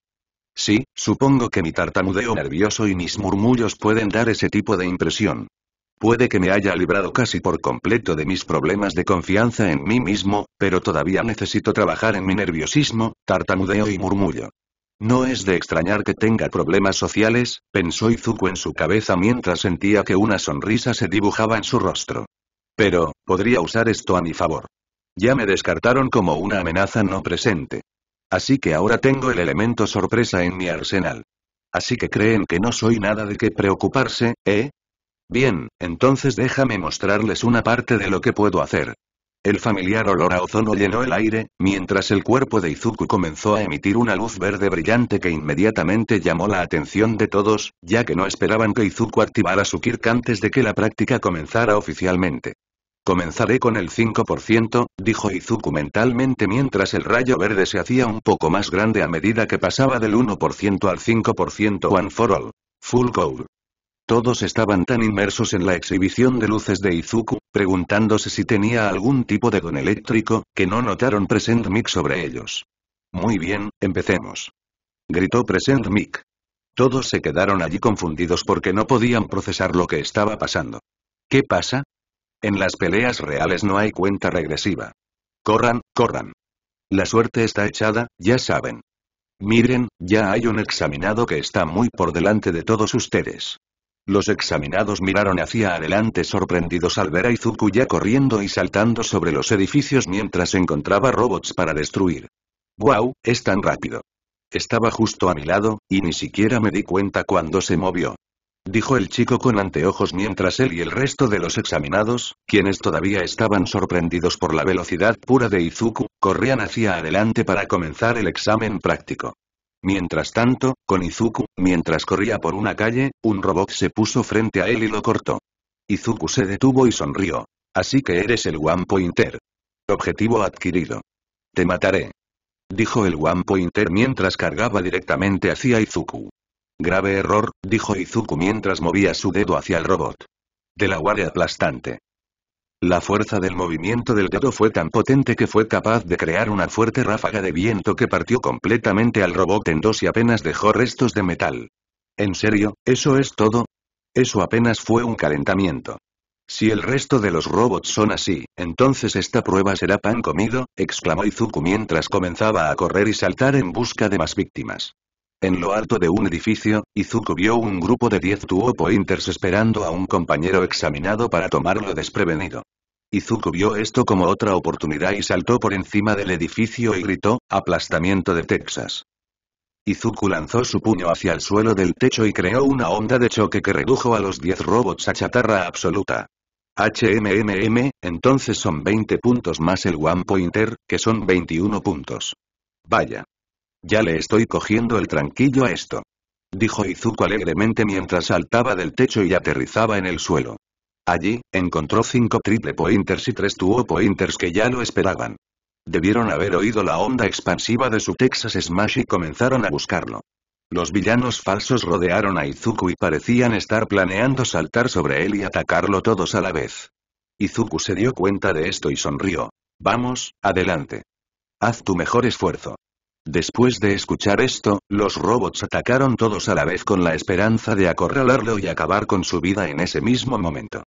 Sí, supongo que mi tartamudeo nervioso y mis murmullos pueden dar ese tipo de impresión. Puede que me haya librado casi por completo de mis problemas de confianza en mí mismo, pero todavía necesito trabajar en mi nerviosismo, tartamudeo y murmullo. No es de extrañar que tenga problemas sociales, pensó Izuku en su cabeza mientras sentía que una sonrisa se dibujaba en su rostro. Pero, podría usar esto a mi favor. Ya me descartaron como una amenaza no presente. Así que ahora tengo el elemento sorpresa en mi arsenal. Así que creen que no soy nada de qué preocuparse, ¿eh? Bien, entonces déjame mostrarles una parte de lo que puedo hacer. El familiar olor a ozono llenó el aire, mientras el cuerpo de Izuku comenzó a emitir una luz verde brillante que inmediatamente llamó la atención de todos, ya que no esperaban que Izuku activara su Kirk antes de que la práctica comenzara oficialmente. Comenzaré con el 5%, dijo Izuku mentalmente mientras el rayo verde se hacía un poco más grande a medida que pasaba del 1% al 5% one for all. Full goal. Todos estaban tan inmersos en la exhibición de luces de Izuku, preguntándose si tenía algún tipo de don eléctrico, que no notaron Present Mic sobre ellos. Muy bien, empecemos. Gritó Present Mic. Todos se quedaron allí confundidos porque no podían procesar lo que estaba pasando. ¿Qué pasa? En las peleas reales no hay cuenta regresiva. Corran, corran. La suerte está echada, ya saben. Miren, ya hay un examinado que está muy por delante de todos ustedes. Los examinados miraron hacia adelante sorprendidos al ver a Izuku ya corriendo y saltando sobre los edificios mientras encontraba robots para destruir. ¡Wow! Es tan rápido. Estaba justo a mi lado, y ni siquiera me di cuenta cuando se movió. Dijo el chico con anteojos mientras él y el resto de los examinados, quienes todavía estaban sorprendidos por la velocidad pura de Izuku, corrían hacia adelante para comenzar el examen práctico. Mientras tanto, con Izuku, mientras corría por una calle, un robot se puso frente a él y lo cortó. Izuku se detuvo y sonrió. Así que eres el One Pointer. Objetivo adquirido. Te mataré. Dijo el One Pointer mientras cargaba directamente hacia Izuku. Grave error, dijo Izuku mientras movía su dedo hacia el robot. De la guardia aplastante. La fuerza del movimiento del dedo fue tan potente que fue capaz de crear una fuerte ráfaga de viento que partió completamente al robot en dos y apenas dejó restos de metal. ¿En serio, eso es todo? Eso apenas fue un calentamiento. Si el resto de los robots son así, entonces esta prueba será pan comido, exclamó Izuku mientras comenzaba a correr y saltar en busca de más víctimas. En lo alto de un edificio, Izuku vio un grupo de 10 tuopointers esperando a un compañero examinado para tomarlo desprevenido. Izuku vio esto como otra oportunidad y saltó por encima del edificio y gritó, aplastamiento de Texas. Izuku lanzó su puño hacia el suelo del techo y creó una onda de choque que redujo a los 10 robots a chatarra absoluta. HMMM, entonces son 20 puntos más el One Pointer, que son 21 puntos. Vaya. Ya le estoy cogiendo el tranquillo a esto. Dijo Izuku alegremente mientras saltaba del techo y aterrizaba en el suelo. Allí, encontró cinco triple pointers y tres tubo pointers que ya lo esperaban. Debieron haber oído la onda expansiva de su Texas Smash y comenzaron a buscarlo. Los villanos falsos rodearon a Izuku y parecían estar planeando saltar sobre él y atacarlo todos a la vez. Izuku se dio cuenta de esto y sonrió. Vamos, adelante. Haz tu mejor esfuerzo. Después de escuchar esto, los robots atacaron todos a la vez con la esperanza de acorralarlo y acabar con su vida en ese mismo momento.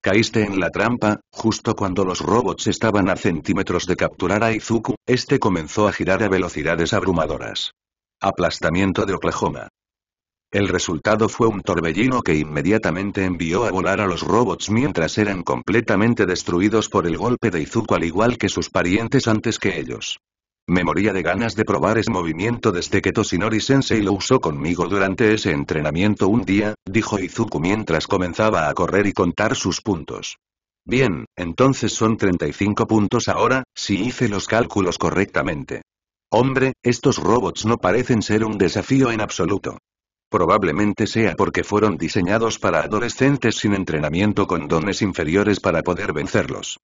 Caíste en la trampa, justo cuando los robots estaban a centímetros de capturar a Izuku, este comenzó a girar a velocidades abrumadoras. Aplastamiento de Oklahoma. El resultado fue un torbellino que inmediatamente envió a volar a los robots mientras eran completamente destruidos por el golpe de Izuku al igual que sus parientes antes que ellos. Me moría de ganas de probar ese movimiento desde que Toshinori Sensei lo usó conmigo durante ese entrenamiento un día, dijo Izuku mientras comenzaba a correr y contar sus puntos. Bien, entonces son 35 puntos ahora, si hice los cálculos correctamente. Hombre, estos robots no parecen ser un desafío en absoluto. Probablemente sea porque fueron diseñados para adolescentes sin entrenamiento con dones inferiores para poder vencerlos.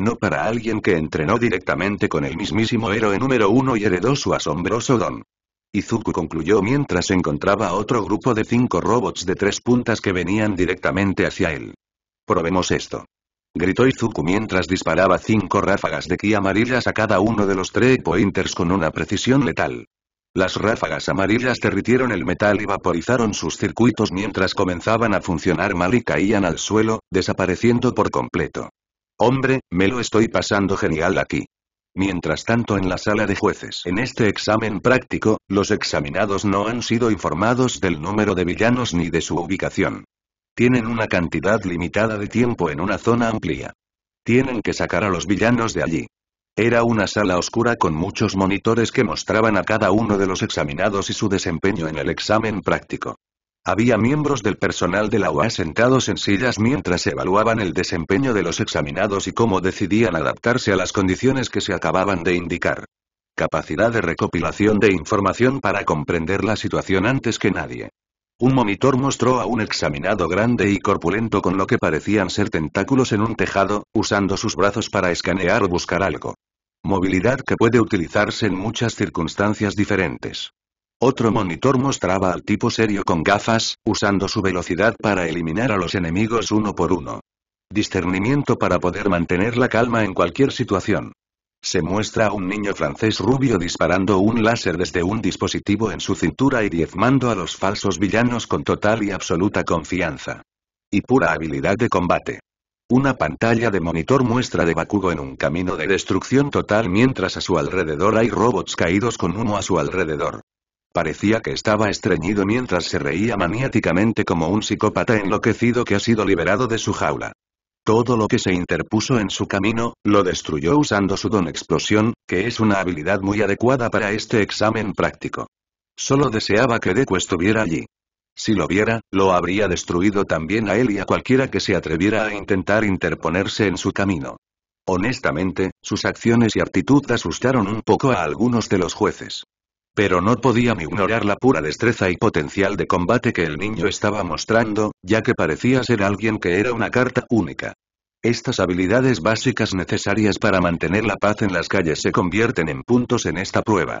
No para alguien que entrenó directamente con el mismísimo héroe número uno y heredó su asombroso don. Izuku concluyó mientras encontraba otro grupo de cinco robots de tres puntas que venían directamente hacia él. Probemos esto. Gritó Izuku mientras disparaba cinco ráfagas de ki amarillas a cada uno de los tres pointers con una precisión letal. Las ráfagas amarillas derritieron el metal y vaporizaron sus circuitos mientras comenzaban a funcionar mal y caían al suelo, desapareciendo por completo. Hombre, me lo estoy pasando genial aquí. Mientras tanto en la sala de jueces en este examen práctico, los examinados no han sido informados del número de villanos ni de su ubicación. Tienen una cantidad limitada de tiempo en una zona amplia. Tienen que sacar a los villanos de allí. Era una sala oscura con muchos monitores que mostraban a cada uno de los examinados y su desempeño en el examen práctico. Había miembros del personal de la UA sentados en sillas mientras evaluaban el desempeño de los examinados y cómo decidían adaptarse a las condiciones que se acababan de indicar. Capacidad de recopilación de información para comprender la situación antes que nadie. Un monitor mostró a un examinado grande y corpulento con lo que parecían ser tentáculos en un tejado, usando sus brazos para escanear o buscar algo. Movilidad que puede utilizarse en muchas circunstancias diferentes. Otro monitor mostraba al tipo serio con gafas, usando su velocidad para eliminar a los enemigos uno por uno. Discernimiento para poder mantener la calma en cualquier situación. Se muestra a un niño francés rubio disparando un láser desde un dispositivo en su cintura y diezmando a los falsos villanos con total y absoluta confianza. Y pura habilidad de combate. Una pantalla de monitor muestra de Bakugo en un camino de destrucción total mientras a su alrededor hay robots caídos con uno a su alrededor. Parecía que estaba estreñido mientras se reía maniáticamente como un psicópata enloquecido que ha sido liberado de su jaula. Todo lo que se interpuso en su camino, lo destruyó usando su don explosión, que es una habilidad muy adecuada para este examen práctico. Solo deseaba que Deku estuviera allí. Si lo viera, lo habría destruido también a él y a cualquiera que se atreviera a intentar interponerse en su camino. Honestamente, sus acciones y actitud asustaron un poco a algunos de los jueces pero no podía ignorar la pura destreza y potencial de combate que el niño estaba mostrando, ya que parecía ser alguien que era una carta única. Estas habilidades básicas necesarias para mantener la paz en las calles se convierten en puntos en esta prueba.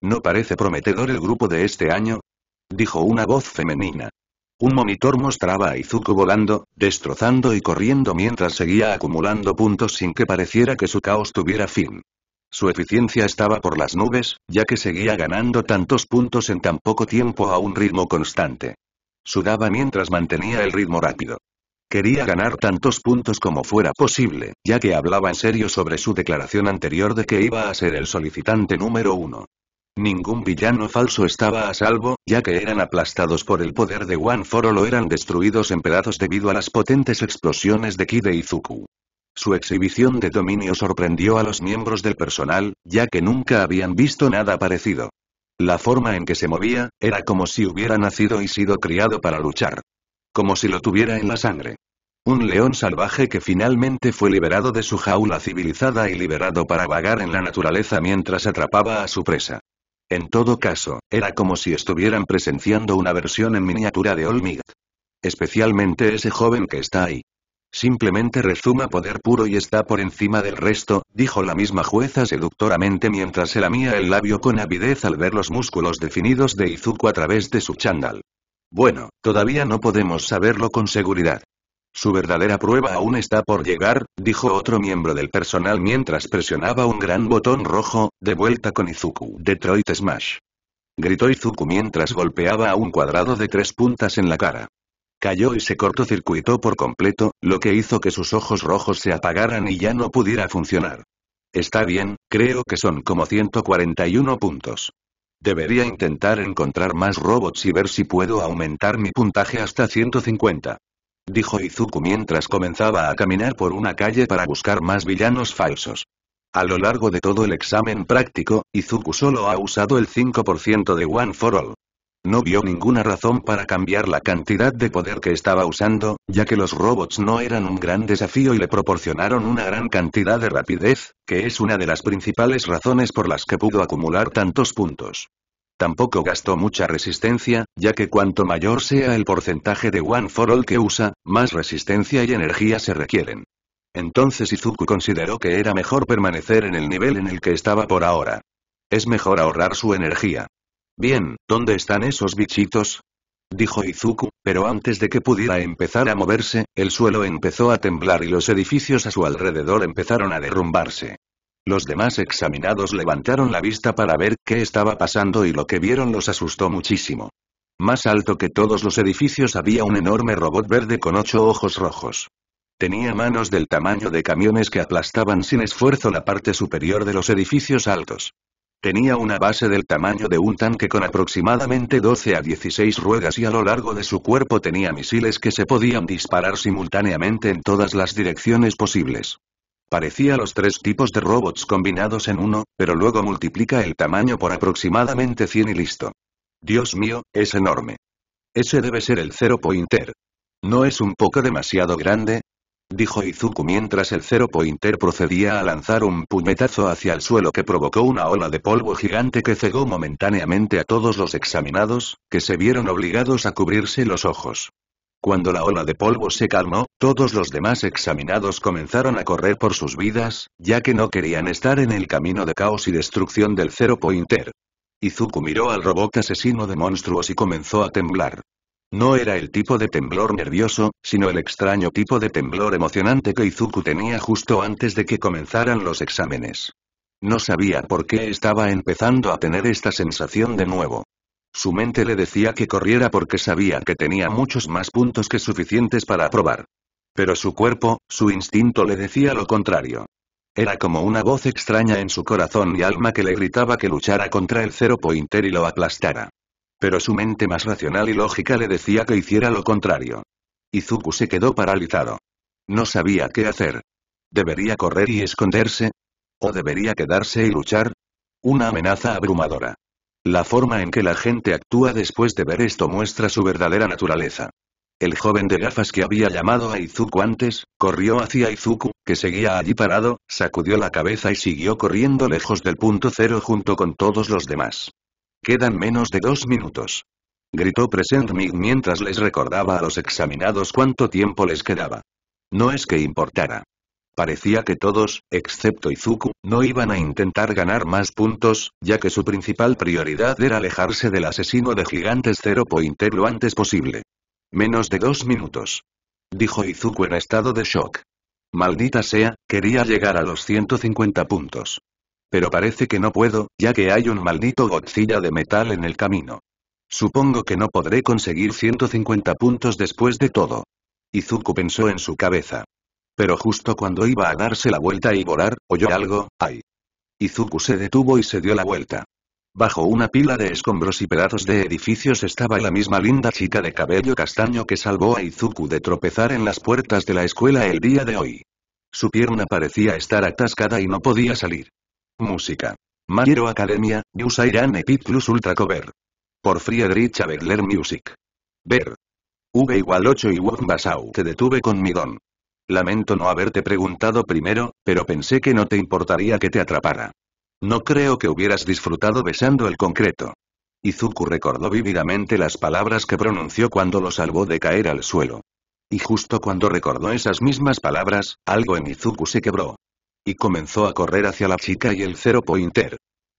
¿No parece prometedor el grupo de este año? Dijo una voz femenina. Un monitor mostraba a Izuku volando, destrozando y corriendo mientras seguía acumulando puntos sin que pareciera que su caos tuviera fin. Su eficiencia estaba por las nubes, ya que seguía ganando tantos puntos en tan poco tiempo a un ritmo constante. Sudaba mientras mantenía el ritmo rápido. Quería ganar tantos puntos como fuera posible, ya que hablaba en serio sobre su declaración anterior de que iba a ser el solicitante número uno. Ningún villano falso estaba a salvo, ya que eran aplastados por el poder de One Foro o eran destruidos en pedazos debido a las potentes explosiones de Kide y su exhibición de dominio sorprendió a los miembros del personal, ya que nunca habían visto nada parecido. La forma en que se movía, era como si hubiera nacido y sido criado para luchar. Como si lo tuviera en la sangre. Un león salvaje que finalmente fue liberado de su jaula civilizada y liberado para vagar en la naturaleza mientras atrapaba a su presa. En todo caso, era como si estuvieran presenciando una versión en miniatura de Olmig. Especialmente ese joven que está ahí. Simplemente rezuma poder puro y está por encima del resto, dijo la misma jueza seductoramente mientras se lamía el labio con avidez al ver los músculos definidos de Izuku a través de su chándal. Bueno, todavía no podemos saberlo con seguridad. Su verdadera prueba aún está por llegar, dijo otro miembro del personal mientras presionaba un gran botón rojo, de vuelta con Izuku. Detroit Smash. Gritó Izuku mientras golpeaba a un cuadrado de tres puntas en la cara. Cayó y se cortocircuitó por completo, lo que hizo que sus ojos rojos se apagaran y ya no pudiera funcionar. Está bien, creo que son como 141 puntos. Debería intentar encontrar más robots y ver si puedo aumentar mi puntaje hasta 150. Dijo Izuku mientras comenzaba a caminar por una calle para buscar más villanos falsos. A lo largo de todo el examen práctico, Izuku solo ha usado el 5% de One for All. No vio ninguna razón para cambiar la cantidad de poder que estaba usando, ya que los robots no eran un gran desafío y le proporcionaron una gran cantidad de rapidez, que es una de las principales razones por las que pudo acumular tantos puntos. Tampoco gastó mucha resistencia, ya que cuanto mayor sea el porcentaje de One for All que usa, más resistencia y energía se requieren. Entonces Izuku consideró que era mejor permanecer en el nivel en el que estaba por ahora. Es mejor ahorrar su energía. Bien, ¿dónde están esos bichitos? Dijo Izuku, pero antes de que pudiera empezar a moverse, el suelo empezó a temblar y los edificios a su alrededor empezaron a derrumbarse. Los demás examinados levantaron la vista para ver qué estaba pasando y lo que vieron los asustó muchísimo. Más alto que todos los edificios había un enorme robot verde con ocho ojos rojos. Tenía manos del tamaño de camiones que aplastaban sin esfuerzo la parte superior de los edificios altos. Tenía una base del tamaño de un tanque con aproximadamente 12 a 16 ruedas y a lo largo de su cuerpo tenía misiles que se podían disparar simultáneamente en todas las direcciones posibles. Parecía los tres tipos de robots combinados en uno, pero luego multiplica el tamaño por aproximadamente 100 y listo. Dios mío, es enorme. Ese debe ser el Zero Pointer. ¿No es un poco demasiado grande? dijo Izuku mientras el Zero Pointer procedía a lanzar un puñetazo hacia el suelo que provocó una ola de polvo gigante que cegó momentáneamente a todos los examinados, que se vieron obligados a cubrirse los ojos. Cuando la ola de polvo se calmó, todos los demás examinados comenzaron a correr por sus vidas, ya que no querían estar en el camino de caos y destrucción del Zero Pointer. Izuku miró al robot asesino de monstruos y comenzó a temblar. No era el tipo de temblor nervioso, sino el extraño tipo de temblor emocionante que Izuku tenía justo antes de que comenzaran los exámenes. No sabía por qué estaba empezando a tener esta sensación de nuevo. Su mente le decía que corriera porque sabía que tenía muchos más puntos que suficientes para aprobar. Pero su cuerpo, su instinto le decía lo contrario. Era como una voz extraña en su corazón y alma que le gritaba que luchara contra el cero pointer y lo aplastara. Pero su mente más racional y lógica le decía que hiciera lo contrario. Izuku se quedó paralizado. No sabía qué hacer. ¿Debería correr y esconderse? ¿O debería quedarse y luchar? Una amenaza abrumadora. La forma en que la gente actúa después de ver esto muestra su verdadera naturaleza. El joven de gafas que había llamado a Izuku antes, corrió hacia Izuku, que seguía allí parado, sacudió la cabeza y siguió corriendo lejos del punto cero junto con todos los demás. Quedan menos de dos minutos. Gritó Present Mig mientras les recordaba a los examinados cuánto tiempo les quedaba. No es que importara. Parecía que todos, excepto Izuku, no iban a intentar ganar más puntos, ya que su principal prioridad era alejarse del asesino de gigantes cero Pointer lo antes posible. Menos de dos minutos. Dijo Izuku en estado de shock. Maldita sea, quería llegar a los 150 puntos. Pero parece que no puedo, ya que hay un maldito Godzilla de metal en el camino. Supongo que no podré conseguir 150 puntos después de todo. Izuku pensó en su cabeza. Pero justo cuando iba a darse la vuelta y volar, oyó algo, ¡ay! Izuku se detuvo y se dio la vuelta. Bajo una pila de escombros y pedazos de edificios estaba la misma linda chica de cabello castaño que salvó a Izuku de tropezar en las puertas de la escuela el día de hoy. Su pierna parecía estar atascada y no podía salir. Música. Mayero Academia, Yusai Epic Plus Ultra Cover. Por Friedrich Abegler Music. Ver. V igual 8 y Basau. Te detuve con mi don. Lamento no haberte preguntado primero, pero pensé que no te importaría que te atrapara. No creo que hubieras disfrutado besando el concreto. Izuku recordó vívidamente las palabras que pronunció cuando lo salvó de caer al suelo. Y justo cuando recordó esas mismas palabras, algo en Izuku se quebró comenzó a correr hacia la chica y el cero Pointer.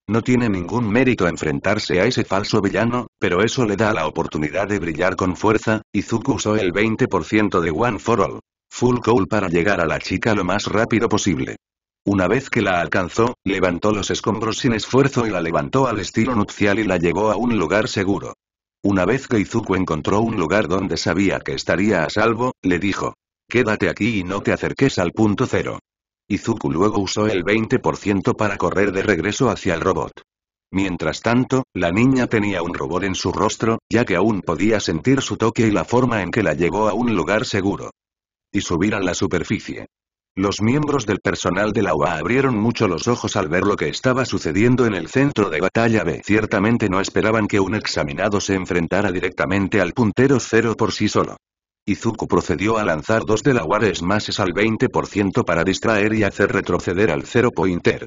No tiene ningún mérito enfrentarse a ese falso villano, pero eso le da la oportunidad de brillar con fuerza, Izuku usó el 20% de One for All. Full Call para llegar a la chica lo más rápido posible. Una vez que la alcanzó, levantó los escombros sin esfuerzo y la levantó al estilo nupcial y la llevó a un lugar seguro. Una vez que Izuku encontró un lugar donde sabía que estaría a salvo, le dijo. Quédate aquí y no te acerques al punto cero. Izuku luego usó el 20% para correr de regreso hacia el robot. Mientras tanto, la niña tenía un robot en su rostro, ya que aún podía sentir su toque y la forma en que la llevó a un lugar seguro. Y subir a la superficie. Los miembros del personal de la UA abrieron mucho los ojos al ver lo que estaba sucediendo en el centro de batalla B. Ciertamente no esperaban que un examinado se enfrentara directamente al puntero cero por sí solo. Izuku procedió a lanzar dos de la al 20% para distraer y hacer retroceder al Zero Pointer.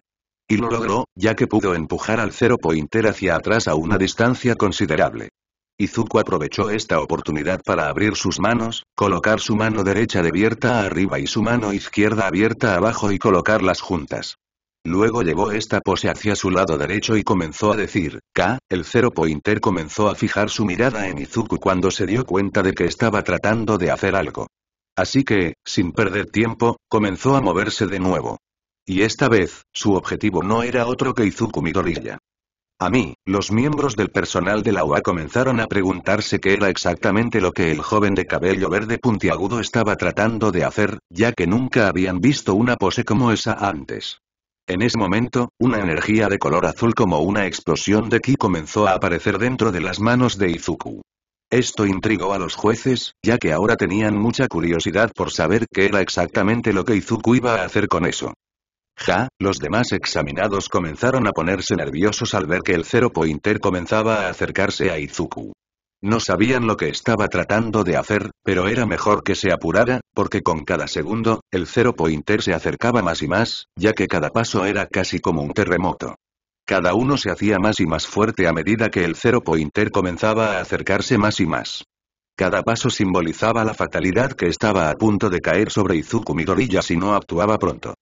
Y lo logró, ya que pudo empujar al Zero Pointer hacia atrás a una distancia considerable. Izuku aprovechó esta oportunidad para abrir sus manos, colocar su mano derecha abierta arriba y su mano izquierda abierta abajo y colocarlas juntas. Luego llevó esta pose hacia su lado derecho y comenzó a decir, K, el cero Pointer comenzó a fijar su mirada en Izuku cuando se dio cuenta de que estaba tratando de hacer algo. Así que, sin perder tiempo, comenzó a moverse de nuevo. Y esta vez, su objetivo no era otro que Izuku Midoriya. A mí, los miembros del personal de la UA comenzaron a preguntarse qué era exactamente lo que el joven de cabello verde puntiagudo estaba tratando de hacer, ya que nunca habían visto una pose como esa antes. En ese momento, una energía de color azul como una explosión de ki comenzó a aparecer dentro de las manos de Izuku. Esto intrigó a los jueces, ya que ahora tenían mucha curiosidad por saber qué era exactamente lo que Izuku iba a hacer con eso. Ja, los demás examinados comenzaron a ponerse nerviosos al ver que el Zero Pointer comenzaba a acercarse a Izuku. No sabían lo que estaba tratando de hacer, pero era mejor que se apurara, porque con cada segundo, el Zero Pointer se acercaba más y más, ya que cada paso era casi como un terremoto. Cada uno se hacía más y más fuerte a medida que el Zero Pointer comenzaba a acercarse más y más. Cada paso simbolizaba la fatalidad que estaba a punto de caer sobre Izuku Midoriya si no actuaba pronto.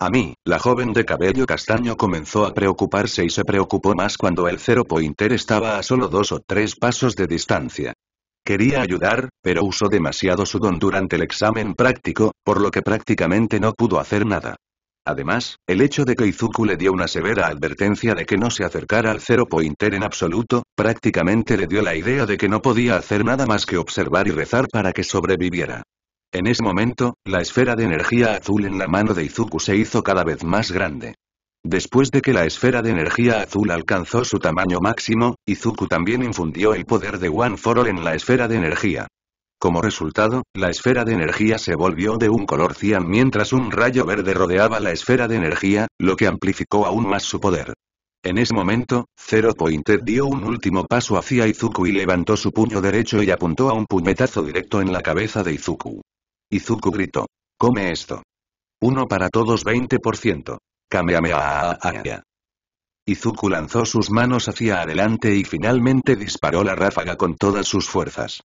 A mí, la joven de cabello castaño comenzó a preocuparse y se preocupó más cuando el Zero Pointer estaba a solo dos o tres pasos de distancia. Quería ayudar, pero usó demasiado su don durante el examen práctico, por lo que prácticamente no pudo hacer nada. Además, el hecho de que Izuku le dio una severa advertencia de que no se acercara al Zero Pointer en absoluto, prácticamente le dio la idea de que no podía hacer nada más que observar y rezar para que sobreviviera. En ese momento, la esfera de energía azul en la mano de Izuku se hizo cada vez más grande. Después de que la esfera de energía azul alcanzó su tamaño máximo, Izuku también infundió el poder de One For en la esfera de energía. Como resultado, la esfera de energía se volvió de un color cian mientras un rayo verde rodeaba la esfera de energía, lo que amplificó aún más su poder. En ese momento, Zero Pointer dio un último paso hacia Izuku y levantó su puño derecho y apuntó a un puñetazo directo en la cabeza de Izuku. Izuku gritó. Come esto. Uno para todos 20%. Kamehameha. Izuku ah, ah, ah, lanzó sus manos hacia adelante y finalmente disparó la ráfaga con todas sus fuerzas.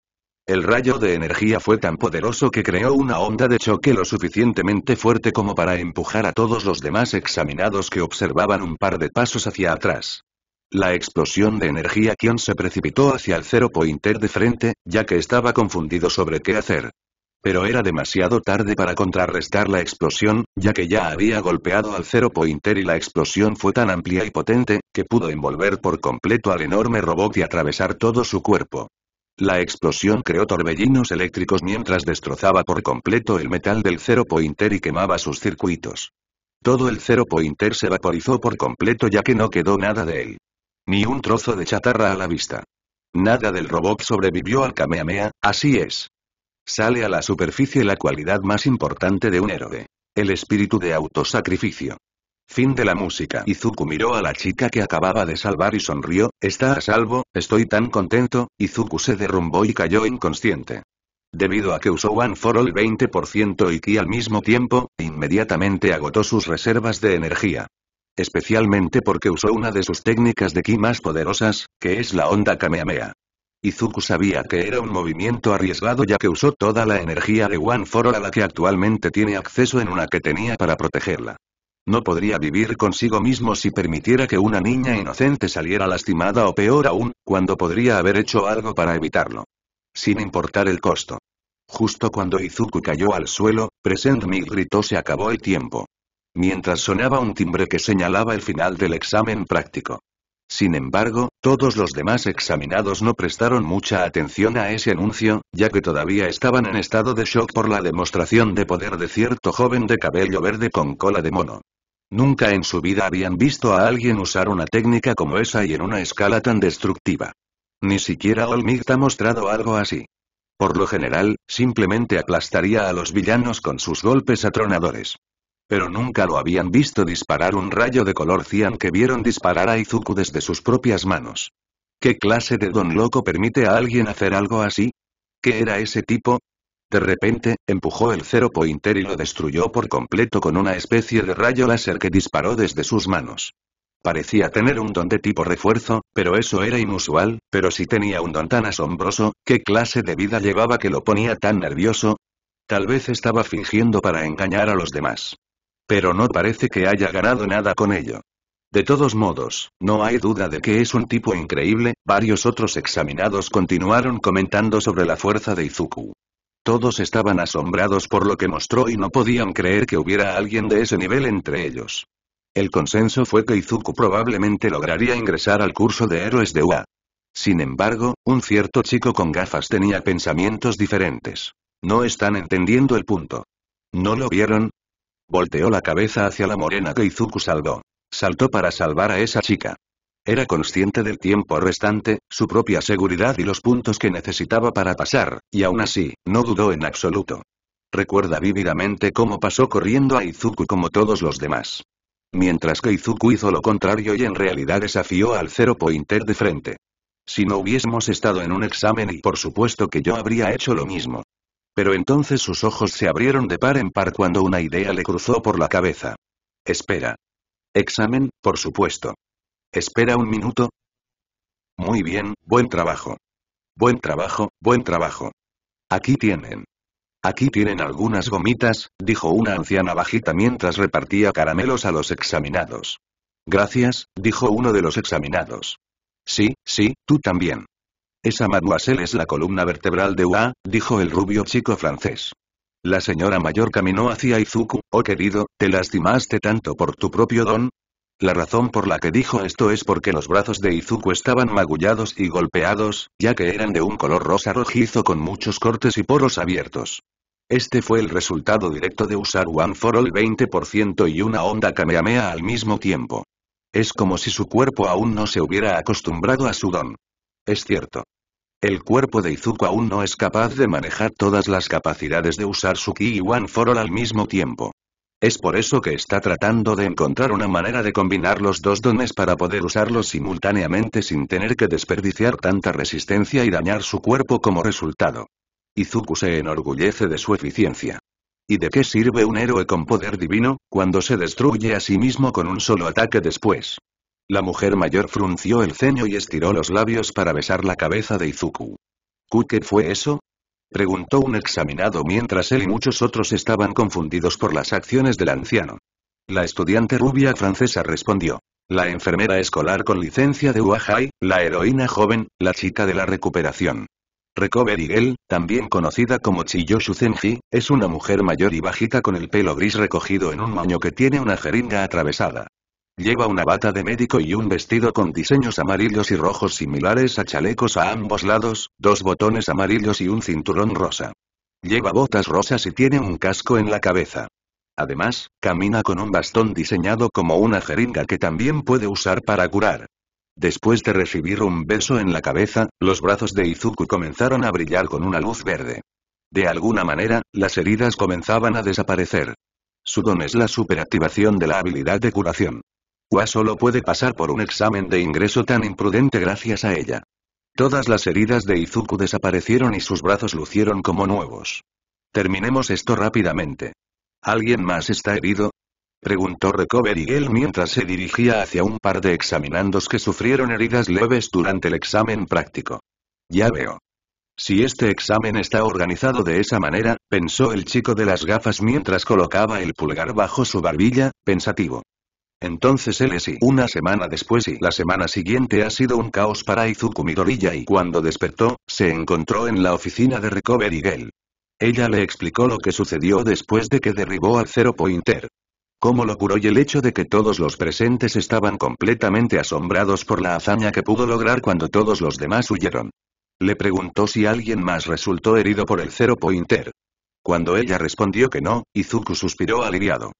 El rayo de energía fue tan poderoso que creó una onda de choque lo suficientemente fuerte como para empujar a todos los demás examinados que observaban un par de pasos hacia atrás. La explosión de energía Kion se precipitó hacia el cero Pointer de frente, ya que estaba confundido sobre qué hacer pero era demasiado tarde para contrarrestar la explosión, ya que ya había golpeado al Zero Pointer y la explosión fue tan amplia y potente, que pudo envolver por completo al enorme robot y atravesar todo su cuerpo. La explosión creó torbellinos eléctricos mientras destrozaba por completo el metal del Zero Pointer y quemaba sus circuitos. Todo el Zero Pointer se vaporizó por completo ya que no quedó nada de él. Ni un trozo de chatarra a la vista. Nada del robot sobrevivió al Kamehameha, así es. Sale a la superficie la cualidad más importante de un héroe. El espíritu de autosacrificio. Fin de la música. Izuku miró a la chica que acababa de salvar y sonrió, está a salvo, estoy tan contento, Izuku se derrumbó y cayó inconsciente. Debido a que usó One for All 20% y Ki al mismo tiempo, inmediatamente agotó sus reservas de energía. Especialmente porque usó una de sus técnicas de Ki más poderosas, que es la onda Kamehameha. Izuku sabía que era un movimiento arriesgado ya que usó toda la energía de One For All a la que actualmente tiene acceso en una que tenía para protegerla. No podría vivir consigo mismo si permitiera que una niña inocente saliera lastimada o peor aún, cuando podría haber hecho algo para evitarlo. Sin importar el costo. Justo cuando Izuku cayó al suelo, Present Me gritó se acabó el tiempo. Mientras sonaba un timbre que señalaba el final del examen práctico. Sin embargo, todos los demás examinados no prestaron mucha atención a ese anuncio, ya que todavía estaban en estado de shock por la demostración de poder de cierto joven de cabello verde con cola de mono. Nunca en su vida habían visto a alguien usar una técnica como esa y en una escala tan destructiva. Ni siquiera Olmigd ha mostrado algo así. Por lo general, simplemente aplastaría a los villanos con sus golpes atronadores. Pero nunca lo habían visto disparar un rayo de color cian que vieron disparar a Izuku desde sus propias manos. ¿Qué clase de don loco permite a alguien hacer algo así? ¿Qué era ese tipo? De repente, empujó el cero Pointer y lo destruyó por completo con una especie de rayo láser que disparó desde sus manos. Parecía tener un don de tipo refuerzo, pero eso era inusual, pero si tenía un don tan asombroso, ¿qué clase de vida llevaba que lo ponía tan nervioso? Tal vez estaba fingiendo para engañar a los demás. Pero no parece que haya ganado nada con ello. De todos modos, no hay duda de que es un tipo increíble, varios otros examinados continuaron comentando sobre la fuerza de Izuku. Todos estaban asombrados por lo que mostró y no podían creer que hubiera alguien de ese nivel entre ellos. El consenso fue que Izuku probablemente lograría ingresar al curso de héroes de UA. Sin embargo, un cierto chico con gafas tenía pensamientos diferentes. No están entendiendo el punto. ¿No lo vieron? Volteó la cabeza hacia la morena que Izuku salvó. Saltó para salvar a esa chica. Era consciente del tiempo restante, su propia seguridad y los puntos que necesitaba para pasar, y aún así, no dudó en absoluto. Recuerda vívidamente cómo pasó corriendo a Izuku como todos los demás. Mientras que Izuku hizo lo contrario y en realidad desafió al Zero Pointer de frente. Si no hubiésemos estado en un examen y por supuesto que yo habría hecho lo mismo. Pero entonces sus ojos se abrieron de par en par cuando una idea le cruzó por la cabeza. Espera. Examen, por supuesto. Espera un minuto. Muy bien, buen trabajo. Buen trabajo, buen trabajo. Aquí tienen. Aquí tienen algunas gomitas, dijo una anciana bajita mientras repartía caramelos a los examinados. Gracias, dijo uno de los examinados. Sí, sí, tú también. Esa mademoiselle es la columna vertebral de UA, dijo el rubio chico francés. La señora mayor caminó hacia Izuku, oh querido, te lastimaste tanto por tu propio don, la razón por la que dijo esto es porque los brazos de Izuku estaban magullados y golpeados, ya que eran de un color rosa rojizo con muchos cortes y poros abiertos. Este fue el resultado directo de usar One for All 20% y una onda Kamehameha al mismo tiempo. Es como si su cuerpo aún no se hubiera acostumbrado a su don. Es cierto. El cuerpo de Izuku aún no es capaz de manejar todas las capacidades de usar su ki y One for All al mismo tiempo. Es por eso que está tratando de encontrar una manera de combinar los dos dones para poder usarlos simultáneamente sin tener que desperdiciar tanta resistencia y dañar su cuerpo como resultado. Izuku se enorgullece de su eficiencia. ¿Y de qué sirve un héroe con poder divino, cuando se destruye a sí mismo con un solo ataque después? La mujer mayor frunció el ceño y estiró los labios para besar la cabeza de Izuku. qué fue eso? Preguntó un examinado mientras él y muchos otros estaban confundidos por las acciones del anciano. La estudiante rubia francesa respondió. La enfermera escolar con licencia de Uajai, la heroína joven, la chica de la recuperación. Recovery Girl, también conocida como Chiyoshu Zenji, es una mujer mayor y bajita con el pelo gris recogido en un moño que tiene una jeringa atravesada. Lleva una bata de médico y un vestido con diseños amarillos y rojos similares a chalecos a ambos lados, dos botones amarillos y un cinturón rosa. Lleva botas rosas y tiene un casco en la cabeza. Además, camina con un bastón diseñado como una jeringa que también puede usar para curar. Después de recibir un beso en la cabeza, los brazos de Izuku comenzaron a brillar con una luz verde. De alguna manera, las heridas comenzaban a desaparecer. Su don es la superactivación de la habilidad de curación solo puede pasar por un examen de ingreso tan imprudente gracias a ella. Todas las heridas de Izuku desaparecieron y sus brazos lucieron como nuevos. Terminemos esto rápidamente. ¿Alguien más está herido? Preguntó Recovery él mientras se dirigía hacia un par de examinandos que sufrieron heridas leves durante el examen práctico. Ya veo. Si este examen está organizado de esa manera, pensó el chico de las gafas mientras colocaba el pulgar bajo su barbilla, pensativo. Entonces él es y una semana después y la semana siguiente ha sido un caos para Izuku Midoriya y cuando despertó, se encontró en la oficina de Recovery Girl. Ella le explicó lo que sucedió después de que derribó al Zero Pointer. Cómo lo curó y el hecho de que todos los presentes estaban completamente asombrados por la hazaña que pudo lograr cuando todos los demás huyeron. Le preguntó si alguien más resultó herido por el Zero Pointer. Cuando ella respondió que no, Izuku suspiró aliviado.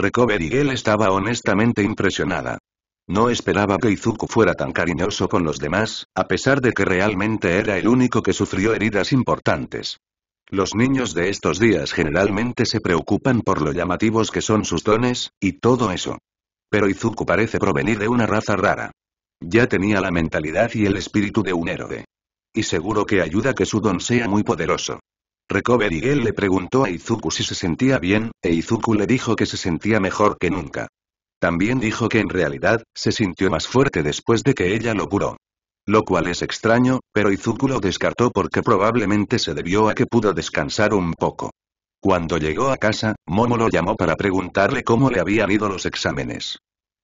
Recover él estaba honestamente impresionada. No esperaba que Izuku fuera tan cariñoso con los demás, a pesar de que realmente era el único que sufrió heridas importantes. Los niños de estos días generalmente se preocupan por lo llamativos que son sus dones, y todo eso. Pero Izuku parece provenir de una raza rara. Ya tenía la mentalidad y el espíritu de un héroe. Y seguro que ayuda que su don sea muy poderoso. Recovery él le preguntó a Izuku si se sentía bien, e Izuku le dijo que se sentía mejor que nunca. También dijo que en realidad, se sintió más fuerte después de que ella lo curó. Lo cual es extraño, pero Izuku lo descartó porque probablemente se debió a que pudo descansar un poco. Cuando llegó a casa, Momo lo llamó para preguntarle cómo le habían ido los exámenes.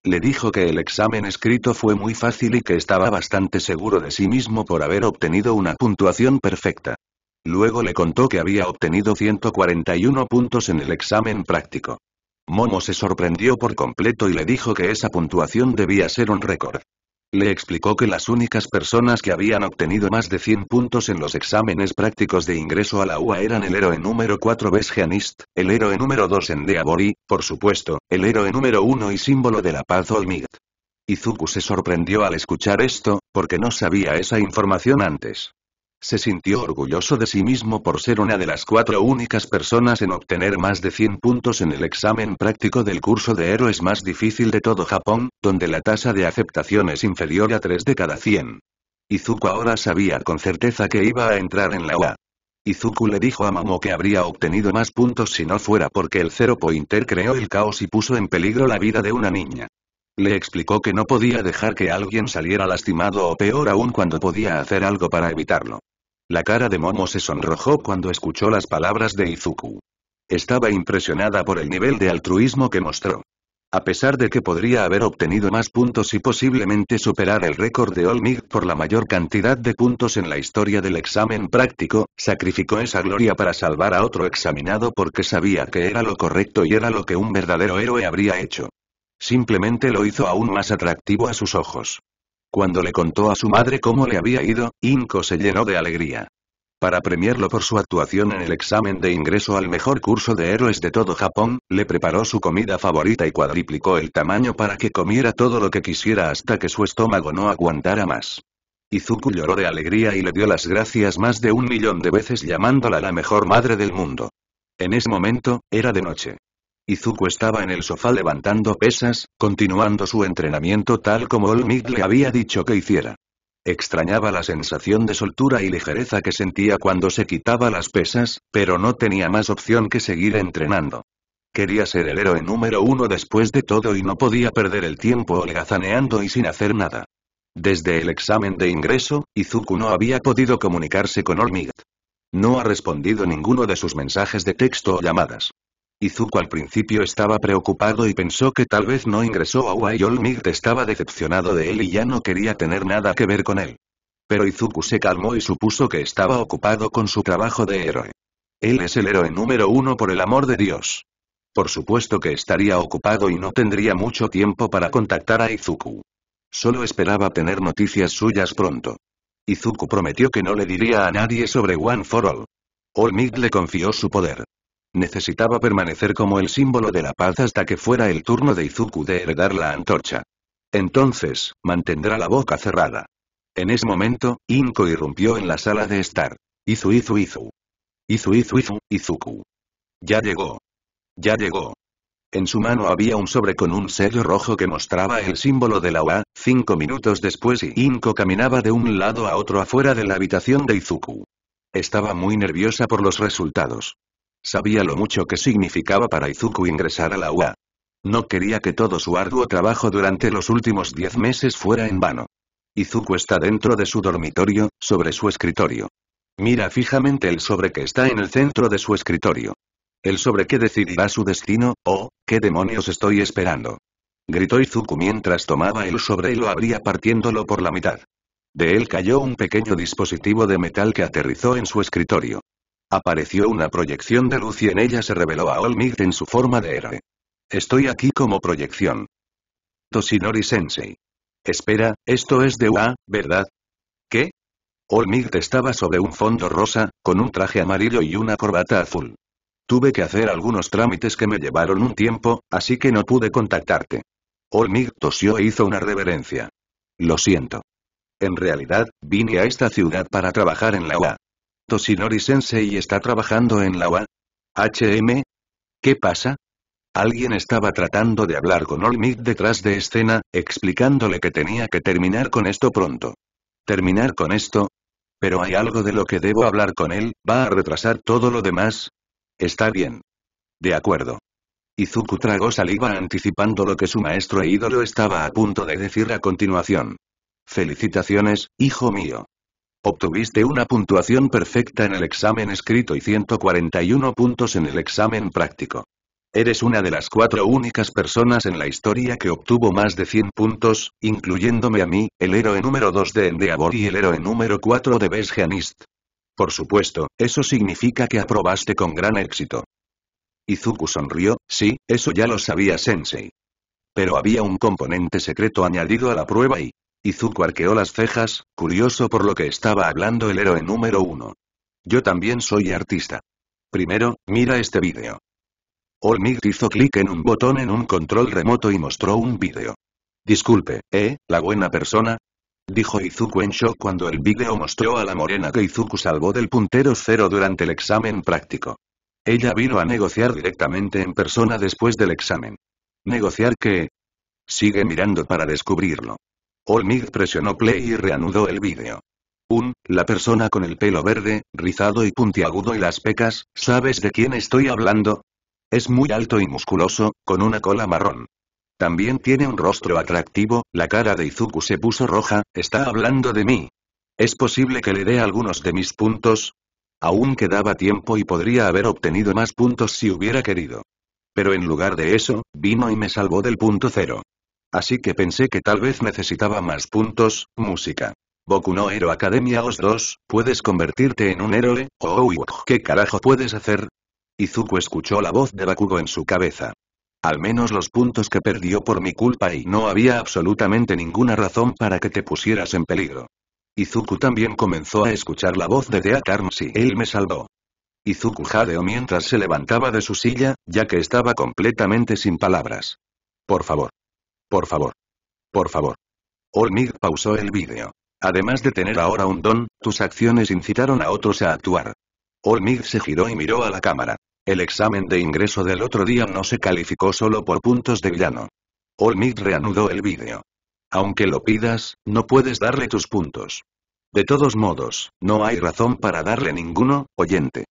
Le dijo que el examen escrito fue muy fácil y que estaba bastante seguro de sí mismo por haber obtenido una puntuación perfecta. Luego le contó que había obtenido 141 puntos en el examen práctico. Momo se sorprendió por completo y le dijo que esa puntuación debía ser un récord. Le explicó que las únicas personas que habían obtenido más de 100 puntos en los exámenes prácticos de ingreso a la UA eran el héroe número 4 Besgeanist, el héroe número 2 en por supuesto, el héroe número 1 y símbolo de la paz Olmigd. Izuku se sorprendió al escuchar esto, porque no sabía esa información antes. Se sintió orgulloso de sí mismo por ser una de las cuatro únicas personas en obtener más de 100 puntos en el examen práctico del curso de héroes más difícil de todo Japón, donde la tasa de aceptación es inferior a 3 de cada 100. Izuku ahora sabía con certeza que iba a entrar en la UA. Izuku le dijo a Momo que habría obtenido más puntos si no fuera porque el cero Pointer creó el caos y puso en peligro la vida de una niña. Le explicó que no podía dejar que alguien saliera lastimado o peor aún cuando podía hacer algo para evitarlo. La cara de Momo se sonrojó cuando escuchó las palabras de Izuku. Estaba impresionada por el nivel de altruismo que mostró. A pesar de que podría haber obtenido más puntos y posiblemente superar el récord de Olmig por la mayor cantidad de puntos en la historia del examen práctico, sacrificó esa gloria para salvar a otro examinado porque sabía que era lo correcto y era lo que un verdadero héroe habría hecho. Simplemente lo hizo aún más atractivo a sus ojos. Cuando le contó a su madre cómo le había ido, Inko se llenó de alegría. Para premiarlo por su actuación en el examen de ingreso al mejor curso de héroes de todo Japón, le preparó su comida favorita y cuadriplicó el tamaño para que comiera todo lo que quisiera hasta que su estómago no aguantara más. Izuku lloró de alegría y le dio las gracias más de un millón de veces llamándola la mejor madre del mundo. En ese momento, era de noche. Izuku estaba en el sofá levantando pesas, continuando su entrenamiento tal como Olmig le había dicho que hiciera. Extrañaba la sensación de soltura y ligereza que sentía cuando se quitaba las pesas, pero no tenía más opción que seguir entrenando. Quería ser el héroe número uno después de todo y no podía perder el tiempo holgazaneando y sin hacer nada. Desde el examen de ingreso, Izuku no había podido comunicarse con Olmig. No ha respondido ninguno de sus mensajes de texto o llamadas. Izuku al principio estaba preocupado y pensó que tal vez no ingresó a UA y Olmigt estaba decepcionado de él y ya no quería tener nada que ver con él. Pero Izuku se calmó y supuso que estaba ocupado con su trabajo de héroe. Él es el héroe número uno por el amor de Dios. Por supuesto que estaría ocupado y no tendría mucho tiempo para contactar a Izuku. Solo esperaba tener noticias suyas pronto. Izuku prometió que no le diría a nadie sobre One for All. All le confió su poder. Necesitaba permanecer como el símbolo de la paz hasta que fuera el turno de Izuku de heredar la antorcha. Entonces, mantendrá la boca cerrada. En ese momento, Inko irrumpió en la sala de estar. Izu Izu Izu. Izu Izu Izu, Izuku. Ya llegó. Ya llegó. En su mano había un sobre con un sello rojo que mostraba el símbolo de la UA, cinco minutos después Inko caminaba de un lado a otro afuera de la habitación de Izuku. Estaba muy nerviosa por los resultados. Sabía lo mucho que significaba para Izuku ingresar a la UA. No quería que todo su arduo trabajo durante los últimos diez meses fuera en vano. Izuku está dentro de su dormitorio, sobre su escritorio. Mira fijamente el sobre que está en el centro de su escritorio. El sobre que decidirá su destino, oh, ¿qué demonios estoy esperando? Gritó Izuku mientras tomaba el sobre y lo abría partiéndolo por la mitad. De él cayó un pequeño dispositivo de metal que aterrizó en su escritorio. Apareció una proyección de luz y en ella se reveló a Olmigd en su forma de héroe. Estoy aquí como proyección. Toshinori Sensei. Espera, esto es de UA, ¿verdad? ¿Qué? Olmigd estaba sobre un fondo rosa, con un traje amarillo y una corbata azul. Tuve que hacer algunos trámites que me llevaron un tiempo, así que no pude contactarte. Olmig tosió e hizo una reverencia. Lo siento. En realidad, vine a esta ciudad para trabajar en la UA. Toshinori-sensei está trabajando en la UA? ¿HM? ¿Qué pasa? Alguien estaba tratando de hablar con Olmid detrás de escena, explicándole que tenía que terminar con esto pronto. ¿Terminar con esto? Pero hay algo de lo que debo hablar con él, ¿va a retrasar todo lo demás? Está bien. De acuerdo. Izuku tragó saliva anticipando lo que su maestro e ídolo estaba a punto de decir a continuación. Felicitaciones, hijo mío. Obtuviste una puntuación perfecta en el examen escrito y 141 puntos en el examen práctico. Eres una de las cuatro únicas personas en la historia que obtuvo más de 100 puntos, incluyéndome a mí, el héroe número 2 de Endeavor y el héroe número 4 de Besgeanist. Por supuesto, eso significa que aprobaste con gran éxito. Izuku sonrió, sí, eso ya lo sabía Sensei. Pero había un componente secreto añadido a la prueba y, Izuku arqueó las cejas, curioso por lo que estaba hablando el héroe número uno. Yo también soy artista. Primero, mira este vídeo. All hizo clic en un botón en un control remoto y mostró un vídeo. Disculpe, ¿eh, la buena persona? Dijo Izuku en shock cuando el vídeo mostró a la morena que Izuku salvó del puntero cero durante el examen práctico. Ella vino a negociar directamente en persona después del examen. ¿Negociar qué? Sigue mirando para descubrirlo. Olmig presionó play y reanudó el vídeo. Un, la persona con el pelo verde, rizado y puntiagudo y las pecas, ¿sabes de quién estoy hablando? Es muy alto y musculoso, con una cola marrón. También tiene un rostro atractivo, la cara de Izuku se puso roja, está hablando de mí. Es posible que le dé algunos de mis puntos. Aún quedaba tiempo y podría haber obtenido más puntos si hubiera querido. Pero en lugar de eso, vino y me salvó del punto cero. Así que pensé que tal vez necesitaba más puntos, música. Boku no Hero Academia Os 2, ¿puedes convertirte en un héroe? Oh, ¿qué carajo puedes hacer? Izuku escuchó la voz de Bakugo en su cabeza. Al menos los puntos que perdió por mi culpa y no había absolutamente ninguna razón para que te pusieras en peligro. Izuku también comenzó a escuchar la voz de Deatarms y él me salvó. Izuku jadeó mientras se levantaba de su silla, ya que estaba completamente sin palabras. Por favor. Por favor. Por favor. Olmig pausó el vídeo. Además de tener ahora un don, tus acciones incitaron a otros a actuar. Olmig se giró y miró a la cámara. El examen de ingreso del otro día no se calificó solo por puntos de villano. Olmig reanudó el vídeo. Aunque lo pidas, no puedes darle tus puntos. De todos modos, no hay razón para darle ninguno, oyente.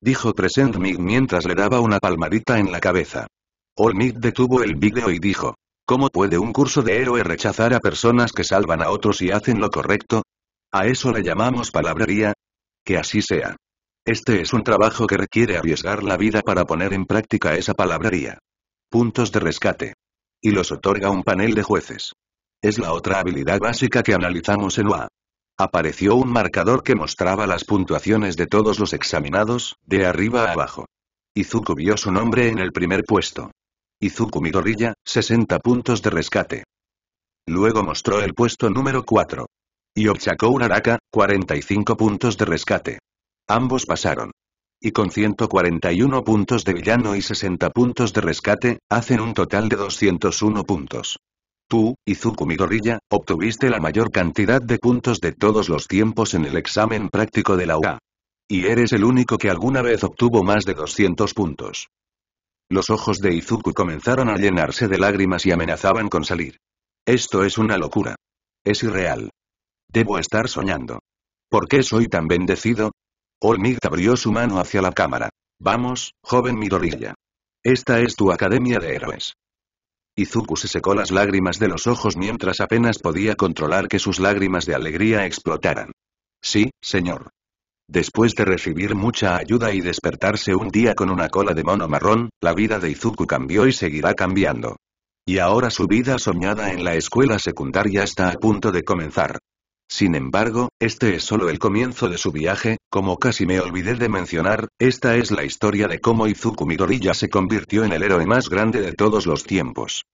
Dijo Present Mig mientras le daba una palmadita en la cabeza. Olmig detuvo el vídeo y dijo. ¿Cómo puede un curso de héroe rechazar a personas que salvan a otros y hacen lo correcto? ¿A eso le llamamos palabrería? Que así sea. Este es un trabajo que requiere arriesgar la vida para poner en práctica esa palabrería. Puntos de rescate. Y los otorga un panel de jueces. Es la otra habilidad básica que analizamos en UA. Apareció un marcador que mostraba las puntuaciones de todos los examinados, de arriba a abajo. Izuku vio su nombre en el primer puesto. Izuku 60 puntos de rescate. Luego mostró el puesto número 4. Y Obchakou Naraka, 45 puntos de rescate. Ambos pasaron. Y con 141 puntos de villano y 60 puntos de rescate, hacen un total de 201 puntos. Tú, Izuku obtuviste la mayor cantidad de puntos de todos los tiempos en el examen práctico de la UA. Y eres el único que alguna vez obtuvo más de 200 puntos. Los ojos de Izuku comenzaron a llenarse de lágrimas y amenazaban con salir. Esto es una locura. Es irreal. Debo estar soñando. ¿Por qué soy tan bendecido? Olmig abrió su mano hacia la cámara. Vamos, joven Midorilla. Esta es tu academia de héroes. Izuku se secó las lágrimas de los ojos mientras apenas podía controlar que sus lágrimas de alegría explotaran. Sí, señor. Después de recibir mucha ayuda y despertarse un día con una cola de mono marrón, la vida de Izuku cambió y seguirá cambiando. Y ahora su vida soñada en la escuela secundaria está a punto de comenzar. Sin embargo, este es solo el comienzo de su viaje, como casi me olvidé de mencionar, esta es la historia de cómo Izuku Midoriya se convirtió en el héroe más grande de todos los tiempos.